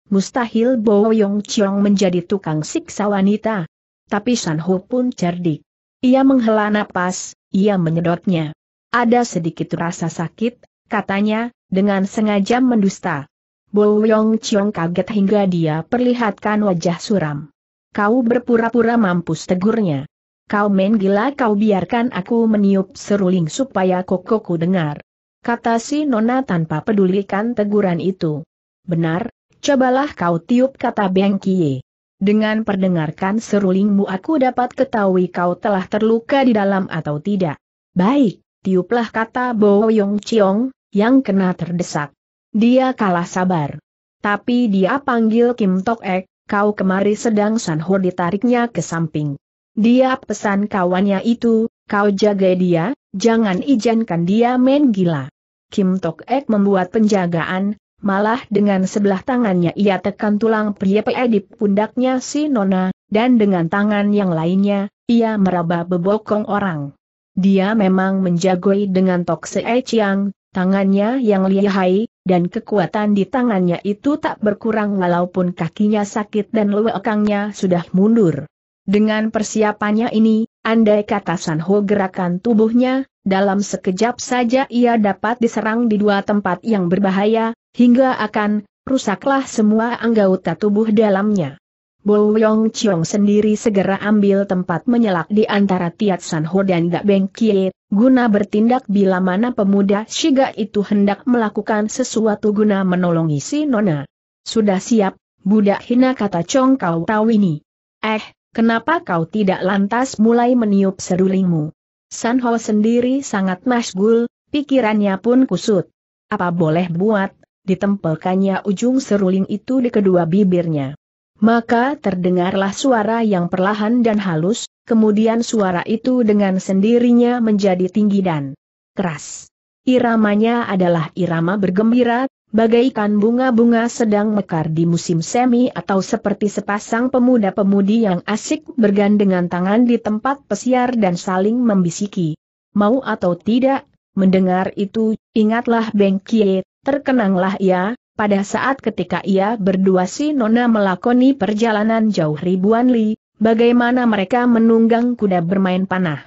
Mustahil Boyong Yong Chiong menjadi tukang siksa wanita. Tapi Sanho pun cerdik. Ia menghela napas, ia menyedotnya. Ada sedikit rasa sakit, katanya, dengan sengaja mendusta. Bo Yong Chiong kaget hingga dia perlihatkan wajah suram. Kau berpura-pura mampus tegurnya. Kau main gila kau biarkan aku meniup seruling supaya kokoku dengar. Kata si Nona tanpa pedulikan teguran itu. Benar, cobalah kau tiup kata Beng Kie. Dengan perdengarkan serulingmu aku dapat ketahui kau telah terluka di dalam atau tidak. Baik, tiuplah kata Bo Yong Chiong, yang kena terdesak. Dia kalah sabar. Tapi dia panggil Kim Tok Ek, kau kemari sedang San Ho ditariknya ke samping. Dia pesan kawannya itu, kau jaga dia, jangan izinkan dia main gila. Kim Tok Ek membuat penjagaan, malah dengan sebelah tangannya ia tekan tulang pria PE di pundaknya si Nona, dan dengan tangan yang lainnya, ia meraba bebokong orang. Dia memang menjagoi dengan Tok yang e Chiang, tangannya yang lihai, dan kekuatan di tangannya itu tak berkurang walaupun kakinya sakit dan lewekangnya sudah mundur. Dengan persiapannya ini, andai kata Sanho gerakan tubuhnya, dalam sekejap saja ia dapat diserang di dua tempat yang berbahaya, hingga akan rusaklah semua anggota tubuh dalamnya. Bo Yong Chiong sendiri segera ambil tempat menyelak di antara Tiat San Ho dan Da Beng Kie, guna bertindak bila mana pemuda Shiga itu hendak melakukan sesuatu guna menolongi si Nona. Sudah siap, budak hina kata Chong Kau ini. Eh, kenapa kau tidak lantas mulai meniup serulingmu? San Ho sendiri sangat masgul, pikirannya pun kusut. Apa boleh buat, ditempelkannya ujung seruling itu di kedua bibirnya. Maka terdengarlah suara yang perlahan dan halus, kemudian suara itu dengan sendirinya menjadi tinggi dan keras. Iramanya adalah irama bergembira, bagaikan bunga-bunga sedang mekar di musim semi atau seperti sepasang pemuda-pemudi yang asik bergandengan tangan di tempat pesiar dan saling membisiki. Mau atau tidak, mendengar itu, ingatlah Beng Kie, terkenanglah ia, pada saat ketika ia berdua si Nona melakoni perjalanan jauh ribuan li, bagaimana mereka menunggang kuda bermain panah.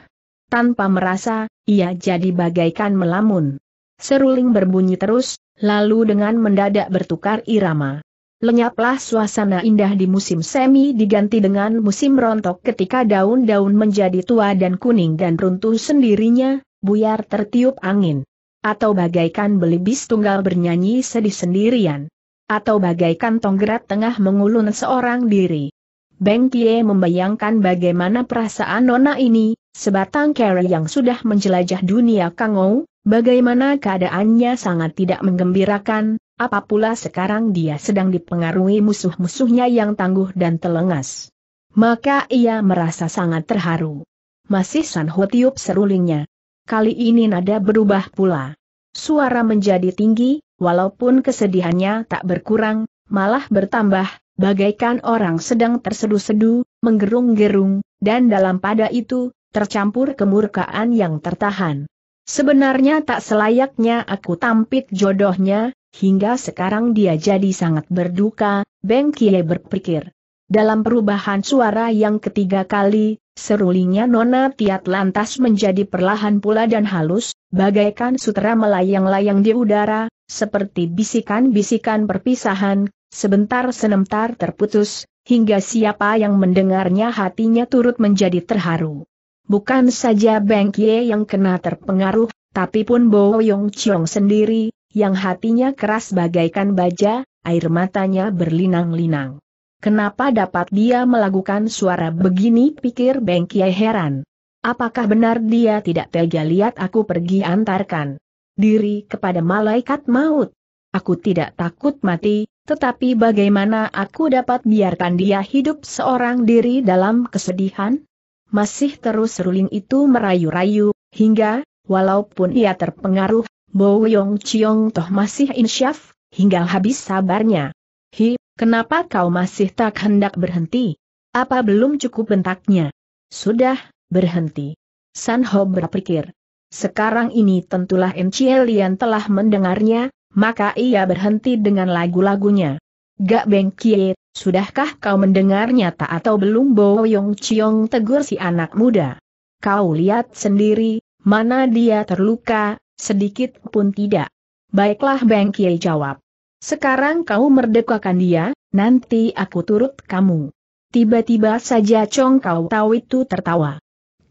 Tanpa merasa, ia jadi bagaikan melamun. Seruling berbunyi terus, lalu dengan mendadak bertukar irama. Lenyaplah suasana indah di musim semi diganti dengan musim rontok ketika daun-daun menjadi tua dan kuning dan runtuh sendirinya, buyar tertiup angin. Atau bagaikan belibis tunggal bernyanyi sedih sendirian. Atau bagaikan tonggerat tengah mengulun seorang diri. Beng Kie membayangkan bagaimana perasaan Nona ini, sebatang kera yang sudah menjelajah dunia Kangou, bagaimana keadaannya sangat tidak menggembirakan, apapula sekarang dia sedang dipengaruhi musuh-musuhnya yang tangguh dan telengas. Maka ia merasa sangat terharu. Masih San Ho tiup serulingnya. Kali ini nada berubah pula. Suara menjadi tinggi, walaupun kesedihannya tak berkurang, malah bertambah, bagaikan orang sedang tersedu-sedu, menggerung-gerung, dan dalam pada itu, tercampur kemurkaan yang tertahan. Sebenarnya tak selayaknya aku tampik jodohnya, hingga sekarang dia jadi sangat berduka, Beng Kie berpikir. Dalam perubahan suara yang ketiga kali, serulingnya Nona Tiat lantas menjadi perlahan pula dan halus, bagaikan sutera melayang-layang di udara, seperti bisikan-bisikan perpisahan, Sebentar senemtar terputus, hingga siapa yang mendengarnya hatinya turut menjadi terharu. Bukan saja Beng Kie yang kena terpengaruh, tapi pun Bo Yong Chiong sendiri, yang hatinya keras bagaikan baja, air matanya berlinang-linang. Kenapa dapat dia melakukan suara begini pikir Beng Kie heran. Apakah benar dia tidak tega lihat aku pergi antarkan diri kepada malaikat maut? Aku tidak takut mati, tetapi bagaimana aku dapat biarkan dia hidup seorang diri dalam kesedihan? Masih terus Ruling itu merayu-rayu, hingga, walaupun ia terpengaruh, Bo Yong Chiong toh masih insyaf, hingga habis sabarnya. Hi, kenapa kau masih tak hendak berhenti? Apa belum cukup bentaknya? Sudah, berhenti. San Ho berpikir. Sekarang ini tentulah Encielian telah mendengarnya, maka ia berhenti dengan lagu-lagunya. Gak Beng Kie, sudahkah kau mendengarnya tak atau belum Boyong Ciong tegur si anak muda? Kau lihat sendiri, mana dia terluka, sedikit pun tidak. Baiklah Beng Kie jawab. Sekarang kau merdekakan dia, nanti aku turut kamu. Tiba-tiba saja Chong Kau Tahu itu tertawa.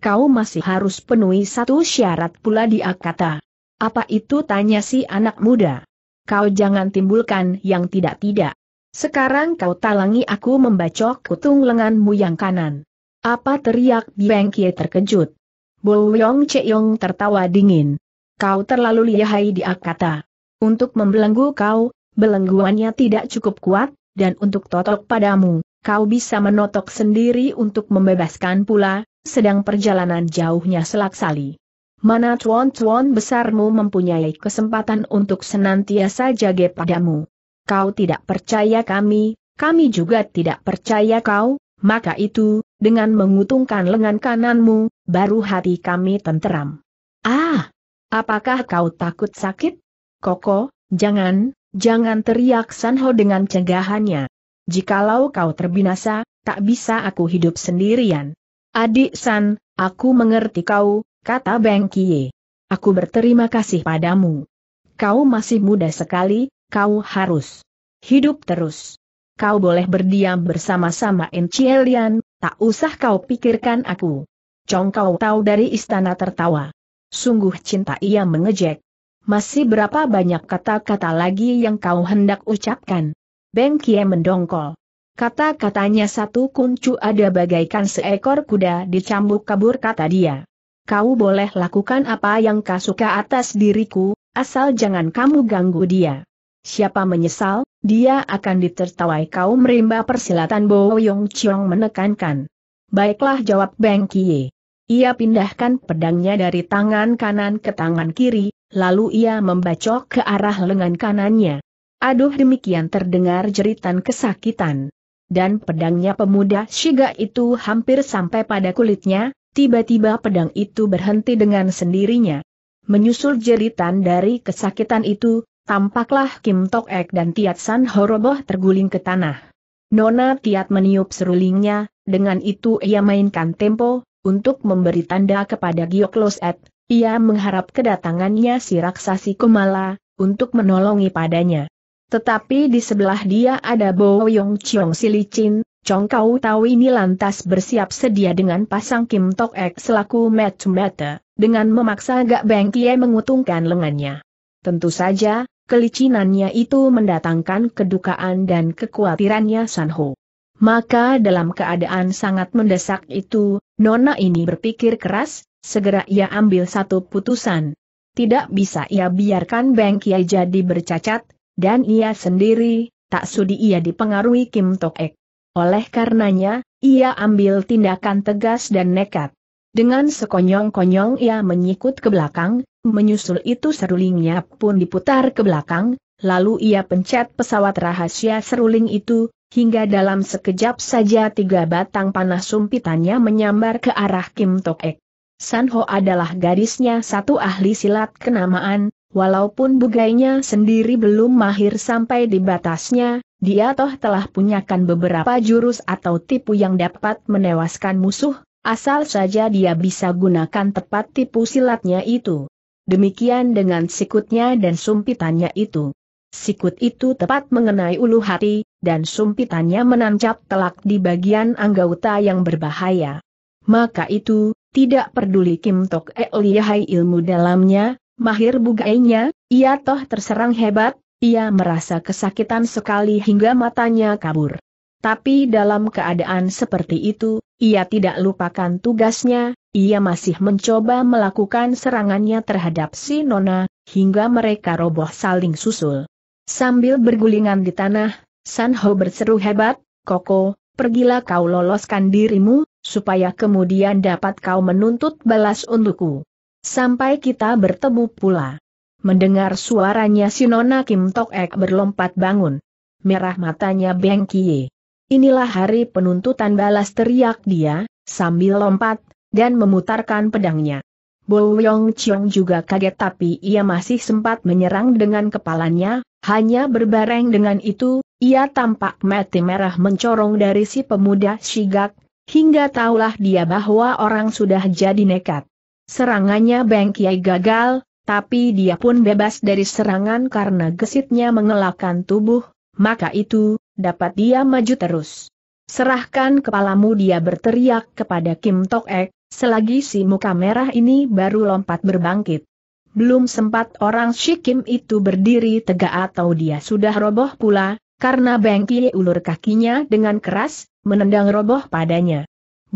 Kau masih harus penuhi satu syarat pula dia kata. Apa itu tanya si anak muda? Kau jangan timbulkan yang tidak-tidak. Sekarang kau talangi aku membacok kutung lenganmu yang kanan. Apa teriak Biang Kie terkejut. Bo Yong Cheong tertawa dingin. Kau terlalu lihai dia kata. Untuk membelenggu kau, belengguannya tidak cukup kuat, dan untuk totok padamu, kau bisa menotok sendiri untuk membebaskan pula, sedang perjalanan jauhnya selaksali mana tuan-tuan besarmu mempunyai kesempatan untuk senantiasa jaga padamu. Kau tidak percaya kami, kami juga tidak percaya kau, maka itu, dengan mengutungkan lengan kananmu, baru hati kami tenteram. Ah! Apakah kau takut sakit? Koko, jangan, jangan teriak Sanho dengan cegahannya. Jikalau kau terbinasa, tak bisa aku hidup sendirian. Adik San, aku mengerti kau, kata Beng Kie. Aku berterima kasih padamu. Kau masih muda sekali, kau harus hidup terus. Kau boleh berdiam bersama-sama Encielian, tak usah kau pikirkan aku. Chong kau tahu dari istana tertawa. Sungguh cinta ia mengejek. Masih berapa banyak kata-kata lagi yang kau hendak ucapkan? Beng Kie mendongkol. Kata-katanya satu kuncu ada bagaikan seekor kuda dicambuk kabur kata dia kau boleh lakukan apa yang kau suka atas diriku, asal jangan kamu ganggu dia. Siapa menyesal, dia akan ditertawai kau merimba persilatan Bo Yong Chiong menekankan. Baiklah jawab Beng Kie. Ia pindahkan pedangnya dari tangan kanan ke tangan kiri, lalu ia membacok ke arah lengan kanannya. Aduh demikian terdengar jeritan kesakitan. Dan pedangnya pemuda Shiga itu hampir sampai pada kulitnya, Tiba-tiba pedang itu berhenti dengan sendirinya. Menyusul jeritan dari kesakitan itu, tampaklah Kim Tok Ek dan Tiat San Horoboh terguling ke tanah. Nona Tiat meniup serulingnya, dengan itu ia mainkan tempo, untuk memberi tanda kepada Giokloset, ia mengharap kedatangannya si raksasi Kumala, untuk menolongi padanya. Tetapi di sebelah dia ada Bo Yong Chiong Silicin, Chong Kau Tau ini lantas bersiap sedia dengan pasang Kim Tok Ek selaku match Mata, dengan memaksa Gak Beng Kie mengutungkan lengannya. Tentu saja, kelicinannya itu mendatangkan kedukaan dan kekhawatirannya Sanho. Maka dalam keadaan sangat mendesak itu, Nona ini berpikir keras, segera ia ambil satu putusan. Tidak bisa ia biarkan Beng Kie jadi bercacat, dan ia sendiri, tak sudi ia dipengaruhi Kim Tok Ek. Oleh karenanya, ia ambil tindakan tegas dan nekat. Dengan sekonyong-konyong ia menyikut ke belakang, menyusul itu serulingnya pun diputar ke belakang, lalu ia pencet pesawat rahasia seruling itu, hingga dalam sekejap saja tiga batang panah sumpitannya menyambar ke arah Kim Tok Ek. San Ho adalah garisnya satu ahli silat kenamaan, walaupun bugainya sendiri belum mahir sampai di batasnya, dia toh telah punyakan beberapa jurus atau tipu yang dapat menewaskan musuh, asal saja dia bisa gunakan tepat tipu silatnya itu. Demikian dengan sikutnya dan sumpitannya itu. Sikut itu tepat mengenai ulu hati, dan sumpitannya menancap telak di bagian anggota yang berbahaya. Maka itu, tidak peduli Kim Tok E ilmu dalamnya, mahir bugainya, ia toh terserang hebat, ia merasa kesakitan sekali hingga matanya kabur. Tapi dalam keadaan seperti itu, ia tidak lupakan tugasnya, ia masih mencoba melakukan serangannya terhadap si Nona, hingga mereka roboh saling susul. Sambil bergulingan di tanah, Sanho berseru hebat, Koko, pergilah kau loloskan dirimu, supaya kemudian dapat kau menuntut balas untukku. Sampai kita bertemu pula. Mendengar suaranya si Nona Kim Tok Ek berlompat bangun. Merah matanya Beng Kie. Inilah hari penuntutan balas teriak dia, sambil lompat, dan memutarkan pedangnya. Bo Yong Chiong juga kaget tapi ia masih sempat menyerang dengan kepalanya, hanya berbareng dengan itu, ia tampak mati merah mencorong dari si pemuda Shigak, hingga taulah dia bahwa orang sudah jadi nekat. Serangannya Beng Kie gagal, tapi dia pun bebas dari serangan karena gesitnya mengelakkan tubuh, maka itu, dapat dia maju terus. Serahkan kepalamu dia berteriak kepada Kim Tok Ek, selagi si muka merah ini baru lompat berbangkit. Belum sempat orang si Kim itu berdiri tegak atau dia sudah roboh pula, karena Bengki ulur kakinya dengan keras, menendang roboh padanya.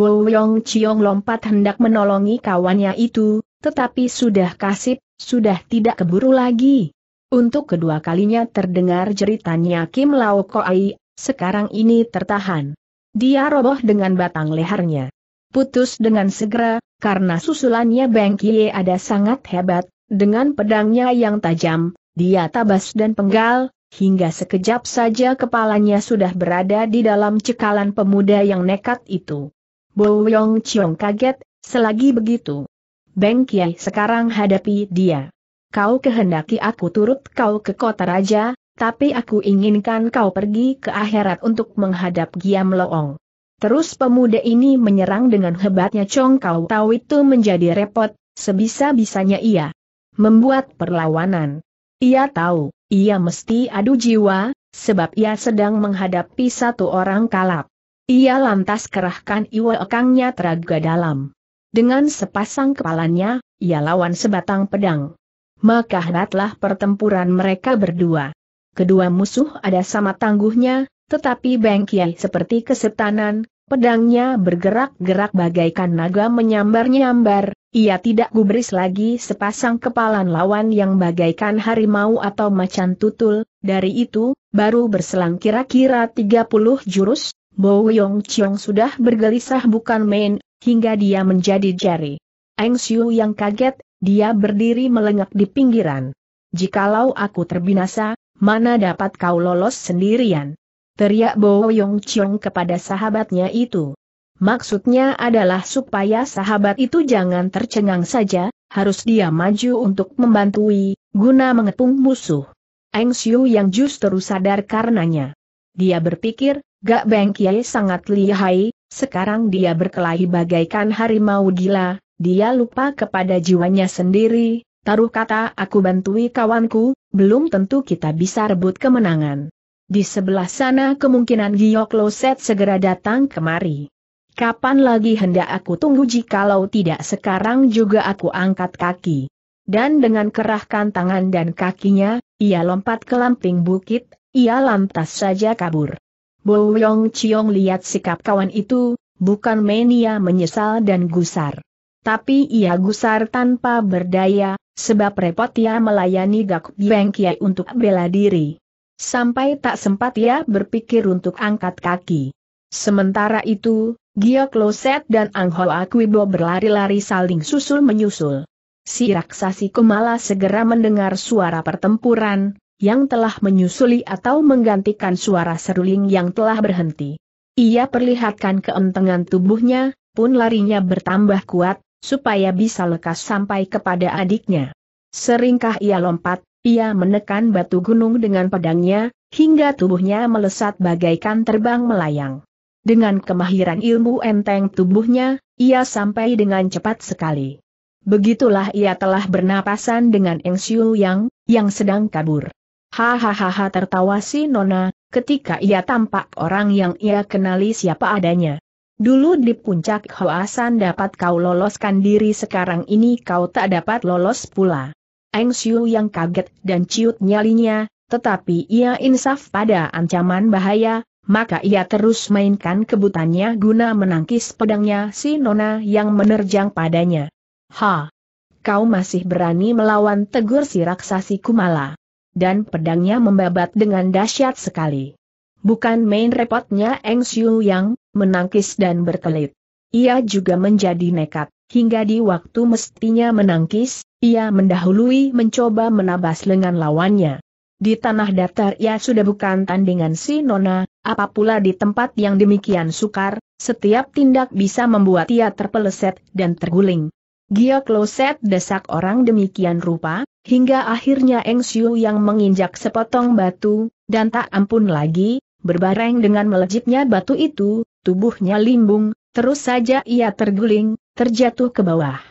Boyong Yong Chiong lompat hendak menolongi kawannya itu, tetapi sudah kasip, sudah tidak keburu lagi. Untuk kedua kalinya terdengar jeritannya Kim Lao Koai, sekarang ini tertahan. Dia roboh dengan batang lehernya. Putus dengan segera, karena susulannya Beng Kie ada sangat hebat, dengan pedangnya yang tajam, dia tabas dan penggal, hingga sekejap saja kepalanya sudah berada di dalam cekalan pemuda yang nekat itu. Bo Yong Chiong kaget, selagi begitu. Beng Kiai sekarang hadapi dia. Kau kehendaki aku turut kau ke kota raja, tapi aku inginkan kau pergi ke akhirat untuk menghadap Giam Loong. Terus pemuda ini menyerang dengan hebatnya Chong Kau tahu itu menjadi repot, sebisa-bisanya ia membuat perlawanan. Ia tahu, ia mesti adu jiwa, sebab ia sedang menghadapi satu orang kalap. Ia lantas kerahkan iwa ekangnya teraga dalam. Dengan sepasang kepalanya, ia lawan sebatang pedang. Maka hebatlah pertempuran mereka berdua. Kedua musuh ada sama tangguhnya, tetapi Beng seperti kesetanan, pedangnya bergerak-gerak bagaikan naga menyambar-nyambar, ia tidak gubris lagi sepasang kepalan lawan yang bagaikan harimau atau macan tutul, dari itu, baru berselang kira-kira 30 jurus, Bo Yong Chiong sudah bergelisah bukan main, hingga dia menjadi jari. Eng Siu yang kaget, dia berdiri melengak di pinggiran. Jikalau aku terbinasa, mana dapat kau lolos sendirian? Teriak Bo Yong Chiong kepada sahabatnya itu. Maksudnya adalah supaya sahabat itu jangan tercengang saja, harus dia maju untuk membantui, guna mengepung musuh. Eng Siu yang justru sadar karenanya. Dia berpikir, Gak Beng kiai sangat lihai, sekarang dia berkelahi bagaikan harimau gila, dia lupa kepada jiwanya sendiri, taruh kata aku bantui kawanku, belum tentu kita bisa rebut kemenangan. Di sebelah sana kemungkinan Giok Loset segera datang kemari. Kapan lagi hendak aku tunggu jikalau tidak sekarang juga aku angkat kaki. Dan dengan kerahkan tangan dan kakinya, ia lompat ke lamping bukit, ia lantas saja kabur. Bo Yong Chiong lihat sikap kawan itu, bukan mania menyesal dan gusar. Tapi ia gusar tanpa berdaya, sebab repot ia melayani Gak Beng Kiai untuk bela diri. Sampai tak sempat ia berpikir untuk angkat kaki. Sementara itu, Gio Kloset dan Ang Ho Akwibo berlari-lari saling susul-menyusul. Si raksasi Kumala segera mendengar suara pertempuran, yang telah menyusuli atau menggantikan suara seruling yang telah berhenti. Ia perlihatkan keentengan tubuhnya, pun larinya bertambah kuat, supaya bisa lekas sampai kepada adiknya. Seringkah ia lompat, ia menekan batu gunung dengan pedangnya, hingga tubuhnya melesat bagaikan terbang melayang. Dengan kemahiran ilmu enteng tubuhnya, ia sampai dengan cepat sekali. Begitulah ia telah bernapasan dengan Eng Xiu Yang, yang sedang kabur. Hahaha tertawa si Nona, ketika ia tampak orang yang ia kenali siapa adanya. Dulu di puncak Hoasan dapat kau loloskan diri sekarang ini kau tak dapat lolos pula. Eng Siu yang kaget dan ciut nyalinya, tetapi ia insaf pada ancaman bahaya, maka ia terus mainkan kebutannya guna menangkis pedangnya si Nona yang menerjang padanya. Ha! Kau masih berani melawan tegur si raksasi Kumala dan pedangnya membabat dengan dahsyat sekali. Bukan main repotnya Eng Xiu Yang, menangkis dan berkelit. Ia juga menjadi nekat, hingga di waktu mestinya menangkis, ia mendahului mencoba menabas lengan lawannya. Di tanah datar ia sudah bukan tandingan si Nona, apapula di tempat yang demikian sukar, setiap tindak bisa membuat ia terpeleset dan terguling. Gia Kloset desak orang demikian rupa, hingga akhirnya Eng Siu yang menginjak sepotong batu, dan tak ampun lagi, berbareng dengan melejitnya batu itu, tubuhnya limbung, terus saja ia terguling, terjatuh ke bawah.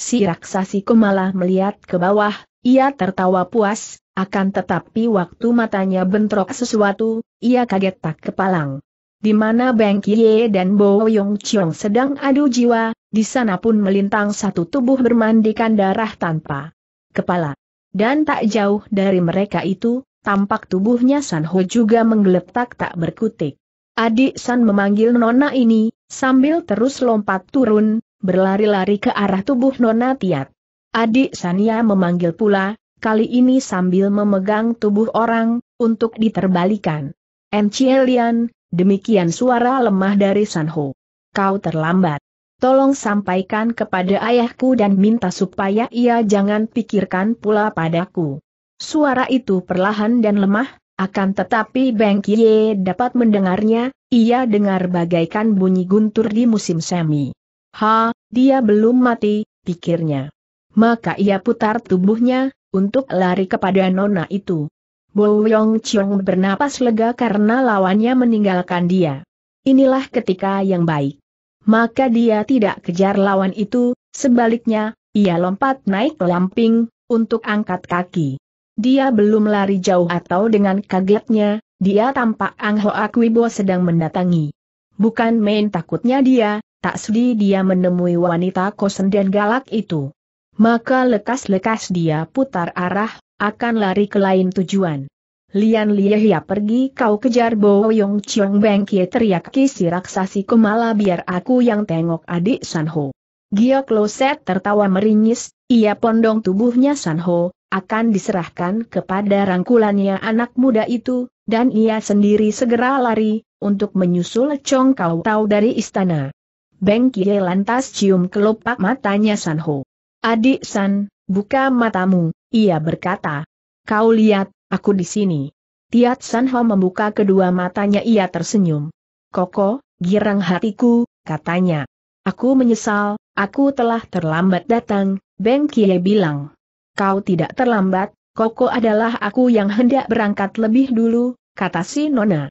Si raksasi kemalah melihat ke bawah, ia tertawa puas, akan tetapi waktu matanya bentrok sesuatu, ia kaget tak kepalang. Di mana Beng Kie dan Bo Yong Chiong sedang adu jiwa, di sana pun melintang satu tubuh bermandikan darah tanpa kepala. Dan tak jauh dari mereka itu, tampak tubuhnya Sanho juga menggeletak tak berkutik. Adik San memanggil Nona ini, sambil terus lompat turun, berlari-lari ke arah tubuh Nona Tiat. Adik Sania memanggil pula, kali ini sambil memegang tubuh orang, untuk diterbalikan. Encielian, demikian suara lemah dari Sanho. Kau terlambat tolong sampaikan kepada ayahku dan minta supaya ia jangan pikirkan pula padaku. Suara itu perlahan dan lemah, akan tetapi Beng Kie dapat mendengarnya, ia dengar bagaikan bunyi guntur di musim semi. Ha, dia belum mati, pikirnya. Maka ia putar tubuhnya, untuk lari kepada nona itu. Bo Yong Chiong bernapas lega karena lawannya meninggalkan dia. Inilah ketika yang baik maka dia tidak kejar lawan itu, sebaliknya, ia lompat naik lamping, untuk angkat kaki. Dia belum lari jauh atau dengan kagetnya, dia tampak Ang Ho Akwibo sedang mendatangi. Bukan main takutnya dia, tak sedih dia menemui wanita kosen dan galak itu. Maka lekas-lekas dia putar arah, akan lari ke lain tujuan. Lian Liehia pergi kau kejar Boyong Yong Chiong Beng Kie teriak kisi raksasi kumala biar aku yang tengok adik Sanho. Gio Kloset tertawa meringis, ia pondong tubuhnya Sanho, akan diserahkan kepada rangkulannya anak muda itu, dan ia sendiri segera lari, untuk menyusul Chong Kau Tau dari istana. Beng Kie lantas cium kelopak matanya Sanho. Adik San, buka matamu, ia berkata. Kau lihat, Aku di sini. Tiat Sanho membuka kedua matanya ia tersenyum. Koko, girang hatiku, katanya. Aku menyesal, aku telah terlambat datang, Beng Kie bilang. Kau tidak terlambat, Koko adalah aku yang hendak berangkat lebih dulu, kata si Nona.